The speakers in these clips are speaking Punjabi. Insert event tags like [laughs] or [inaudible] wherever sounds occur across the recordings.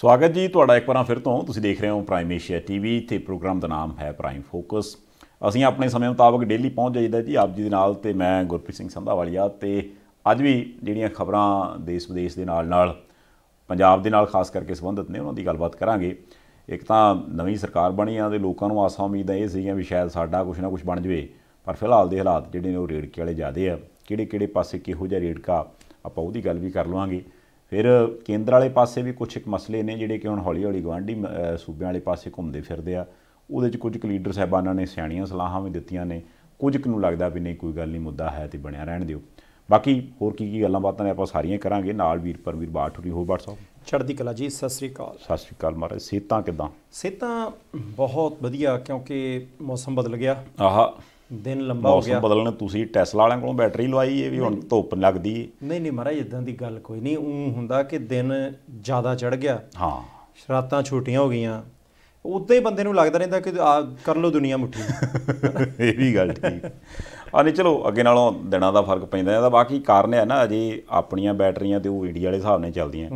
ਸਵਾਗਤ ਜੀ ਤੁਹਾਡਾ ਇੱਕ ਵਾਰਾਂ ਫਿਰ ਤੋਂ ਤੁਸੀਂ ਦੇਖ ਰਹੇ ਹੋ ਪ੍ਰਾਈਮ ਏਸ਼ੀਆ ਟੀਵੀ ਤੇ ਪ੍ਰੋਗਰਾਮ ਦਾ ਨਾਮ ਹੈ ਪ੍ਰਾਈਮ ਫੋਕਸ ਅਸੀਂ ਆਪਣੇ ਸਮੇਂ ਮੁਤਾਬਕ ਡੇਲੀ ਪਹੁੰਚ ਜਾਈਦਾ ਜੀ ਆਪ ਜੀ ਦੇ ਨਾਲ ਤੇ ਮੈਂ ਗੁਰਪ੍ਰੀਤ ਸਿੰਘ ਸੰਧਾਵਾਲੀਆ ਤੇ ਅੱਜ ਵੀ ਜਿਹੜੀਆਂ ਖਬਰਾਂ ਦੇਸ਼ ਵਿਦੇਸ਼ ਦੇ ਨਾਲ ਨਾਲ ਪੰਜਾਬ ਦੇ ਨਾਲ ਖਾਸ ਕਰਕੇ ਸੰਬੰਧਿਤ ਨੇ ਉਹਨਾਂ ਦੀ ਗੱਲਬਾਤ ਕਰਾਂਗੇ ਇੱਕ ਤਾਂ ਨਵੀਂ ਸਰਕਾਰ ਬਣੀ ਆ ਤੇ ਲੋਕਾਂ ਨੂੰ ਆਸਾਂ ਉਮੀਦਾਂ ਇਹ ਸੀਗੀਆਂ ਵੀ ਸ਼ਾਇਦ ਸਾਡਾ ਕੁਝ ਨਾ ਕੁਝ ਬਣ ਜਵੇ ਪਰ ਫਿਲਹਾਲ ਦੇ ਹਾਲਾਤ ਜਿਹੜੇ ਨੇ ਉਹ ਰੇੜਕੇ ਵਾਲੇ ਜ਼ਿਆਦੇ ਆ ਕਿਹੜੇ ਕਿਹੜੇ ਪਾਸੇ ਕਿਹੋ ਜਿਹਾ ਰੇੜਕਾ ਆਪਾਂ ਉਹਦੀ ਗੱਲ ਵੀ ਕਰ ਲਵਾਂਗੇ ਫਿਰ ਕੇਂਦਰ ਵਾਲੇ ਪਾਸੇ ਵੀ ਕੁਝ ਇੱਕ ਮਸਲੇ ਨੇ ਜਿਹੜੇ ਕਿ ਹੁਣ ਹੌਲੀ-ਹੌਲੀ ਗਵਾਂਢੀ ਸੂਬਿਆਂ ਵਾਲੇ ਪਾਸੇ ਘੁੰਮਦੇ ਫਿਰਦੇ ਆ ਉਹਦੇ 'ਚ ਕੁਝ ਕੁ ਲੀਡਰ ਸਾਹਿਬਾਨਾਂ ਨੇ ਸਿਆਣੀਆਂ ਸਲਾਹਾਂ ਵੀ ਦਿੱਤੀਆਂ ਨੇ ਕੁਝ ਕੁ ਨੂੰ ਲੱਗਦਾ ਵੀ ਨਹੀਂ ਕੋਈ ਗੱਲ ਨਹੀਂ ਮੁੱਦਾ ਹੈ ਤੇ ਬਣਿਆ ਰਹਿਣ ਦਿਓ ਬਾਕੀ ਹੋਰ ਕੀ ਕੀ ਗੱਲਾਂ ਬਾਤਾਂ ਨੇ ਆਪਾਂ ਸਾਰੀਆਂ ਕਰਾਂਗੇ ਨਾਲ ਵੀਰ ਪਰਵੀਰ ਬਾਠੂਰੀ ਹੋ ਵਟਸਐਪ ਸਾਹਿਬ ਚੜ੍ਹਦੀ ਕਲਾ ਜੀ ਸਤਿ ਸ੍ਰੀ ਅਕਾਲ ਸਤਿ ਸ੍ਰੀ ਅਕਾਲ ਮਹਾਰਾਜ ਸੇਤਾਂ ਕਿਦਾਂ ਸੇਤਾਂ ਬਹੁਤ ਵਧੀਆ ਕਿਉਂਕਿ ਮੌਸਮ ਬਦਲ ਗਿਆ ਆਹਾ ਦਿਨ ਲੰਬਾ ਹੋ ਗਿਆ ਮੌਸਮ ਬਦਲਣ ਤੁਸੀਂ ਟੈਸਲਾ ਵਾਲਿਆਂ ਕੋਲੋਂ ਬੈਟਰੀ ਲਵਾਈ ਇਹ ਵੀ ਹੁਣ ਧੁੱਪ ਲੱਗਦੀ ਨਹੀਂ ਨਹੀਂ ਮਹਾਰਾਜ ਇਦਾਂ ਦੀ ਗੱਲ ਕੋਈ ਨਹੀਂ ਉਹ ਹੁੰਦਾ ਕਿ ਦਿਨ ਜ਼ਿਆਦਾ ਚੜ ਗਿਆ ਹਾਂ ਸ਼ਰਾਤਾਂ ਛੋਟੀਆਂ ਹੋ ਗਈਆਂ ਉਦਾਂ ਹੀ ਬੰਦੇ ਨੂੰ ਲੱਗਦਾ ਰਹਿੰਦਾ ਕਿ ਕਰ ਲਓ ਦੁਨੀਆ ਮੁੱਠੀ [laughs] ਇਹ ਵੀ ਗੱਲ ਠੀਕ ਆ ਨਹੀਂ ਚਲੋ ਅੱਗੇ ਨਾਲੋਂ ਦਿਨਾਂ ਦਾ ਫਰਕ ਪੈਂਦਾ ਇਹਦਾ ਬਾਕੀ ਕਾਰਨ ਹੈ ਨਾ ਅਜੇ ਆਪਣੀਆਂ ਬੈਟਰੀਆਂ ਤੇ ਉਹ ਇੰਡੀਆ ਵਾਲੇ ਹਿਸਾਬ ਨਾਲ ਚੱਲਦੀਆਂ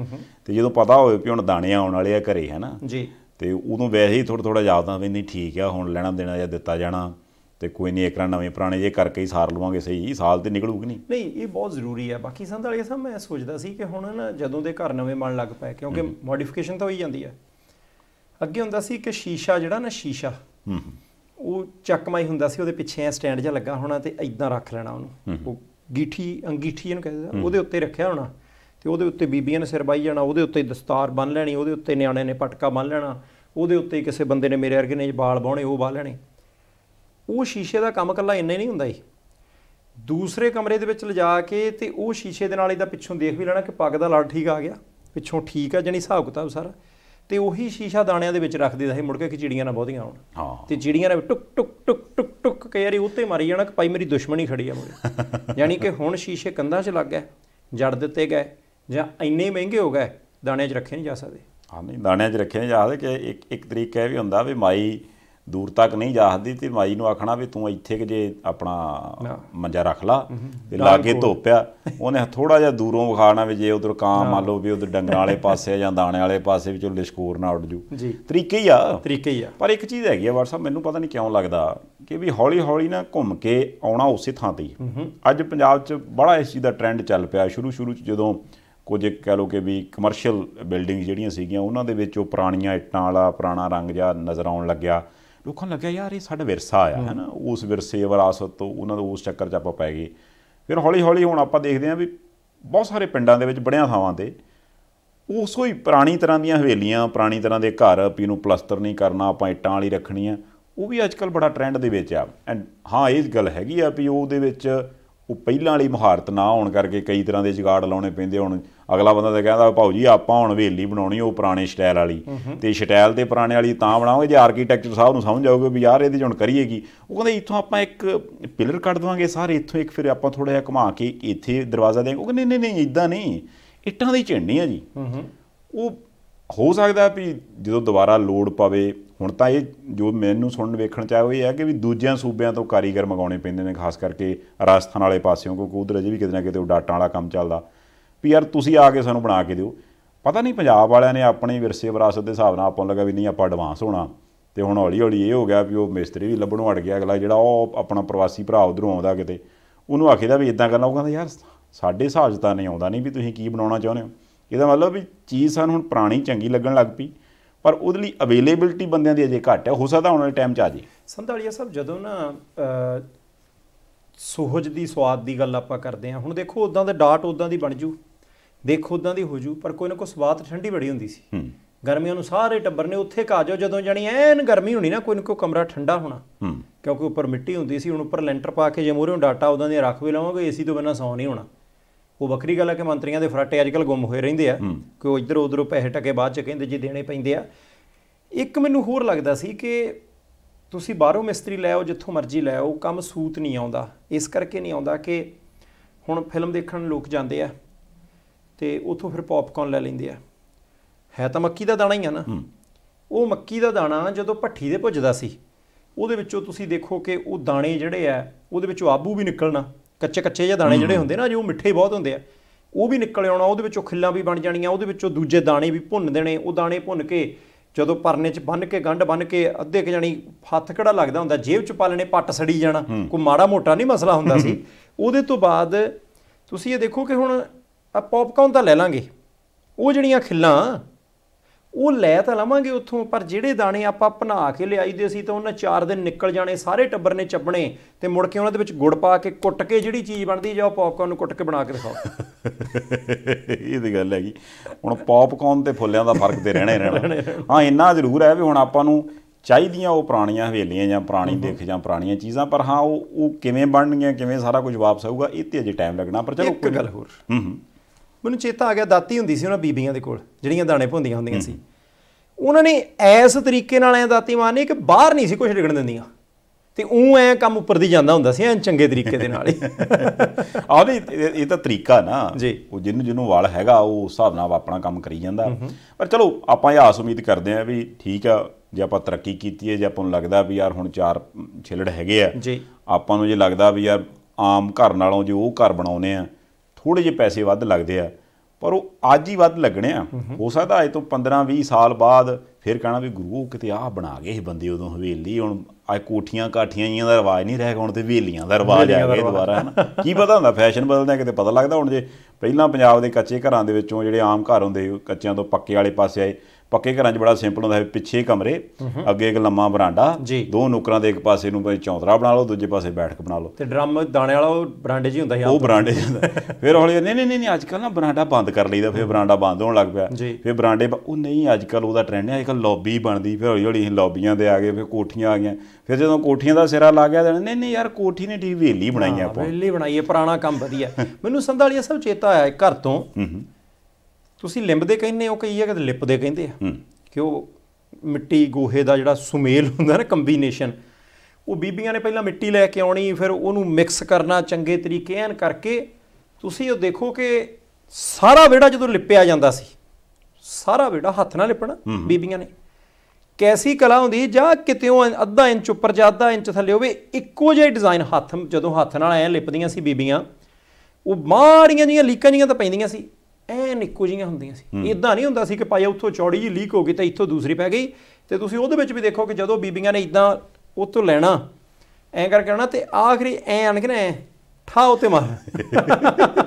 ਤੇ ਜਦੋਂ ਪਤਾ ਹੋਵੇ ਕਿ ਹੁਣ ਦਾਣੇ ਆਉਣ ਵਾਲੇ ਆ ਘਰੇ ਹੈ ਨਾ ਜੀ ਤੇ ਉਦੋਂ ਵੈਸੇ ਹੀ ਥੋੜਾ ਥੋੜਾ ਯਾਦ ਵੀ ਨਹੀਂ ਠੀਕ ਆ ਹੁਣ ਲੈਣਾ ਦੇਣਾ ਜਾਂ ਦਿੱਤਾ ਜਾਣਾ ਤੇ ਕੋਈ ਨਹੀਂ ਇੱਕ ਨਵੇਂ ਪੁਰਾਣੇ ਜੇ ਕਰਕੇ ਹੀ ਸਾਰ ਲਵਾਂਗੇ ਸਹੀ ਸਾਲ ਤੇ ਨਿਕਲੂਗੀ ਨਹੀਂ ਨਹੀਂ ਇਹ ਬਹੁਤ ਜ਼ਰੂਰੀ ਹੈ ਬਾਕੀ ਸੰਧ ਵਾਲੇ ਸਾਹਿਬ ਮੈਂ ਸੋਚਦਾ ਸੀ ਕਿ ਹੁਣ ਨਾ ਜਦੋਂ ਦੇ ਘਰ ਨਵੇਂ ਬਣ ਲੱਗ ਪਏ ਕਿਉਂਕਿ ਮੋਡੀਫਿਕੇਸ਼ਨ ਤਾਂ ਹੋਈ ਜਾਂਦੀ ਹੈ ਅੱਗੇ ਹੁੰਦਾ ਸੀ ਕਿ ਸ਼ੀਸ਼ਾ ਜਿਹੜਾ ਨਾ ਸ਼ੀਸ਼ਾ ਹੂੰ ਉਹ ਚੱਕਮਾ ਹੀ ਹੁੰਦਾ ਸੀ ਉਹਦੇ ਪਿੱਛੇ ਐ ਸਟੈਂਡ ਜਿਹਾ ਲੱਗਾ ਹੋਣਾ ਤੇ ਐਦਾਂ ਰੱਖ ਲੈਣਾ ਉਹਨੂੰ ਉਹ ਗੀਠੀ ਅੰਗੀਠੀ ਇਹਨੂੰ ਕਹਿੰਦੇ ਉਹਦੇ ਉੱਤੇ ਰੱਖਿਆ ਹੋਣਾ ਤੇ ਉਹਦੇ ਉੱਤੇ ਬੀਬੀਆਂ ਨੇ ਸਿਰ ਬਾਈ ਜਾਣਾ ਉਹਦੇ ਉੱਤੇ ਦਸਤਾਰ ਬੰਨ ਲੈਣੀ ਉਹਦੇ ਉੱਤੇ ਨਿਆਣੇ ਨੇ ਪਟਕਾ ਬੰਨ ਲੈਣਾ ਉਹਦੇ ਉੱਤੇ ਕਿਸੇ ਬੰਦੇ ਨੇ ਮੇਰੇ ਵਰਗੇ ਨੇ ਵਾਲ ਬਾਉਣੇ ਉਹ ਬੰਨ ਲੈਣੇ ਉਹ ਸ਼ੀਸ਼ੇ ਦਾ ਕੰਮ ਕੱਲਾ ਇੰਨੇ ਨਹੀਂ ਹੁੰਦਾ ਜੀ ਦੂਸਰੇ ਕਮਰੇ ਦੇ ਵਿੱਚ ਲਿਜਾ ਕੇ ਤੇ ਉਹ ਸ਼ੀਸ਼ੇ ਦੇ ਨਾਲ ਇਹਦਾ ਪਿੱਛੋਂ ਦੇਖ ਵੀ ਲੈਣਾ ਕਿ ਪੱਗ ਦਾ ਲੜ ਠੀਕ ਆ ਗਿਆ ਪਿੱਛੋਂ ਠੀਕ ਆ ਜਣੀ ਹਿਸਾਬ ਕਿਤਾਬ ਸਾਰਾ ਤੇ ਉਹੀ ਸ਼ੀਸ਼ਾ ਦਾਣਿਆਂ ਦੇ ਵਿੱਚ ਰੱਖ ਦਿੱਤਾ ਸੀ ਮੁੜ ਕੇ ਕਿ ਚਿੜੀਆਂ ਨਾ ਬਹੁਤੀਆਂ ਆਉਣ ਹਾਂ ਤੇ ਚਿੜੀਆਂ ਨੇ ਟੁਕ ਟੁਕ ਟੁਕ ਟੁਕ ਟੁਕ ਕੇ ਯਾਰੀ ਉੱਤੇ ਮਾਰੀ ਜਾਣਾ ਕਿ ਪਾਈ ਮੇਰੀ ਦੁਸ਼ਮਣੀ ਖੜੀ ਆ ਮੇਰੇ [laughs] ਯਾਨੀ ਕਿ ਹੁਣ ਸ਼ੀਸ਼ੇ ਕੰਧਾਂ 'ਚ ਲੱਗ ਗਏ ਜੜ ਦਿੱਤੇ ਗਏ ਜਾਂ ਇੰਨੇ ਮਹਿੰਗੇ ਹੋ ਗਏ ਦਾਣਿਆਂ 'ਚ ਰੱਖੇ ਨਹੀਂ ਜਾ ਸਕਦੇ ਹਾਂ ਨਹੀਂ ਦਾਣਿਆਂ 'ਚ ਰੱਖੇ ਨਹੀਂ ਜਾ ਸਕਦੇ ਕਿ ਇੱਕ ਇੱਕ ਤਰੀਕਾ ਇਹ ਵੀ ਹੁੰਦਾ ਵੀ ਮਾਈ ਦੂਰ ਤੱਕ ਨਹੀਂ ਜਾ ਸਕਦੀ ਤੇ ਮਾਈ ਨੂੰ ਆਖਣਾ ਵੀ ਤੂੰ ਇੱਥੇ ਕਿ ਜੇ ਆਪਣਾ ਮੰਜਾ ਰੱਖ ਲਾ ਤੇ ਲਾ ਕੇ ਧੋਪਿਆ ਉਹਨੇ ਥੋੜਾ ਜਿਹਾ ਦੂਰੋਂ ਵਿਖਾਣਾ ਵੀ ਜੇ ਉਧਰ ਕਾਂ ਮੰਨ ਲਓ ਵੀ ਉਧਰ ਡੰਗਰਾਂ ਵਾਲੇ ਪਾਸੇ ਜਾਂ ਦਾਣੇ ਵਾਲੇ ਪਾਸੇ ਵਿੱਚੋਂ ਲਿਸ਼ਕੋਰ ਨਾ ਉੱਡ ਜੂ ਤਰੀਕੇ ਹੀ ਆ ਤਰੀਕੇ ਹੀ ਆ ਪਰ ਇੱਕ ਚੀਜ਼ ਹੈਗੀ ਆ ਵਟਸਐਪ ਮੈਨੂੰ ਪਤਾ ਨਹੀਂ ਕਿਉਂ ਲੱਗਦਾ ਕਿ ਵੀ ਹੌਲੀ ਹੌਲੀ ਨਾ ਘੁੰਮ ਕੇ ਆਉਣਾ ਉਸੇ ਥਾਂ ਤੇ ਅੱਜ ਪੰਜਾਬ 'ਚ ਬੜਾ ਇਸ ਚੀਜ਼ ਦਾ ਟ੍ਰੈਂਡ ਚੱਲ ਪਿਆ ਸ਼ੁਰੂ ਸ਼ੁਰੂ 'ਚ ਜਦੋਂ ਕੁਝ ਕਹਿ ਲੋ ਕਿ ਵੀ ਕਮਰਸ਼ੀਅਲ ਬਿਲਡਿੰਗ ਜਿਹੜੀਆਂ ਸੀਗੀਆਂ ਉਹਨਾਂ ਦੇ ਵਿੱਚ ਉਹ ਪੁਰਾਣੀਆਂ ਇੱਟਾਂ ਵਾਲਾ ਪੁਰਾਣਾ ਰੰਗ ਜਾਂ ਨਜ਼ਰ ਆਉਣ ਲੱਗਿਆ ਲੋਕਾਂ ਲੱਗਿਆ ਯਾਰ ਇਹ ਸਾਡਾ ਵਿਰਸਾ ਆ ਹੈ ਨਾ ਉਸ ਵਿਰਸੇ ਵਿਰਾਸਤ ਤੋਂ ਉਹਨਾਂ ਦੇ ਉਸ ਚੱਕਰ 'ਚ ਆਪਾਂ ਪੈ ਗਏ ਫਿਰ ਹੌਲੀ ਹੌਲੀ ਹੁਣ ਆਪਾਂ ਦੇਖਦੇ ਆਂ ਵੀ ਬਹੁਤ ਸਾਰੇ ਪਿੰਡਾਂ ਦੇ ਵਿੱਚ ਬੜਿਆਂ ਥਾਵਾਂ ਤੇ ਉਸੋ ਹੀ ਪੁਰਾਣੀ ਤਰ੍ਹਾਂ ਦੀਆਂ ਹਵੇਲੀਆਂ ਪੁਰਾਣੀ ਤਰ੍ਹਾਂ ਦੇ ਘਰ ਪੀ ਨੂੰ ਪਲਸਤਰ ਨਹੀਂ ਕਰਨਾ ਆਪਾਂ ਇੱਟਾਂ ਵਾਲੀ ਰੱਖਣੀ ਆ ਉਹ ਵੀ ਅੱਜਕੱਲ ਬੜਾ ਟ੍ਰੈਂਡ ਦੇ ਵਿੱਚ ਆ ਐਂਡ ਹਾਂ ਇਹ ਗੱਲ ਹੈਗੀ ਆ ਵੀ ਉਹਦੇ ਵਿੱਚ ਉਹ ਪਹਿਲਾਂ ਵਾਲੀ ਮਹਾਰਤ ਨਾ ਹੋਣ ਕਰਕੇ ਕਈ ਤਰ੍ਹਾਂ ਦੇ ਜਗਾੜ ਲਾਉਣੇ ਪੈਂਦੇ ਹੁਣ ਅਗਲਾ ਬੰਦਾ ਤਾਂ ਕਹਿੰਦਾ ਭਾਉ ਜੀ ਆਪਾਂ ਹੁਣ ਹਵੇਲੀ ਬਣਾਉਣੀ ਉਹ ਪੁਰਾਣੇ ਸਟਾਈਲ ਵਾਲੀ ਤੇ ਸਟਾਈਲ ਤੇ ਪੁਰਾਣੇ ਵਾਲੀ ਤਾਂ ਬਣਾਓਗੇ ਜੇ ਆਰਕੀਟੈਕਚਰ ਸਾਹਿਬ ਨੂੰ ਸਮਝ ਆਊਗਾ ਵੀ ਯਾਰ ਇਹਦੇ ਹੁਣ ਕਰੀਏ ਕੀ ਉਹ ਕਹਿੰਦਾ ਇੱਥੋਂ ਆਪਾਂ ਇੱਕ ਪਿਲਰ ਕੱਢ ਦਵਾਂਗੇ ਸਾਰੇ ਇੱਥੋਂ ਇੱਕ ਫਿਰ ਆਪਾਂ ਥੋੜਾ ਜਿਹਾ ਘੁਮਾ ਕੇ ਇੱਥੇ ਦਰਵਾਜ਼ਾ ਦੇ ਉਹ ਕਹਿੰਦੇ ਨਹੀਂ ਨਹੀਂ ਇਦਾਂ ਨਹੀਂ ਇੱਟਾਂ ਦੀ ਝੰਡੀ ਆ ਜੀ ਉਹ ਹੋ ਸਕਦਾ ਵੀ ਜਦੋਂ ਦੁਬਾਰਾ ਲੋਡ ਪਵੇ ਹੁਣ ਤਾਂ ਇਹ ਜੋ ਮੈਨੂੰ ਸੁਣਨ ਵੇਖਣ ਚ ਆਇਆ ਹੋਇਆ ਹੈ ਕਿ ਵੀ ਦੂਜਿਆਂ ਸੂਬਿਆਂ ਤੋਂ ਕਾਰੀਗਰ ਮੰਗਾਉਣੇ ਪੈਂਦੇ ਨੇ ਖਾਸ ਕਰਕੇ ਰਾਜਸਥਾਨ ਵਾਲੇ ਪਾਸਿਓਂ ਕਿਉਂਕਿ ਉਧਰ ਅਜੇ ਵੀ ਕਿਤੇ ਨਾ ਕਿਤੇ ਉਹ ਡਾਟਾ ਵਾਲਾ ਕੰਮ ਚੱਲਦਾ ਵੀ ਯਾਰ ਤੁਸੀਂ ਆ ਕੇ ਸਾਨੂੰ ਬਣਾ ਕੇ ਦਿਓ ਪਤਾ ਨਹੀਂ ਪੰਜਾਬ ਵਾਲਿਆਂ ਨੇ ਆਪਣੇ ਵਿਰਸੇ ਵਿਰਾਸਤ ਦੇ ਹਿਸਾਬ ਨਾਲ ਆਪਾਂ ਲੱਗਾ ਵੀ ਨਹੀਂ ਆਪਾਂ ਐਡਵਾਂਸ ਹੋਣਾ ਤੇ ਹੁਣ ਹੌਲੀ ਹੌਲੀ ਇਹ ਹੋ ਗਿਆ ਵੀ ਉਹ ਮਿਸਤਰੀ ਵੀ ਲੱਭਣੋਂ ਅੜ ਗਿਆ ਅਗਲਾ ਜਿਹੜਾ ਉਹ ਆਪਣਾ ਪ੍ਰਵਾਸੀ ਭਰਾ ਉਧਰੋਂ ਆਉਂਦਾ ਕਿਤੇ ਉਹਨੂੰ ਆਖੀਦਾ ਵੀ ਇਦਾਂ ਕਰਨਾ ਉਹ ਕਹਿੰਦਾ ਯਾਰ ਸਾਡੇ ਹਿਸਾਬ ਤਾਂ ਨਹੀਂ ਆਉਂਦਾ ਨਹੀਂ ਵੀ ਤੁਸੀਂ ਕੀ ਬਣਾਉਣਾ ਚਾਹੁੰਦੇ ਹੋ ਇਹਦਾ ਮਤਲਬ ਵੀ ਚੀਜ਼ ਸਾਨੂੰ ਹੁਣ ਪੁਰਾਣੀ ਚੰਗੀ ਲੱਗਣ ਲੱਗ ਪਈ ਪਰ ਉਹਦੇ ਲਈ ਅਵੇਲੇਬਿਲਟੀ ਬੰਦਿਆਂ ਦੀ ਅਜੇ ਘੱਟ ਹੈ ਹੋ ਸਕਦਾ ਆਉਣ ਵਾਲੇ ਟਾਈਮ 'ਚ ਆ ਜੇ ਸੰਧਾਲੀਆ ਸਾਹਿਬ ਜਦੋਂ ਨਾ ਸੋਹਜ ਦੀ ਸਵਾਦ ਦੀ ਗੱਲ ਆਪਾਂ ਕਰਦੇ ਹਾਂ ਹੁਣ ਦੇਖੋ ਉਦਾਂ ਦਾ ਡਾਟ ਉਦਾਂ ਦੀ ਬਣ ਜੂ ਦੇਖੋ ਉਦਾਂ ਦੀ ਹੋ ਜੂ ਪਰ ਕੋਈ ਨਾ ਕੋਈ ਸਵਾਦ ਠੰਡੀ ਬੜੀ ਹੁੰਦੀ ਸੀ ਗਰਮੀਆਂ ਨੂੰ ਸਾਰੇ ਟੱਬਰ ਨੇ ਉੱਥੇ ਕਾ ਜਾਓ ਜਦੋਂ ਜਾਣੀ ਐਨ ਗਰਮੀ ਹੋਣੀ ਨਾ ਕੋਈ ਨਾ ਕੋਈ ਕਮਰਾ ਠੰਡਾ ਹੋਣਾ ਕਿਉਂਕਿ ਉੱਪਰ ਮਿੱਟੀ ਹੁੰਦੀ ਸੀ ਹੁਣ ਉੱਪਰ ਲੈਂਟਰ ਪਾ ਕੇ ਜੇ ਮੋਰੇ ਡਾਟਾ ਉਦਾਂ ਦੀ ਰੱਖ ਵੀ ਲਵਾਂਗੇ ਏਸੀ ਤੋਂ ਬਿਨਾ ਸੌ ਨਹੀਂ ਹੋਣਾ ਉਹ ਵੱਖਰੀ ਗੱਲ ਹੈ ਕਿ ਮੰਤਰੀਆਂ ਦੇ ਫਰਾਟੇ ਅੱਜਕੱਲ ਗੁੰਮ ਹੋਏ ਰਹਿੰਦੇ ਆ ਕਿ ਉਹ ਇੱਧਰ ਉੱਧਰ ਪੈਸੇ ਟਕੇ ਬਾਅਦ ਚ ਕਹਿੰਦੇ ਜੀ ਦੇਣੇ ਪੈਂਦੇ ਆ ਇੱਕ ਮੈਨੂੰ ਹੋਰ ਲੱਗਦਾ ਸੀ ਕਿ ਤੁਸੀਂ ਬਾਹਰੋਂ ਮਿਸਤਰੀ ਲੈ ਆਓ ਜਿੱਥੋਂ ਮਰਜ਼ੀ ਲੈ ਆਓ ਕੰਮ ਸੂਤ ਨਹੀਂ ਆਉਂਦਾ ਇਸ ਕਰਕੇ ਨਹੀਂ ਆਉਂਦਾ ਕਿ ਹੁਣ ਫਿਲਮ ਦੇਖਣ ਲੋਕ ਜਾਂਦੇ ਆ ਤੇ ਉਥੋਂ ਫਿਰ ਪੌਪਕੌਰਨ ਲੈ ਲੈਂਦੇ ਆ ਹੈ ਤਾਂ ਮੱਕੀ ਦਾ ਦਾਣਾ ਹੀ ਆ ਨਾ ਉਹ ਮੱਕੀ ਦਾ ਦਾਣਾ ਜਦੋਂ ਭੱਠੀ ਦੇ ਭੁੱਜਦਾ ਸੀ ਉਹਦੇ ਵਿੱਚੋਂ ਤੁਸੀਂ ਦੇਖੋ ਕਿ ਉਹ ਦਾਣੇ ਜਿਹੜੇ ਆ ਉਹਦੇ ਵਿੱਚੋਂ ਆਬੂ ਵੀ ਨਿਕਲਣਾ ਕੱਚੇ ਕੱਚੇ ਜਿਹੇ ਦਾਣੇ ਜਿਹੜੇ ਹੁੰਦੇ ਨਾ ਜਿਹੋ ਮਿੱਠੇ ਬਹੁਤ ਹੁੰਦੇ ਆ ਉਹ ਵੀ ਨਿਕਲ ਆਉਣਾ ਉਹਦੇ ਵਿੱਚੋਂ ਖਿੱਲਾਂ ਵੀ ਬਣ ਜਾਣੀਆਂ ਉਹਦੇ ਵਿੱਚੋਂ ਦੂਜੇ ਦਾਣੇ ਵੀ ਭੁੰਨ ਦੇਣੇ ਉਹ ਦਾਣੇ ਭੁੰਨ ਕੇ ਜਦੋਂ ਪਰਨੇ 'ਚ ਬੰਨ ਕੇ ਗੰਢ ਬੰਨ ਕੇ ਅੱਧੇ ਕ ਜਾਨੀ ਹੱਥ ਕਿਹੜਾ ਲੱਗਦਾ ਹੁੰਦਾ ਜੇਬ 'ਚ ਪਾ ਲੈਣੇ ਪੱਟ ਸੜੀ ਜਾਣਾ ਕੋਈ ਮਾੜਾ ਮੋਟਾ ਨਹੀਂ ਮਸਲਾ ਹੁੰਦਾ ਸੀ ਉਹਦੇ ਤੋਂ ਬਾਅਦ ਤੁਸੀਂ ਇਹ ਦੇਖੋ ਕਿ ਹੁਣ ਆ ਪੌਪਕਾਰਨ ਤਾਂ ਲੈ ਲਾਂਗੇ ਉਹ ਜਿਹੜੀਆਂ ਖਿੱਲਾਂ ਉਹ ਲੈ ਤਾਂ ਲਵਾਂਗੇ ਉੱਥੋਂ ਪਰ ਜਿਹੜੇ ਦਾਣੇ ਆਪਾਂ ਭਨਾ ਕੇ ਦੇ ਸੀ ਤਾਂ ਉਹਨਾਂ 4 ਦਿਨ ਨਿਕਲ ਜਾਣੇ ਸਾਰੇ ਟੱਬਰ ਨੇ ਚੱਪਣੇ ਤੇ ਮੁੜ ਕੇ ਉਹਨਾਂ ਦੇ ਵਿੱਚ ਗੁੜ ਪਾ ਕੇ ਕੁੱਟ ਕੇ ਜਿਹੜੀ ਚੀਜ਼ ਬਣਦੀ ਜਾਓ ਉਹ ਪੌਪਕਾਰਨ ਨੂੰ ਕੁੱਟ ਕੇ ਬਣਾ ਕੇ ਦਿਖਾਓ [laughs] ਇਹ ਤੇ ਗੱਲ ਹੈਗੀ ਹੁਣ ਪੌਪਕਾਰਨ ਤੇ ਫੁੱਲਿਆਂ ਦਾ ਫਰਕ ਤੇ ਰਹਿਣਾ ਹੀ ਰਹਿਣਾ ਹਾਂ ਇੰਨਾ ਜ਼ਰੂਰ ਹੈ ਵੀ ਹੁਣ ਆਪਾਂ ਨੂੰ ਚਾਹੀਦੀਆਂ ਉਹ ਪੁਰਾਣੀਆਂ ਹਵੇਲੀਆਂ ਜਾਂ ਪੁਰਾਣੀ ਦੇਖ ਜਾਂ ਪੁਰਾਣੀਆਂ ਚੀਜ਼ਾਂ ਪਰ ਹਾਂ ਉਹ ਉਹ ਕਿਵੇਂ ਬਣਨਗੀਆਂ ਕਿਵੇਂ ਸਾਰਾ ਕੁਝ ਵਾਪਸ ਆਊਗਾ ਇਹ ਤੇ ਅਜੇ ਟਾਈਮ ਲੱਗਣਾ ਪਰ ਚਲੋ ਇੱਕ ਗੱਲ ਹੋਰ ਹੂੰ ਹੂੰ ਮੈਨੂੰ ਚੇਤਾ ਆ ਗਿਆ ਦਾਤੀ ਹੁੰਦੀ ਸੀ ਉਹਨਾਂ ਬੀਬੀਆਂ ਦੇ ਕੋਲ ਜਿਹੜੀਆਂ ਦਾਣੇ ਭੁੰਦੀਆਂ ਹੁੰਦੀਆਂ ਸੀ ਉਹਨਾਂ ਨੇ ਐਸ ਤਰੀਕੇ ਨਾਲ ਐ ਦਾਤੀ ਮਾਰਨੀ ਕਿ ਬਾਹਰ ਨਹੀਂ ਸੀ ਕੁਝ ਡਿਗਣ ਦਿੰਦੀਆਂ ਤੇ ਉਹ ਐ ਕੰਮ ਉੱਪਰ ਦੀ ਜਾਂਦਾ ਹੁੰਦਾ ਸੀ ਐ ਚੰਗੇ ਤਰੀਕੇ ਦੇ ਨਾਲ ਆ ਵੀ ਇਹ ਤਾਂ ਤਰੀਕਾ ਨਾ ਉਹ ਜਿੰਨੂੰ ਜਿੰਨੂੰ ਵਾਲ ਹੈਗਾ ਉਹ ਹਿਸਾਬ ਨਾਲ ਆਪਣਾ ਕੰਮ ਕਰੀ ਜਾਂਦਾ ਪਰ ਚਲੋ ਆਪਾਂ ਇਹ ਆਸ ਉਮੀਦ ਕਰਦੇ ਆ ਵੀ ਠੀਕ ਆ ਜੇ ਆਪਾਂ ਤਰੱਕੀ ਕੀਤੀ ਹੈ ਜੇ ਆਪਾਂ ਨੂੰ ਲੱਗਦਾ ਵੀ ਯਾਰ ਹੁਣ ਚਾਰ ਛਿਲੜ ਹੈਗੇ ਆ ਜੀ ਆਪਾਂ ਨੂੰ ਜੇ ਲੱਗਦਾ ਵੀ ਯਾਰ ਆਮ ਘਰ ਨਾਲੋਂ ਜੇ ਉਹ ਘਰ ਬਣਾਉਨੇ ਆ ਥੋੜੇ ਜਿਹੇ ਪੈਸੇ ਵੱਧ ਲੱਗਦੇ ਆ ਪਰ ਉਹ ਅੱਜ ਹੀ ਵੱਧ ਲੱਗਣੇ ਆ ਹੋ ਸਕਦਾ ਅਜੇ ਤੋਂ 15 20 ਸਾਲ ਬਾਅਦ ਫਿਰ ਕਹਣਾ ਵੀ ਗੁਰੂ ਕਿਤੇ ਆਹ ਬਣਾ ਗਏ ਇਹ ਬੰਦੇ ਉਦੋਂ ਹਵੇਲੀ ਹੁਣ ਆ ਕੋਠੀਆਂ ਕਾਠੀਆਂ ਜੀਆਂ ਦਾ ਰਿਵਾਜ ਨਹੀਂ ਰਹਿ ਗਿਆ ਹੁਣ ਤੇ ਹਵੇਲੀਆਂ ਦਾ ਰਿਵਾਜ ਆ ਗਿਆ ਦੁਬਾਰਾ ਹਨਾ ਕੀ ਪਤਾ ਹੁੰਦਾ ਫੈਸ਼ਨ ਬਦਲਦਾ ਕਿਤੇ ਪਤਾ ਲੱਗਦਾ ਹੁਣ ਜੇ ਪਹਿਲਾਂ ਪੰਜਾਬ ਦੇ ਕੱਚੇ ਘਰਾਂ ਦੇ ਵਿੱਚੋਂ ਜਿਹੜੇ ਆਮ ਘਰ ਹੁੰਦੇ ਕੱਚਿਆਂ ਤੋਂ ਪੱਕੇ ਵਾਲੇ ਪਾਸੇ ਆਏ ਪੱਕੇ ਘਰਾਂ 'ਚ ਬੜਾ ਸਿੰਪਲ ਹੁੰਦਾ ਹੈ ਪਿੱਛੇ ਕਮਰੇ ਅੱਗੇ ਇੱਕ ਲੰਮਾ ਬਰਾਂਡਾ ਦੋ ਨੁਕਰਾਂ ਦੇ ਇੱਕ ਪਾਸੇ ਨੂੰ ਭਾਈ ਚੌਂਤਰਾ ਬਣਾ ਲਓ ਦੂਜੇ ਪਾਸੇ ਬੈਠਕ ਬਣਾ ਲਓ ਤੇ ਡਰਮ ਦਾਣੇ ਵਾਲਾ ਉਹ ਬਰਾਂਡੇ 'ਚ ਹੁੰਦਾ ਹੁੰਦਾ ਆਪ ਉਹ ਬਰਾਂਡੇ 'ਚ ਹੁੰਦਾ ਫਿਰ ਹੌਲੀ ਨਹੀਂ ਨਹੀਂ ਨਹੀਂ ਅੱਜ ਕੱਲ ਨਾ ਬਰਾਂਡਾ ਬੰਦ ਕਰ ਲਈਦਾ ਫਿਰ ਬਰਾਂਡਾ ਬੰਦ ਹੋਣ ਲੱਗ ਪਿਆ ਫਿਰ ਬਰਾਂਡੇ ਉਹ ਨਹੀਂ ਅੱਜ ਕੱਲ ਉਹਦਾ ਟ੍ਰੈਂਡ ਹੈ ਇੱਕ ਲੌਬੀ ਬਣਦੀ ਫਿਰ ਹੌਲੀ ਹੌਲੀ ਲੌਬੀਆਂ ਦੇ ਆ ਗਏ ਫਿਰ ਕੋਠੀਆਂ ਆ ਗਈਆਂ ਫਿਰ ਜਦੋਂ ਕੋਠੀਆਂ ਦਾ ਸਿਰਾ ਲਾ ਗਿਆ ਨਹੀਂ ਨਹੀਂ ਯਾਰ ਕੋਠੀ ਨੇ ਟੀ ਵੇਲੀ ਬਣਾਈ ਆਪਾਂ ਵੇਲੀ ਬਣਾਈ ਹੈ ਪੁਰਾਣਾ ਕੰਮ ਵਧੀਆ ਮੈਨੂੰ ਸੰਧਾਲੀਆ ਸਭ ਚੇਤਾ ਆਇਆ ਘਰ ਤੋਂ ਤੁਸੀਂ ਲਿੰਬ ਦੇ ਕਹਿੰਦੇ ਹੋ ਕਈ ਹੈ ਕਿ ਲਿਪ ਦੇ ਕਹਿੰਦੇ ਆ ਕਿ ਉਹ ਮਿੱਟੀ ਗੋਹੇ ਦਾ ਜਿਹੜਾ ਸੁਮੇਲ ਹੁੰਦਾ ਨਾ ਕੰਬੀਨੇਸ਼ਨ ਉਹ ਬੀਬੀਆਂ ਨੇ ਪਹਿਲਾਂ ਮਿੱਟੀ ਲੈ ਕੇ ਆਉਣੀ ਫਿਰ ਉਹਨੂੰ ਮਿਕਸ ਕਰਨਾ ਚੰਗੇ ਤਰੀਕੇ ਐਨ ਕਰਕੇ ਤੁਸੀਂ ਉਹ ਦੇਖੋ ਕਿ ਸਾਰਾ ਵਿੜਾ ਜਦੋਂ ਲਿਪਿਆ ਜਾਂਦਾ ਸੀ ਸਾਰਾ ਵਿੜਾ ਹੱਥ ਨਾਲ ਲਿਪਣਾ ਬੀਬੀਆਂ ਨੇ ਕੈਸੀ ਕਲਾ ਹੁੰਦੀ ਜਾਂ ਕਿਤੇੋਂ ਅੱਧਾ ਇੰਚ ਉੱਪਰ ਜਾਂ ਅੱਧਾ ਇੰਚ ਥੱਲੇ ਹੋਵੇ ਇੱਕੋ ਜਿਹਾ ਡਿਜ਼ਾਈਨ ਹੱਥ ਜਦੋਂ ਹੱਥ ਨਾਲ ਐ ਲਿਪਦੀਆਂ ਸੀ ਬੀਬੀਆਂ ਉਹ ਮਾਰੀਆਂ ਜੀਆਂ ਲੀਕਾਂ ਜੀਆਂ ਤਾਂ ਪੈਂਦੀਆਂ ਸੀ ਐਨ ਇੱਕੋ ਜੀਆਂ ਹੁੰਦੀਆਂ ਸੀ ਇਦਾਂ ਨਹੀਂ ਹੁੰਦਾ ਸੀ ਕਿ ਪਾਇਆ ਉੱਥੋਂ ਚੌੜੀ ਜੀ ਲੀਕ ਹੋ ਗਈ ਤਾਂ ਇੱਥੋਂ ਦੂਸਰੀ ਪੈ ਗਈ ਤੇ ਤੁਸੀਂ ਉਹਦੇ ਵਿੱਚ ਵੀ ਦੇਖੋ ਕਿ ਜਦੋਂ ਬੀਬੀਆਂ ਨੇ ਇਦਾਂ ਉੱਥੋਂ ਲੈਣਾ ਐਂ ਕਰਕੇ ਆਣਾ ਤੇ ਆਖਰੀ ਐ ਆਣ ਠਾਉ ਤੇ ਠਾ ਮਾਰ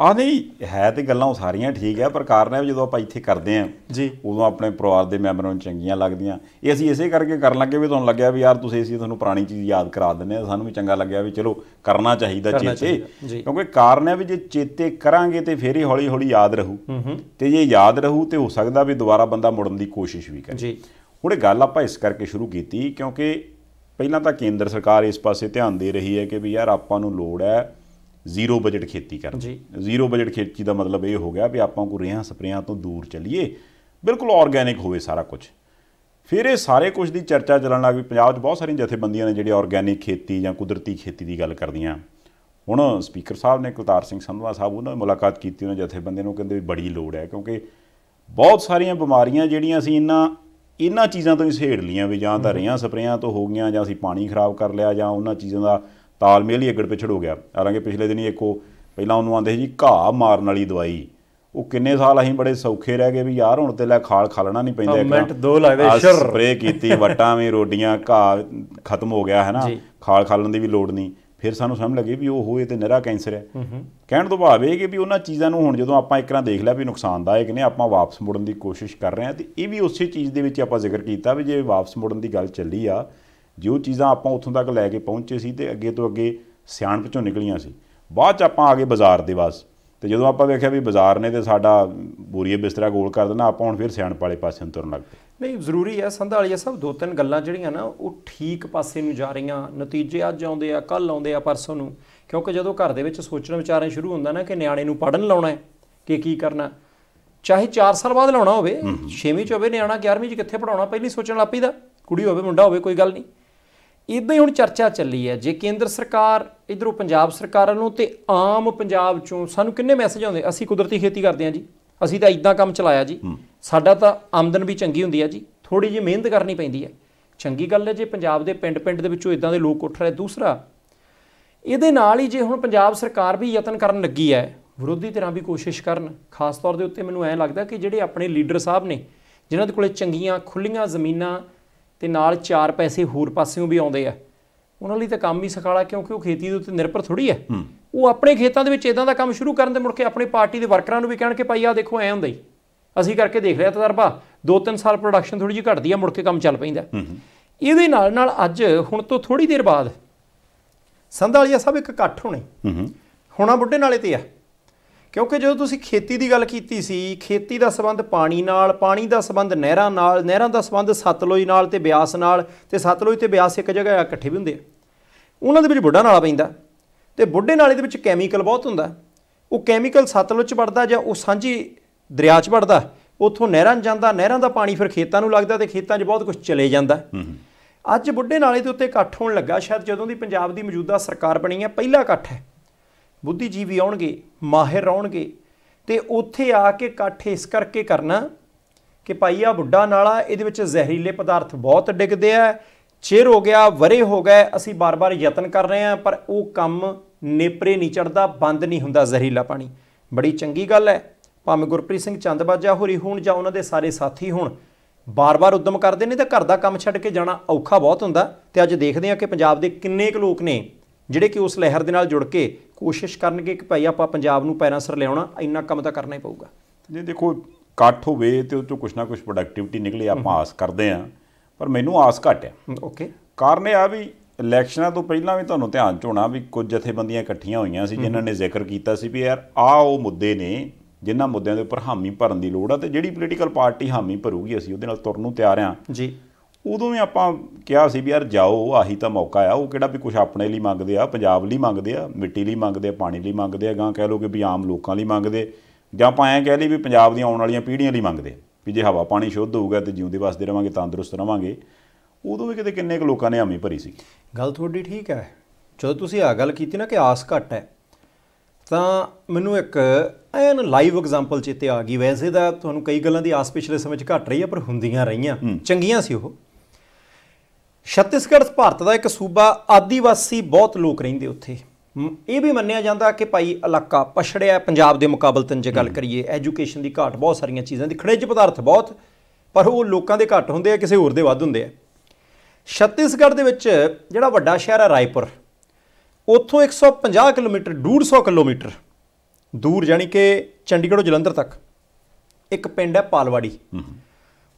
ਆ ਨਹੀਂ ਹੈ ਤੇ ਗੱਲਾਂ ਉਹ ਸਾਰੀਆਂ ਠੀਕ ਆ ਪਰ ਕਾਰਨ ਹੈ ਜਦੋਂ ਆਪਾਂ ਇੱਥੇ ਕਰਦੇ ਆ ਜੀ ਉਦੋਂ ਆਪਣੇ ਪਰਿਵਾਰ ਦੇ ਮੈਂਬਰਾਂ ਨੂੰ ਚੰਗੀਆਂ ਲੱਗਦੀਆਂ ਇਹ ਅਸੀਂ ਇਸੇ ਕਰਕੇ ਕਰਨ ਲੱਗੇ ਵੀ ਤੁਹਾਨੂੰ ਲੱਗਿਆ ਵੀ ਯਾਰ ਤੁਸੀਂ ਅਸੀਂ ਤੁਹਾਨੂੰ ਪੁਰਾਣੀ ਚੀਜ਼ ਯਾਦ ਕਰਾ ਦਿੰਦੇ ਆ ਸਾਨੂੰ ਵੀ ਚੰਗਾ ਲੱਗਿਆ ਵੀ ਚਲੋ ਕਰਨਾ ਚਾਹੀਦਾ ਚੇਤੇ ਕਿਉਂਕਿ ਕਾਰਨ ਹੈ ਵੀ ਜੇ ਚੇਤੇ ਕਰਾਂਗੇ ਤੇ ਫੇਰ ਹੀ ਹੌਲੀ ਹੌਲੀ ਯਾਦ ਰਹੂ ਤੇ ਜੇ ਯਾਦ ਰਹੂ ਤੇ ਹੋ ਸਕਦਾ ਵੀ ਦੁਬਾਰਾ ਬੰਦਾ ਮੁੜਨ ਦੀ ਕੋਸ਼ਿਸ਼ ਵੀ ਕਰੇ ਜੀ ਹੁਣ ਇਹ ਗੱਲ ਆਪਾਂ ਇਸ ਕਰਕੇ ਸ਼ੁਰੂ ਕੀਤੀ ਕਿਉਂਕਿ ਪਹਿਲਾਂ ਤਾਂ ਕੇਂਦਰ ਸਰਕਾਰ ਇਸ ਪਾਸੇ ਧਿਆਨ ਦੇ ਰਹੀ ਹੈ ਕਿ ਵੀ ਯਾਰ ਆਪਾਂ ਨੂੰ ਲੋੜ ਹੈ ਜ਼ੀਰੋ ਬਜਟ ਖੇਤੀ ਕਰਨ ਜ਼ੀਰੋ ਬਜਟ ਖੇਤੀ ਦਾ ਮਤਲਬ ਇਹ ਹੋ ਗਿਆ ਵੀ ਆਪਾਂ ਕੋ ਰਿਆਂ ਸਪਰਿਆਂ ਤੋਂ ਦੂਰ ਚੱਲੀਏ ਬਿਲਕੁਲ ਆਰਗੈਨਿਕ ਹੋਵੇ ਸਾਰਾ ਕੁਝ ਫਿਰ ਇਹ ਸਾਰੇ ਕੁਝ ਦੀ ਚਰਚਾ ਚੱਲਣ ਲੱਗ ਪਈ ਪੰਜਾਬ 'ਚ ਬਹੁਤ ਸਾਰੀਆਂ ਜਥੇਬੰਦੀਆਂ ਨੇ ਜਿਹੜੀਆਂ ਆਰਗੈਨਿਕ ਖੇਤੀ ਜਾਂ ਕੁਦਰਤੀ ਖੇਤੀ ਦੀ ਗੱਲ ਕਰਦੀਆਂ ਹੁਣ ਸਪੀਕਰ ਸਾਹਿਬ ਨੇ ਕੁਲਤਾਰ ਸਿੰਘ ਸੰਧਵਾ ਸਾਹਿਬ ਉਹਨਾਂ ਨਾਲ ਮੁਲਾਕਾਤ ਕੀਤੀ ਉਹਨਾਂ ਜਥੇਬੰਦੀਆਂ ਨੂੰ ਕਹਿੰਦੇ ਵੀ ਬੜੀ ਲੋੜ ਹੈ ਕਿਉਂਕਿ ਬਹੁਤ ਸਾਰੀਆਂ ਬਿਮਾਰੀਆਂ ਜਿਹੜੀਆਂ ਅਸੀਂ ਇਹਨਾਂ ਇਹਨਾਂ ਚੀਜ਼ਾਂ ਤੋਂ ਹੀ ਸਹਿੜ ਲੀਆਂ ਵੀ ਜਾਂ ਤਾਂ ਰਿਆਂ ਸਪਰਿਆਂ ਤੋਂ ਹੋ ਗਈਆਂ ਜਾਂ ਅਸੀਂ ਪਾਣੀ ਖਰਾਬ ਕਰ ਲਿਆ ਜਾਂ ਉਹਨਾਂ ਚੀਜ਼ਾਂ ਦਾ ਤਾਲਮੇਲ ਹੀ ਅਗੜ ਪਿਛੜ ਹੋ ਗਿਆ ਹਾਲਾਂਕਿ ਪਿਛਲੇ ਦਿਨੀ ਇੱਕ ਉਹ ਪਹਿਲਾਂ ਉਹਨੂੰ ਆਂਦੇ ਜੀ ਘਾਹ ਮਾਰਨ ਵਾਲੀ ਦਵਾਈ ਉਹ ਕਿੰਨੇ ਸਾਲ ਅਸੀਂ ਬੜੇ ਸੌਖੇ ਰਹਿ ਗਏ ਵੀ ਯਾਰ ਹੁਣ ਤੇ ਲੈ ਖਾਲ ਖਾਲਣਾ ਨਹੀਂ ਪੈਂਦਾ ਇੱਕ ਮਿੰਟ ਦੋ ਲੱਗਦੇ ਸ਼ਰ ਸਪਰੇ ਕੀਤੀ ਵਟਾਂ ਵੀ ਰੋਡੀਆਂ ਘਾਹ ਖਤਮ ਹੋ ਗਿਆ ਹੈ ਨਾ ਖਾਲ ਖਾਲਣ ਦੀ ਵੀ ਲੋੜ ਨਹੀਂ ਫਿਰ ਸਾਨੂੰ ਸਮਝ ਲੱਗੇ ਵੀ ਉਹ ਹੋਏ ਤੇ ਨਿਹਰਾ ਕੈਂਸਰ ਹੈ ਕਹਿਣ ਤੋਂ ਭਾਵ ਇਹ ਕਿ ਵੀ ਉਹਨਾਂ ਚੀਜ਼ਾਂ ਨੂੰ ਹੁਣ ਜਦੋਂ ਆਪਾਂ ਇੱਕ ਤਰ੍ਹਾਂ ਦੇਖ ਲਿਆ ਵੀ ਨੁਕਸਾਨਦਾਇਕ ਨੇ ਆਪਾਂ ਵਾਪਸ ਮੁੜਨ ਦੀ ਕੋਸ਼ਿਸ਼ ਕਰ ਰਹੇ ਹਾਂ ਤੇ ਇਹ ਵੀ ਉਸੇ ਚੀਜ਼ ਦੇ ਵਿੱਚ ਆਪਾਂ ਜ਼ਿਕਰ ਕੀਤਾ ਵੀ ਜੇ ਵਾਪਸ ਮੁੜਨ ਦੀ ਗੱਲ ਚੱਲੀ ਆ ਜੋ ਚੀਜ਼ਾਂ ਆਪਾਂ ਉੱਥੋਂ ਤੱਕ ਲੈ ਕੇ ਪਹੁੰਚੇ ਸੀ ਤੇ ਅੱਗੇ ਤੋਂ ਅੱਗੇ ਸਿਆਣਪ ਚੋਂ ਨਿਕਲੀਆਂ ਸੀ ਬਾਅਦ ਚ ਆਪਾਂ ਆ ਗਏ ਬਾਜ਼ਾਰ ਦੇ ਵਾਸ ਤੇ ਜਦੋਂ ਆਪਾਂ ਵੇਖਿਆ ਵੀ ਬਾਜ਼ਾਰ ਨੇ ਤੇ ਸਾਡਾ ਬੋਰੀਏ ਬਿਸਤਰਾ ਗੋਲ ਕਰ ਦੇਣਾ ਆਪਾਂ ਹੁਣ ਫਿਰ ਸਿਆਣਪ ਵਾਲੇ ਪਾਸੇ ਨੂੰ ਤੁਰਨ ਲੱਗ ਪਏ ਨਹੀਂ ਜ਼ਰੂਰੀ ਹੈ ਸੰਧਾਲੀਆ ਸਾਹਿਬ ਦੋ ਤਿੰਨ ਗੱਲਾਂ ਜਿਹੜੀਆਂ ਨਾ ਉਹ ਠੀਕ ਪਾਸੇ ਨੂੰ ਜਾ ਰਹੀਆਂ ਨਤੀਜੇ ਅੱਜ ਆਉਂਦੇ ਆ ਕੱਲ ਆਉਂਦੇ ਆ ਪਰਸੋਂ ਨੂੰ ਕਿਉਂਕਿ ਜਦੋਂ ਘਰ ਦੇ ਵਿੱਚ ਸੋਚਣ ਵਿਚਾਰੇ ਸ਼ੁਰੂ ਹੁੰਦਾ ਨਾ ਕਿ ਨਿਆਣੇ ਨੂੰ ਪੜਨ ਲਾਉਣਾ ਹੈ ਕਿ ਕੀ ਕਰਨਾ ਚਾਹੇ 4 ਸਾਲ ਬਾਅਦ ਲਾਉਣਾ ਹੋਵੇ 6ਵੀਂ ਚ ਹੋਵੇ ਨਿਆਣਾ 11ਵੀਂ ਚ ਕਿੱਥੇ ਪੜਾਉਣਾ ਪਹਿਲੀ ਸੋਚਣ ਲੱਪੀਦਾ ਕੁੜੀ ਹੋਵੇ ਮੁੰਡਾ ਹੋਵੇ ਕੋਈ ਗੱਲ ਨਹੀਂ ਇਦਾਂ ਹੀ ਹੁਣ ਚਰਚਾ ਚੱਲੀ ਹੈ ਜੇ ਕੇਂਦਰ ਸਰਕਾਰ ਇਧਰੋਂ ਪੰਜਾਬ ਸਰਕਾਰ ਵੱਲੋਂ ਤੇ ਆਮ ਪੰਜਾਬ ਚੋਂ ਸਾਨੂੰ ਕਿੰਨੇ ਮੈਸੇਜ ਆਉਂਦੇ ਅਸੀਂ ਕੁਦਰਤੀ ਖੇਤੀ ਕਰਦੇ ਹਾਂ ਜੀ ਅਸੀਂ ਤਾਂ ਇਦਾਂ ਕੰਮ ਚਲਾਇਆ ਜੀ ਸਾਡਾ ਤਾਂ ਆਮਦਨ ਵੀ ਚੰਗੀ ਹੁੰਦੀ ਹੈ ਜੀ ਥੋੜੀ ਜਿਹੀ ਮਿਹਨਤ ਕਰਨੀ ਪੈਂਦੀ ਹੈ ਚੰਗੀ ਗੱਲ ਹੈ ਜੇ ਪੰਜਾਬ ਦੇ ਪਿੰਡ-ਪਿੰਡ ਦੇ ਵਿੱਚੋਂ ਇਦਾਂ ਦੇ ਲੋਕ ਉੱਠ ਰਹੇ ਦੂਸਰਾ ਇਹਦੇ ਨਾਲ ਹੀ ਜੇ ਹੁਣ ਪੰਜਾਬ ਸਰਕਾਰ ਵੀ ਯਤਨ ਕਰਨ ਲੱਗੀ ਹੈ ਵਿਰੋਧੀ ਧਿਰਾਂ ਵੀ ਕੋਸ਼ਿਸ਼ ਕਰਨ ਖਾਸ ਤੌਰ ਦੇ ਉੱਤੇ ਮੈਨੂੰ ਐਂ ਲੱਗਦਾ ਕਿ ਜਿਹੜੇ ਆਪਣੇ ਲੀਡਰ ਸਾਹਿਬ ਨੇ ਜਿਨ੍ਹਾਂ ਦੇ ਕੋਲੇ ਚੰਗੀਆਂ ਖੁੱਲੀਆਂ ਜ਼ਮੀਨਾਂ ਤੇ ਨਾਲ ਚਾਰ ਪੈਸੇ ਹੋਰ ਪਾਸਿਓਂ ਵੀ ਆਉਂਦੇ ਆ ਉਹਨਾਂ ਲਈ ਤਾਂ ਕੰਮ ਹੀ ਸਖਾਲਾ ਕਿਉਂਕਿ ਉਹ ਖੇਤੀ ਦੇ ਉੱਤੇ ਨਿਰਭਰ ਥੋੜੀ ਹੈ ਉਹ ਆਪਣੇ ਖੇਤਾਂ ਦੇ ਵਿੱਚ ਇਦਾਂ ਦਾ ਕੰਮ ਸ਼ੁਰੂ ਕਰਨ ਦੇ ਮੁੜ ਕੇ ਆਪਣੇ ਪਾਰਟੀ ਦੇ ਵਰਕਰਾਂ ਨੂੰ ਵੀ ਕਹਿਣ ਕਿ ਭਾਈ ਆ ਦੇਖੋ ਐ ਹੁੰਦਾ ਹੀ ਅਸੀਂ ਕਰਕੇ ਦੇਖ ਲਿਆ ਤਜਰਬਾ 2-3 ਸਾਲ ਪ੍ਰੋਡਕਸ਼ਨ ਥੋੜੀ ਜਿਹੀ ਘਟਦੀ ਆ ਮੁੜ ਕੇ ਕੰਮ ਚੱਲ ਪੈਂਦਾ ਇਹਦੇ ਨਾਲ ਨਾਲ ਅੱਜ ਹੁਣ ਤੋਂ ਥੋੜੀ ਦੇਰ ਬਾਅਦ ਸੰਧਾਲੀਆ ਸਾਹਿਬ ਇੱਕ ਇਕੱਠ ਹੋਣੇ ਹੁਣਾਂ ਬੁੱਢੇ ਨਾਲੇ ਤੇ ਆ ਕਿਉਂਕਿ ਜਦੋਂ ਤੁਸੀਂ ਖੇਤੀ ਦੀ ਗੱਲ ਕੀਤੀ ਸੀ ਖੇਤੀ ਦਾ ਸਬੰਧ ਪਾਣੀ ਨਾਲ ਪਾਣੀ ਦਾ ਸਬੰਧ ਨਹਿਰਾਂ ਨਾਲ ਨਹਿਰਾਂ ਦਾ ਸਬੰਧ ਸਤਲੁਜ ਨਾਲ ਤੇ ਬਿਆਸ ਨਾਲ ਤੇ ਸਤਲੁਜ ਤੇ ਬਿਆਸ ਇੱਕ ਜਗ੍ਹਾ ਇਕੱਠੇ ਵੀ ਹੁੰਦੇ ਆ ਉਹਨਾਂ ਦੇ ਵਿੱਚ ਬੁੱਢਾ ਨਾਲਾ ਪੈਂਦਾ ਤੇ ਬੁੱਢੇ ਨਾਲੇ ਦੇ ਵਿੱਚ ਕੈਮੀਕਲ ਬਹੁਤ ਹੁੰਦਾ ਉਹ ਕੈਮੀਕਲ ਸਤਲੁਜ ਚ ਵੜਦਾ ਜਾਂ ਉਹ ਸਾਂਝੀ ਦਰਿਆ ਚ ਵੜਦਾ ਉੱਥੋਂ ਨਹਿਰਾਂ ਜਾਂਦਾ ਨਹਿਰਾਂ ਦਾ ਪਾਣੀ ਫਿਰ ਖੇਤਾਂ ਨੂੰ ਲੱਗਦਾ ਤੇ ਖੇਤਾਂ 'ਚ ਬਹੁਤ ਕੁਝ ਚਲੇ ਜਾਂਦਾ ਅੱਜ ਬੁੱਢੇ ਨਾਲੇ ਦੇ ਉੱਤੇ ਇਕੱਠ ਹੋਣ ਲੱਗਾ ਸ਼ਾਇਦ ਜਦੋਂ ਦੀ ਪੰਜਾਬ ਦੀ ਮੌਜੂਦਾ ਸਰਕਾਰ ਬਣੀ ਹੈ ਪਹਿਲਾ ਇਕੱਠ ਹੈ ਬੁੱਧੀਜੀਵੀ ਆਉਣਗੇ ਮਾਹਿਰ ਆਉਣਗੇ ਤੇ ਉੱਥੇ ਆ ਕੇ ਇਕੱਠ ਇਸ ਕਰਕੇ ਕਰਨਾ ਕਿ ਭਾਈ ਆ ਬੁੱਢਾ ਨਾਲਾ ਇਹਦੇ ਵਿੱਚ ਜ਼ਹਿਰੀਲੇ ਪਦਾਰਥ ਬਹੁਤ ਡਿੱਗਦੇ ਆ ਚੇਰ ਹੋ ਗਿਆ ਵਰੇ ਹੋ ਗਏ ਅਸੀਂ ਬਾਰ-ਬਾਰ ਯਤਨ ਕਰ ਰਹੇ ਆ ਪਰ ਉਹ ਕੰਮ ਨੇਪਰੇ ਨਹੀਂ ਚੜਦਾ ਬੰਦ ਨਹੀਂ ਹੁੰਦਾ ਜ਼ਹਿਰੀਲਾ ਪਾਣੀ ਬੜੀ ਚੰਗੀ ਗੱਲ ਹੈ ਭਾਵੇਂ ਗੁਰਪ੍ਰੀਤ ਸਿੰਘ ਚੰਦਬਾਜਾ ਹੋਰੀ ਹੋਣ ਜਾਂ ਉਹਨਾਂ ਦੇ ਸਾਰੇ ਸਾਥੀ ਹੋਣ ਬਾਰ-ਬਾਰ ਉਦਮ ਕਰਦੇ ਨੇ ਤਾਂ ਘਰ ਦਾ ਕੰਮ ਛੱਡ ਕੇ ਜਾਣਾ ਔਖਾ ਬਹੁਤ ਹੁੰਦਾ ਤੇ ਅੱਜ ਦੇਖਦੇ ਆ ਕਿ ਪੰਜਾਬ ਦੇ ਕਿੰਨੇ ਕੁ ਲੋਕ ਨੇ ਜਿਹੜੇ ਕਿ ਉਸ ਲਹਿਰ ਦੇ ਨਾਲ ਜੁੜ ਕੇ ਕੋਸ਼ਿਸ਼ ਕਰਨਗੇ ਕਿ ਭਾਈ ਆਪਾਂ ਪੰਜਾਬ ਨੂੰ ਪੈਰਾਂ ਸਿਰ ਲਿਆਉਣਾ ਇੰਨਾ ਕੰਮ ਤਾਂ ਕਰਨਾ ਹੀ ਪਊਗਾ ਜੇ ਦੇਖੋ ਕੱਠ ਹੋਵੇ ਤੇ ਉਹ ਤੋਂ ਕੁਛ ਨਾ ਕੁਛ ਪ੍ਰੋਡਕਟਿਵਿਟੀ ਨਿਕਲੇ ਆਪਾਂ ਆਸ ਕਰਦੇ ਆ ਪਰ ਮੈਨੂੰ ਆਸ ਘਟ ਆ ਓਕੇ ਕਾਰਨ ਇਹ ਆ ਵੀ ਇਲੈਕਸ਼ਨਾਂ ਤੋਂ ਪਹਿਲਾਂ ਵੀ ਤੁਹਾਨੂੰ ਧਿਆਨ ਚ ਹੋਣਾ ਵੀ ਕੁਝ ਜਥੇਬੰਦੀਆਂ ਇਕੱਠੀਆਂ ਹੋਈਆਂ ਸੀ ਜਿਨ੍ਹਾਂ ਨੇ ਜ਼ਿਕਰ ਕੀਤਾ ਸੀ ਵੀ ਯਾਰ ਆ ਉਹ ਮੁੱਦੇ ਨੇ ਜਿਨ੍ਹਾਂ ਮੁੱਦਿਆਂ ਦੇ ਉੱਪਰ ਹਾਮੀ ਭਰਨ ਦੀ ਲੋੜ ਆ ਤੇ ਜਿਹੜੀ ਪੋਲੀਟੀਕਲ ਪਾਰਟੀ ਹਾਮੀ ਭਰੂਗੀ ਅਸੀਂ ਉਹਦੇ ਨਾਲ ਤੁਰਨ ਨੂੰ ਤਿਆਰ ਆ ਜੀ ਉਦੋਂ ਵੀ ਆਪਾਂ ਕਿਹਾ ਸੀ ਵੀ ਯਾਰ ਜਾਓ ਆਹੀ ਤਾਂ ਮੌਕਾ ਆ ਉਹ ਕਿਹੜਾ ਵੀ ਕੁਝ ਆਪਣੇ ਲਈ ਮੰਗਦੇ ਆ ਪੰਜਾਬ ਲਈ ਮੰਗਦੇ ਆ ਮਿੱਟੀ ਲਈ ਮੰਗਦੇ ਆ ਪਾਣੀ ਲਈ ਮੰਗਦੇ ਆ ਗਾਂ ਕਹਿ ਲੋ ਕਿ ਵੀ ਆਮ ਲੋਕਾਂ ਲਈ ਮੰਗਦੇ ਜਾਂ ਆਪਾਂ ਐਂ ਕਹਿ ਲਈ ਵੀ ਪੰਜਾਬ ਦੀਆਂ ਆਉਣ ਵਾਲੀਆਂ ਪੀੜ੍ਹੀਆਂ ਲਈ ਮੰਗਦੇ ਵੀ ਜੇ ਹਵਾ ਪਾਣੀ ਸ਼ੁੱਧ ਹੋਊਗਾ ਤੇ ਜਿਉਂਦੇ ਵਸਦੇ ਰਵਾਂਗੇ ਤੰਦਰੁਸਤ ਰਵਾਂਗੇ ਉਦੋਂ ਵੀ ਕਿਤੇ ਕਿੰਨੇ ਕੁ ਲੋਕਾਂ ਨੇ ਆਮੀ ਭਰੀ ਸੀ ਗੱਲ ਤੁਹਾਡੀ ਠੀਕ ਹੈ ਜਦੋਂ ਤੁਸੀਂ ਆ ਗੱਲ ਕੀਤੀ ਨਾ ਕਿ ਆਸ ਘੱਟ ਹੈ ਤਾਂ ਮੈਨੂੰ ਇੱਕ ਐਨ ਲਾਈਵ ਐਗਜ਼ਾਮਪਲ ਚਿੱਤੇ ਆ ਗਈ ਵੈਸੇ ਤਾਂ ਤੁਹਾਨੂੰ ਕਈ ਗੱਲਾਂ ਦੀ ਆਸ ਪਿਛਲੇ ਸਮੇਂ 'ਚ ਘਟ ਰਹੀ ਆ ਪਰ ਹੁੰਦੀਆਂ ਰਹੀਆਂ ਚੰਗੀਆਂ ਸੀ ਉਹ ਛੱਤੀਸਗੜ੍ਹ ਭਾਰਤ ਦਾ ਇੱਕ ਸੂਬਾ ਆਦੀਵਾਸੀ ਬਹੁਤ ਲੋਕ ਰਹਿੰਦੇ ਉੱਥੇ ਇਹ ਵੀ ਮੰਨਿਆ ਜਾਂਦਾ ਕਿ ਭਾਈ ਇਲਾਕਾ ਪਛੜਿਆ ਪੰਜਾਬ ਦੇ ਤਨ ਜੇ ਗੱਲ ਕਰੀਏ ਐਜੂਕੇਸ਼ਨ ਦੀ ਘਾਟ ਬਹੁਤ ਸਾਰੀਆਂ ਚੀਜ਼ਾਂ ਦੀ ਖਣਿਜ ਪਦਾਰਥ ਬਹੁਤ ਪਰ ਉਹ ਲੋਕਾਂ ਦੇ ਘੱਟ ਹੁੰਦੇ ਆ ਕਿਸੇ ਹੋਰ ਦੇ ਵੱਧ ਹੁੰਦੇ ਆ ਛੱਤੀਸਗੜ੍ਹ ਦੇ ਵਿੱਚ ਜਿਹੜਾ ਵੱਡਾ ਸ਼ਹਿਰ ਹੈ ਰਾਏਪੁਰ ਉੱਥੋਂ 150 ਕਿਲੋਮੀਟਰ 150 ਕਿਲੋਮੀਟਰ ਦੂਰ ਜਾਨੀ ਕਿ ਚੰਡੀਗੜ੍ਹੋਂ ਜਲੰਧਰ ਤੱਕ ਇੱਕ ਪਿੰਡ ਹੈ ਪਾਲਵਾੜੀ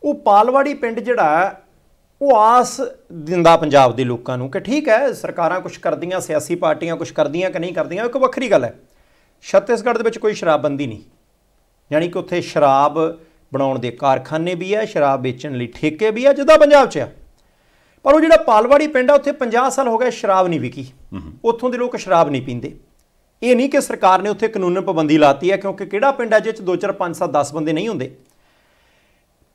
ਉਹ ਪਾਲਵਾੜੀ ਪਿੰਡ ਜਿਹੜਾ ਉਹ ਆਸ ਦਿੰਦਾ ਪੰਜਾਬ ਦੇ ਲੋਕਾਂ ਨੂੰ ਕਿ ਠੀਕ ਹੈ ਸਰਕਾਰਾਂ ਕੁਝ ਕਰਦੀਆਂ ਸਿਆਸੀ ਪਾਰਟੀਆਂ ਕੁਝ ਕਰਦੀਆਂ ਕਿ ਨਹੀਂ ਕਰਦੀਆਂ ਇੱਕ ਵੱਖਰੀ ਗੱਲ ਹੈ ਛੱਤੀਸਗੜ੍ਹ ਦੇ ਵਿੱਚ ਕੋਈ ਸ਼ਰਾਬਬੰਦੀ ਨਹੀਂ ਯਾਨੀ ਕਿ ਉੱਥੇ ਸ਼ਰਾਬ ਬਣਾਉਣ ਦੇ ਕਾਰਖਾਨੇ ਵੀ ਹੈ ਸ਼ਰਾਬ ਵੇਚਣ ਲਈ ਠੇਕੇ ਵੀ ਹੈ ਜਿੱਦਾਂ ਪੰਜਾਬ 'ਚ ਆ ਪਰ ਉਹ ਜਿਹੜਾ ਪਾਲਵਾੜੀ ਪਿੰਡ ਆ ਉੱਥੇ 50 ਸਾਲ ਹੋ ਗਏ ਸ਼ਰਾਬ ਨਹੀਂ ਵਿਕੀ ਉੱਥੋਂ ਦੇ ਲੋਕ ਸ਼ਰਾਬ ਨਹੀਂ ਪੀਂਦੇ ਇਹ ਨਹੀਂ ਕਿ ਸਰਕਾਰ ਨੇ ਉੱਥੇ ਕਾਨੂੰਨ ਪਾਬੰਦੀ ਲਾਤੀ ਹੈ ਕਿਉਂਕਿ ਕਿਹੜਾ ਪਿੰਡ ਹੈ ਜਿੱਥੇ 'ਚ 2 4 5 7 10 ਬੰਦੇ ਨਹੀਂ ਹੁੰਦੇ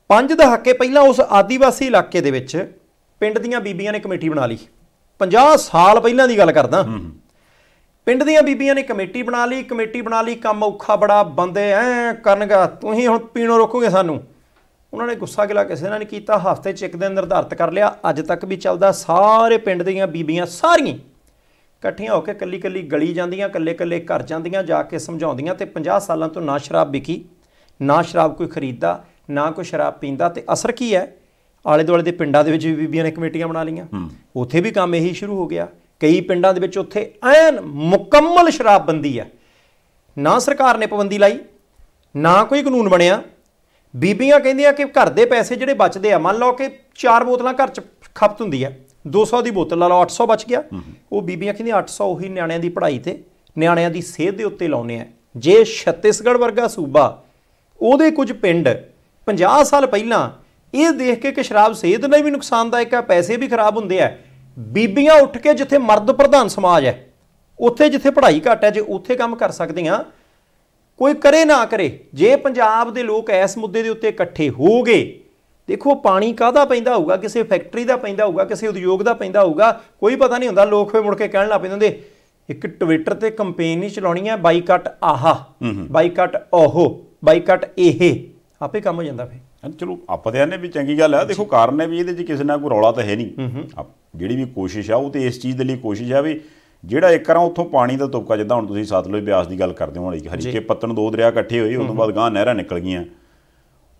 ਪੰਜ ਦਹਾਕੇ ਪਹਿਲਾਂ ਉਸ ਆਦੀਵਾਸੀ ਇਲਾਕੇ ਦੇ ਵਿੱਚ ਪਿੰਡ ਦੀਆਂ ਬੀਬੀਆਂ ਨੇ ਕਮੇਟੀ ਬਣਾ ਲਈ 50 ਸਾਲ ਪਹਿਲਾਂ ਦੀ ਗੱਲ ਕਰਦਾ ਪਿੰਡ ਦੀਆਂ ਬੀਬੀਆਂ ਨੇ ਕਮੇਟੀ ਬਣਾ ਲਈ ਕਮੇਟੀ ਬਣਾ ਲਈ ਕੰਮ ਔਖਾ ਬੜਾ ਬੰਦੇ ਐ ਕਰਨਗਾ ਤੁਸੀਂ ਹੁਣ ਪੀਣੋ ਰੋਕੋਗੇ ਸਾਨੂੰ ਉਹਨਾਂ ਨੇ ਗੁੱਸਾ ਗਿਲਾ ਕਿਸੇ ਨਾਲ ਨਹੀਂ ਕੀਤਾ ਹਫ਼ਤੇ 'ਚ ਇੱਕ ਦਿਨ ਨਿਰਧਾਰਤ ਕਰ ਲਿਆ ਅੱਜ ਤੱਕ ਵੀ ਚੱਲਦਾ ਸਾਰੇ ਪਿੰਡ ਦੀਆਂ ਬੀਬੀਆਂ ਸਾਰੀਆਂ ਇਕੱਠੀਆਂ ਹੋ ਕੇ ਕੱਲੀ-ਕੱਲੀ ਗਲੀ ਜਾਂਦੀਆਂ ਕੱਲੇ-ਕੱਲੇ ਘਰ ਜਾਂਦੀਆਂ ਜਾ ਕੇ ਸਮਝਾਉਂਦੀਆਂ ਤੇ 50 ਸਾਲਾਂ ਤੋਂ ਨਾ ਸ਼ਰਾਬ ਵਿਕੀ ਨਾ ਸ਼ਰਾਬ ਕੋਈ ਖਰੀਦਦਾ ਨਾ ਕੋਈ ਸ਼ਰਾਬ ਪੀਂਦਾ ਤੇ ਅਸਰ ਕੀ ਹੈ ਆਲੇ ਦੁਆਲੇ ਦੇ ਪਿੰਡਾਂ ਦੇ ਵਿੱਚ ਵੀ ਬੀਬੀਆਂ ਨੇ ਕਮੇਟੀਆਂ ਬਣਾ ਲਈਆਂ ਉੱਥੇ ਵੀ ਕੰਮ ਇਹੀ ਸ਼ੁਰੂ ਹੋ ਗਿਆ ਕਈ ਪਿੰਡਾਂ ਦੇ ਵਿੱਚ ਉੱਥੇ ਐਨ ਮੁਕੰਮਲ ਸ਼ਰਾਬਬੰਦੀ ਹੈ ਨਾ ਸਰਕਾਰ ਨੇ ਪਾਬੰਦੀ ਲਾਈ ਨਾ ਕੋਈ ਕਾਨੂੰਨ ਬਣਿਆ ਬੀਬੀਆਂ ਕਹਿੰਦੀਆਂ ਕਿ ਘਰ ਦੇ ਪੈਸੇ ਜਿਹੜੇ ਬਚਦੇ ਆ ਮੰਨ ਲਓ ਕਿ ਚਾਰ ਬੋਤਲਾਂ ਘਰ ਚ ਖਪਤ ਹੁੰਦੀ ਹੈ 200 ਦੀ ਬੋਤਲ ਲਾ ਲਓ 800 ਬਚ ਗਿਆ ਉਹ ਬੀਬੀਆਂ ਕਹਿੰਦੀਆਂ 800 ਉਹੀ ਨਿਆਣਿਆਂ ਦੀ ਪੜ੍ਹਾਈ ਤੇ ਨਿਆਣਿਆਂ ਦੀ ਸਿਹਤ ਦੇ ਉੱਤੇ ਲਾਉਨੇ ਆ ਜੇ ਛੱਤੀਸਗੜ੍ਹ ਵਰਗਾ ਸੂਬਾ ਉਹਦੇ ਕੁਝ ਪਿੰਡ 50 ਸਾਲ ਪਹਿਲਾਂ ਇਹ ਦੇਖ ਕੇ ਕਿ ਸ਼ਰਾਬ ਸਿਹਤ ਲਈ ਵੀ ਨੁਕਸਾਨਦਾਇਕ ਹੈ ਪੈਸੇ ਵੀ ਖਰਾਬ ਹੁੰਦੇ ਆ ਬੀਬੀਆਂ ਉੱਠ ਕੇ ਜਿੱਥੇ ਮਰਦ ਪ੍ਰਧਾਨ ਸਮਾਜ ਹੈ ਉੱਥੇ ਜਿੱਥੇ ਪੜ੍ਹਾਈ ਘੱਟ ਹੈ ਜੇ ਉੱਥੇ ਕੰਮ ਕਰ ਸਕਦੀਆਂ ਕੋਈ ਕਰੇ ਨਾ ਕਰੇ ਜੇ ਪੰਜਾਬ ਦੇ ਲੋਕ ਇਸ ਮੁੱਦੇ ਦੇ ਉੱਤੇ ਇਕੱਠੇ ਹੋ ਗਏ ਦੇਖੋ ਪਾਣੀ ਕਾਹਦਾ ਪੈਂਦਾ ਹੋਊਗਾ ਕਿਸੇ ਫੈਕਟਰੀ ਦਾ ਪੈਂਦਾ ਹੋਊਗਾ ਕਿਸੇ ਉਦਯੋਗ ਦਾ ਪੈਂਦਾ ਹੋਊਗਾ ਕੋਈ ਪਤਾ ਨਹੀਂ ਹੁੰਦਾ ਲੋਕ ਫੇ ਮੁੜ ਕੇ ਕਹਿਣ ਲੱਗ ਪੈਂਦੇ ਹੁੰਦੇ ਇੱਕ ਟਵਿੱਟਰ ਤੇ ਕੰਪੇਨ ਨਹੀਂ ਚਲਾਉਣੀ ਹੈ ਬਾਈਕਾਟ ਆਹਾ ਬਾਈਕਾਟ ਓਹੋ ਬਾਈਕਾਟ ਇਹੇ ਆਪੇ ਕੰਮ ਹੋ ਜਾਂਦਾ ਫੇ ਚਲੋ ਆਪਾਂ ਦੇ ਆਨੇ ਵੀ ਚੰਗੀ ਗੱਲ ਆ ਦੇਖੋ ਕਾਰਨ ਹੈ ਵੀ ਇਹਦੇ 'ਚ ਕਿਸੇ ਨਾਲ ਕੋਈ ਰੌਲਾ ਤਾਂ ਹੈ ਨਹੀਂ ਜਿਹੜੀ ਵੀ ਕੋਸ਼ਿਸ਼ ਆ ਉਹ ਤੇ ਇਸ ਚੀਜ਼ ਦੇ ਲਈ ਕੋਸ਼ਿਸ਼ ਆ ਵੀ ਜਿਹੜਾ ਇੱਕ ਆ ਉੱਥੋਂ ਪਾਣੀ ਦਾ ਤੁਪਕਾ ਜਿੱਦਾਂ ਹੁਣ ਤੁਸੀਂ ਸਤਲੁਜ ਬਿਆਸ ਦੀ ਗੱਲ ਕਰਦੇ ਹੋ ਹਰੀ ਹਰੀਕੇ ਪੱਤਨ ਦੋ ਦਰਿਆ ਇਕੱਠੇ ਹੋਏ ਉਸ ਤੋਂ ਬਾਅਦ ਗਾਂ ਨਹਿਰਾਂ ਨਿਕਲ ਗਈਆਂ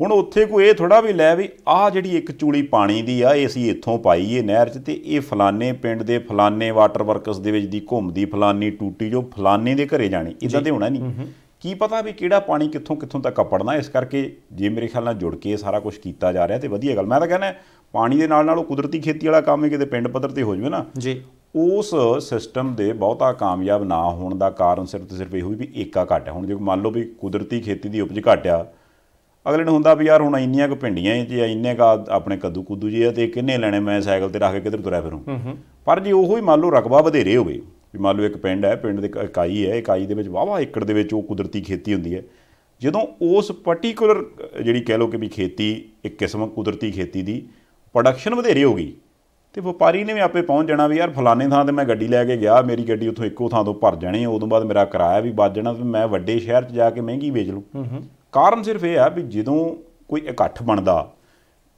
ਹੁਣ ਉੱਥੇ ਕੋਈ ਇਹ ਥੋੜਾ ਵੀ ਲੈ ਵੀ ਆਹ ਜਿਹੜੀ ਇੱਕ ਚੂਲੀ ਪਾਣੀ ਦੀ ਆ ਇਹ ਅਸੀਂ ਇੱਥੋਂ ਪਾਈ ਇਹ ਨਹਿਰ 'ਚ ਤੇ ਇਹ ਫਲਾਨੇ ਪਿੰਡ ਦੇ ਫਲਾਨੇ ਵਾਟਰ ਵਰਕਸ ਦੇ ਵਿੱਚ ਦੀ ਘੁੰਮਦੀ ਫਲਾਨੀ ਟੂਟੀ ਜੋ ਫਲਾਨੇ ਦੇ ਘਰੇ ਜਾਣੀ ਇਦਾਂ ਤੇ ਹੋਣਾ ਨਹੀਂ ਕੀ ਪਤਾ ਵੀ ਕਿਹੜਾ ਪਾਣੀ ਕਿੱਥੋਂ ਕਿੱਥੋਂ ਤੱਕ ਪੜਨਾ ਇਸ ਕਰਕੇ ਜੇ ਮੇਰੇ ਖਿਆਲ ਨਾਲ ਜੁੜ ਕੇ ਸਾਰਾ ਕੁਝ ਕੀਤਾ ਜਾ ਰਿਹਾ ਤੇ ਵਧੀਆ ਗੱਲ ਮੈਂ ਤਾਂ ਕਹਿੰਦਾ ਪਾਣੀ ਦੇ ਨਾਲ ਨਾਲ ਉਹ ਕੁਦਰਤੀ ਖੇਤੀ ਵਾਲਾ ਕੰਮ ਹੀ ਕਿਤੇ ਪਿੰਡ ਪੱਧਰ ਤੇ ਹੋ ਜਵੇ ਨਾ ਜੀ ਉਸ ਸਿਸਟਮ ਦੇ ਬਹੁਤਾ ਕਾਮਯਾਬ ਨਾ ਹੋਣ ਦਾ ਕਾਰਨ ਸਿਰਫ ਤੇ ਸਿਰਫ ਹੋਈ ਵੀ ਏਕਾ ਘਟ ਹੈ ਹੁਣ ਜੇ ਮੰਨ ਲਓ ਵੀ ਕੁਦਰਤੀ ਖੇਤੀ ਦੀ ਉਪਜ ਘਟਿਆ ਅਗਲੇ ਨੂੰ ਹੁੰਦਾ ਵੀ ਯਾਰ ਹੁਣ ਇੰਨੀਆਂ ਕੁ ਪਿੰਡੀਆਂ ਹੀ ਇੰਨੇ ਕਾ ਆਪਣੇ ਕੱਦੂ ਕੁੱਦੂ ਜੇ ਤੇ ਕਿੰਨੇ ਲੈਣੇ ਮੈਂ ਸਾਈਕਲ ਤੇ ਰੱਖ ਕੇ ਕਿਧਰ ਤੁਰਿਆ ਫਿਰੂੰ ਪਰ ਜੇ ਉਹੋ ਹੀ ਮੰਨ ਲਓ ਰਕਬਾ ਵਧੇਰੇ ਹੋਵੇ ਵੀ ਮੰਨ ਲਓ ਇੱਕ ਪਿੰਡ ਹੈ ਪਿੰਡ ਦੇ ਇਕਾਈ ਹੈ ਇਕਾਈ ਦੇ ਵਿੱਚ ਵਾਵਾ ਏਕੜ ਦੇ ਵਿੱਚ ਉਹ ਕੁਦਰਤੀ ਖੇਤੀ ਹੁੰਦੀ ਹੈ ਜਦੋਂ ਉਸ ਪਾਰਟਿਕੂਲਰ ਜਿਹੜੀ ਕਹਿ ਲਓ ਕਿ ਵੀ ਖੇਤੀ ਇੱਕ ਕਿਸਮ ਕੁਦਰਤੀ ਖੇਤੀ ਦੀ ਪ੍ਰੋਡਕਸ਼ਨ ਵਧੇਰੀ ਹੋ ਗਈ ਤੇ ਵਪਾਰੀ ਨੇ ਵੀ ਆਪੇ ਪਹੁੰਚ ਜਾਣਾ ਵੀ ਯਾਰ ਫਲਾਣੇ ਥਾਂ ਤੇ ਮੈਂ ਗੱਡੀ ਲੈ ਕੇ ਗਿਆ ਮੇਰੀ ਗੱਡੀ ਉੱਥੋਂ ਇੱਕੋ ਥਾਂ ਤੋਂ ਭਰ ਜਾਣੀ ਉਦੋਂ ਬਾਅਦ ਮੇਰਾ ਕਿਰਾਇਆ ਵੀ ਵੱਜ ਜਾਣਾ ਤੇ ਮੈਂ ਵੱਡੇ ਸ਼ਹਿਰ 'ਚ ਜਾ ਕੇ ਮਹਿੰਗੀ ਵੇਚ ਲੂੰ ਕਾਰਨ ਸਿਰਫ ਇਹ ਆ ਵੀ ਜਦੋਂ ਕੋਈ ਇਕੱਠ ਬਣਦਾ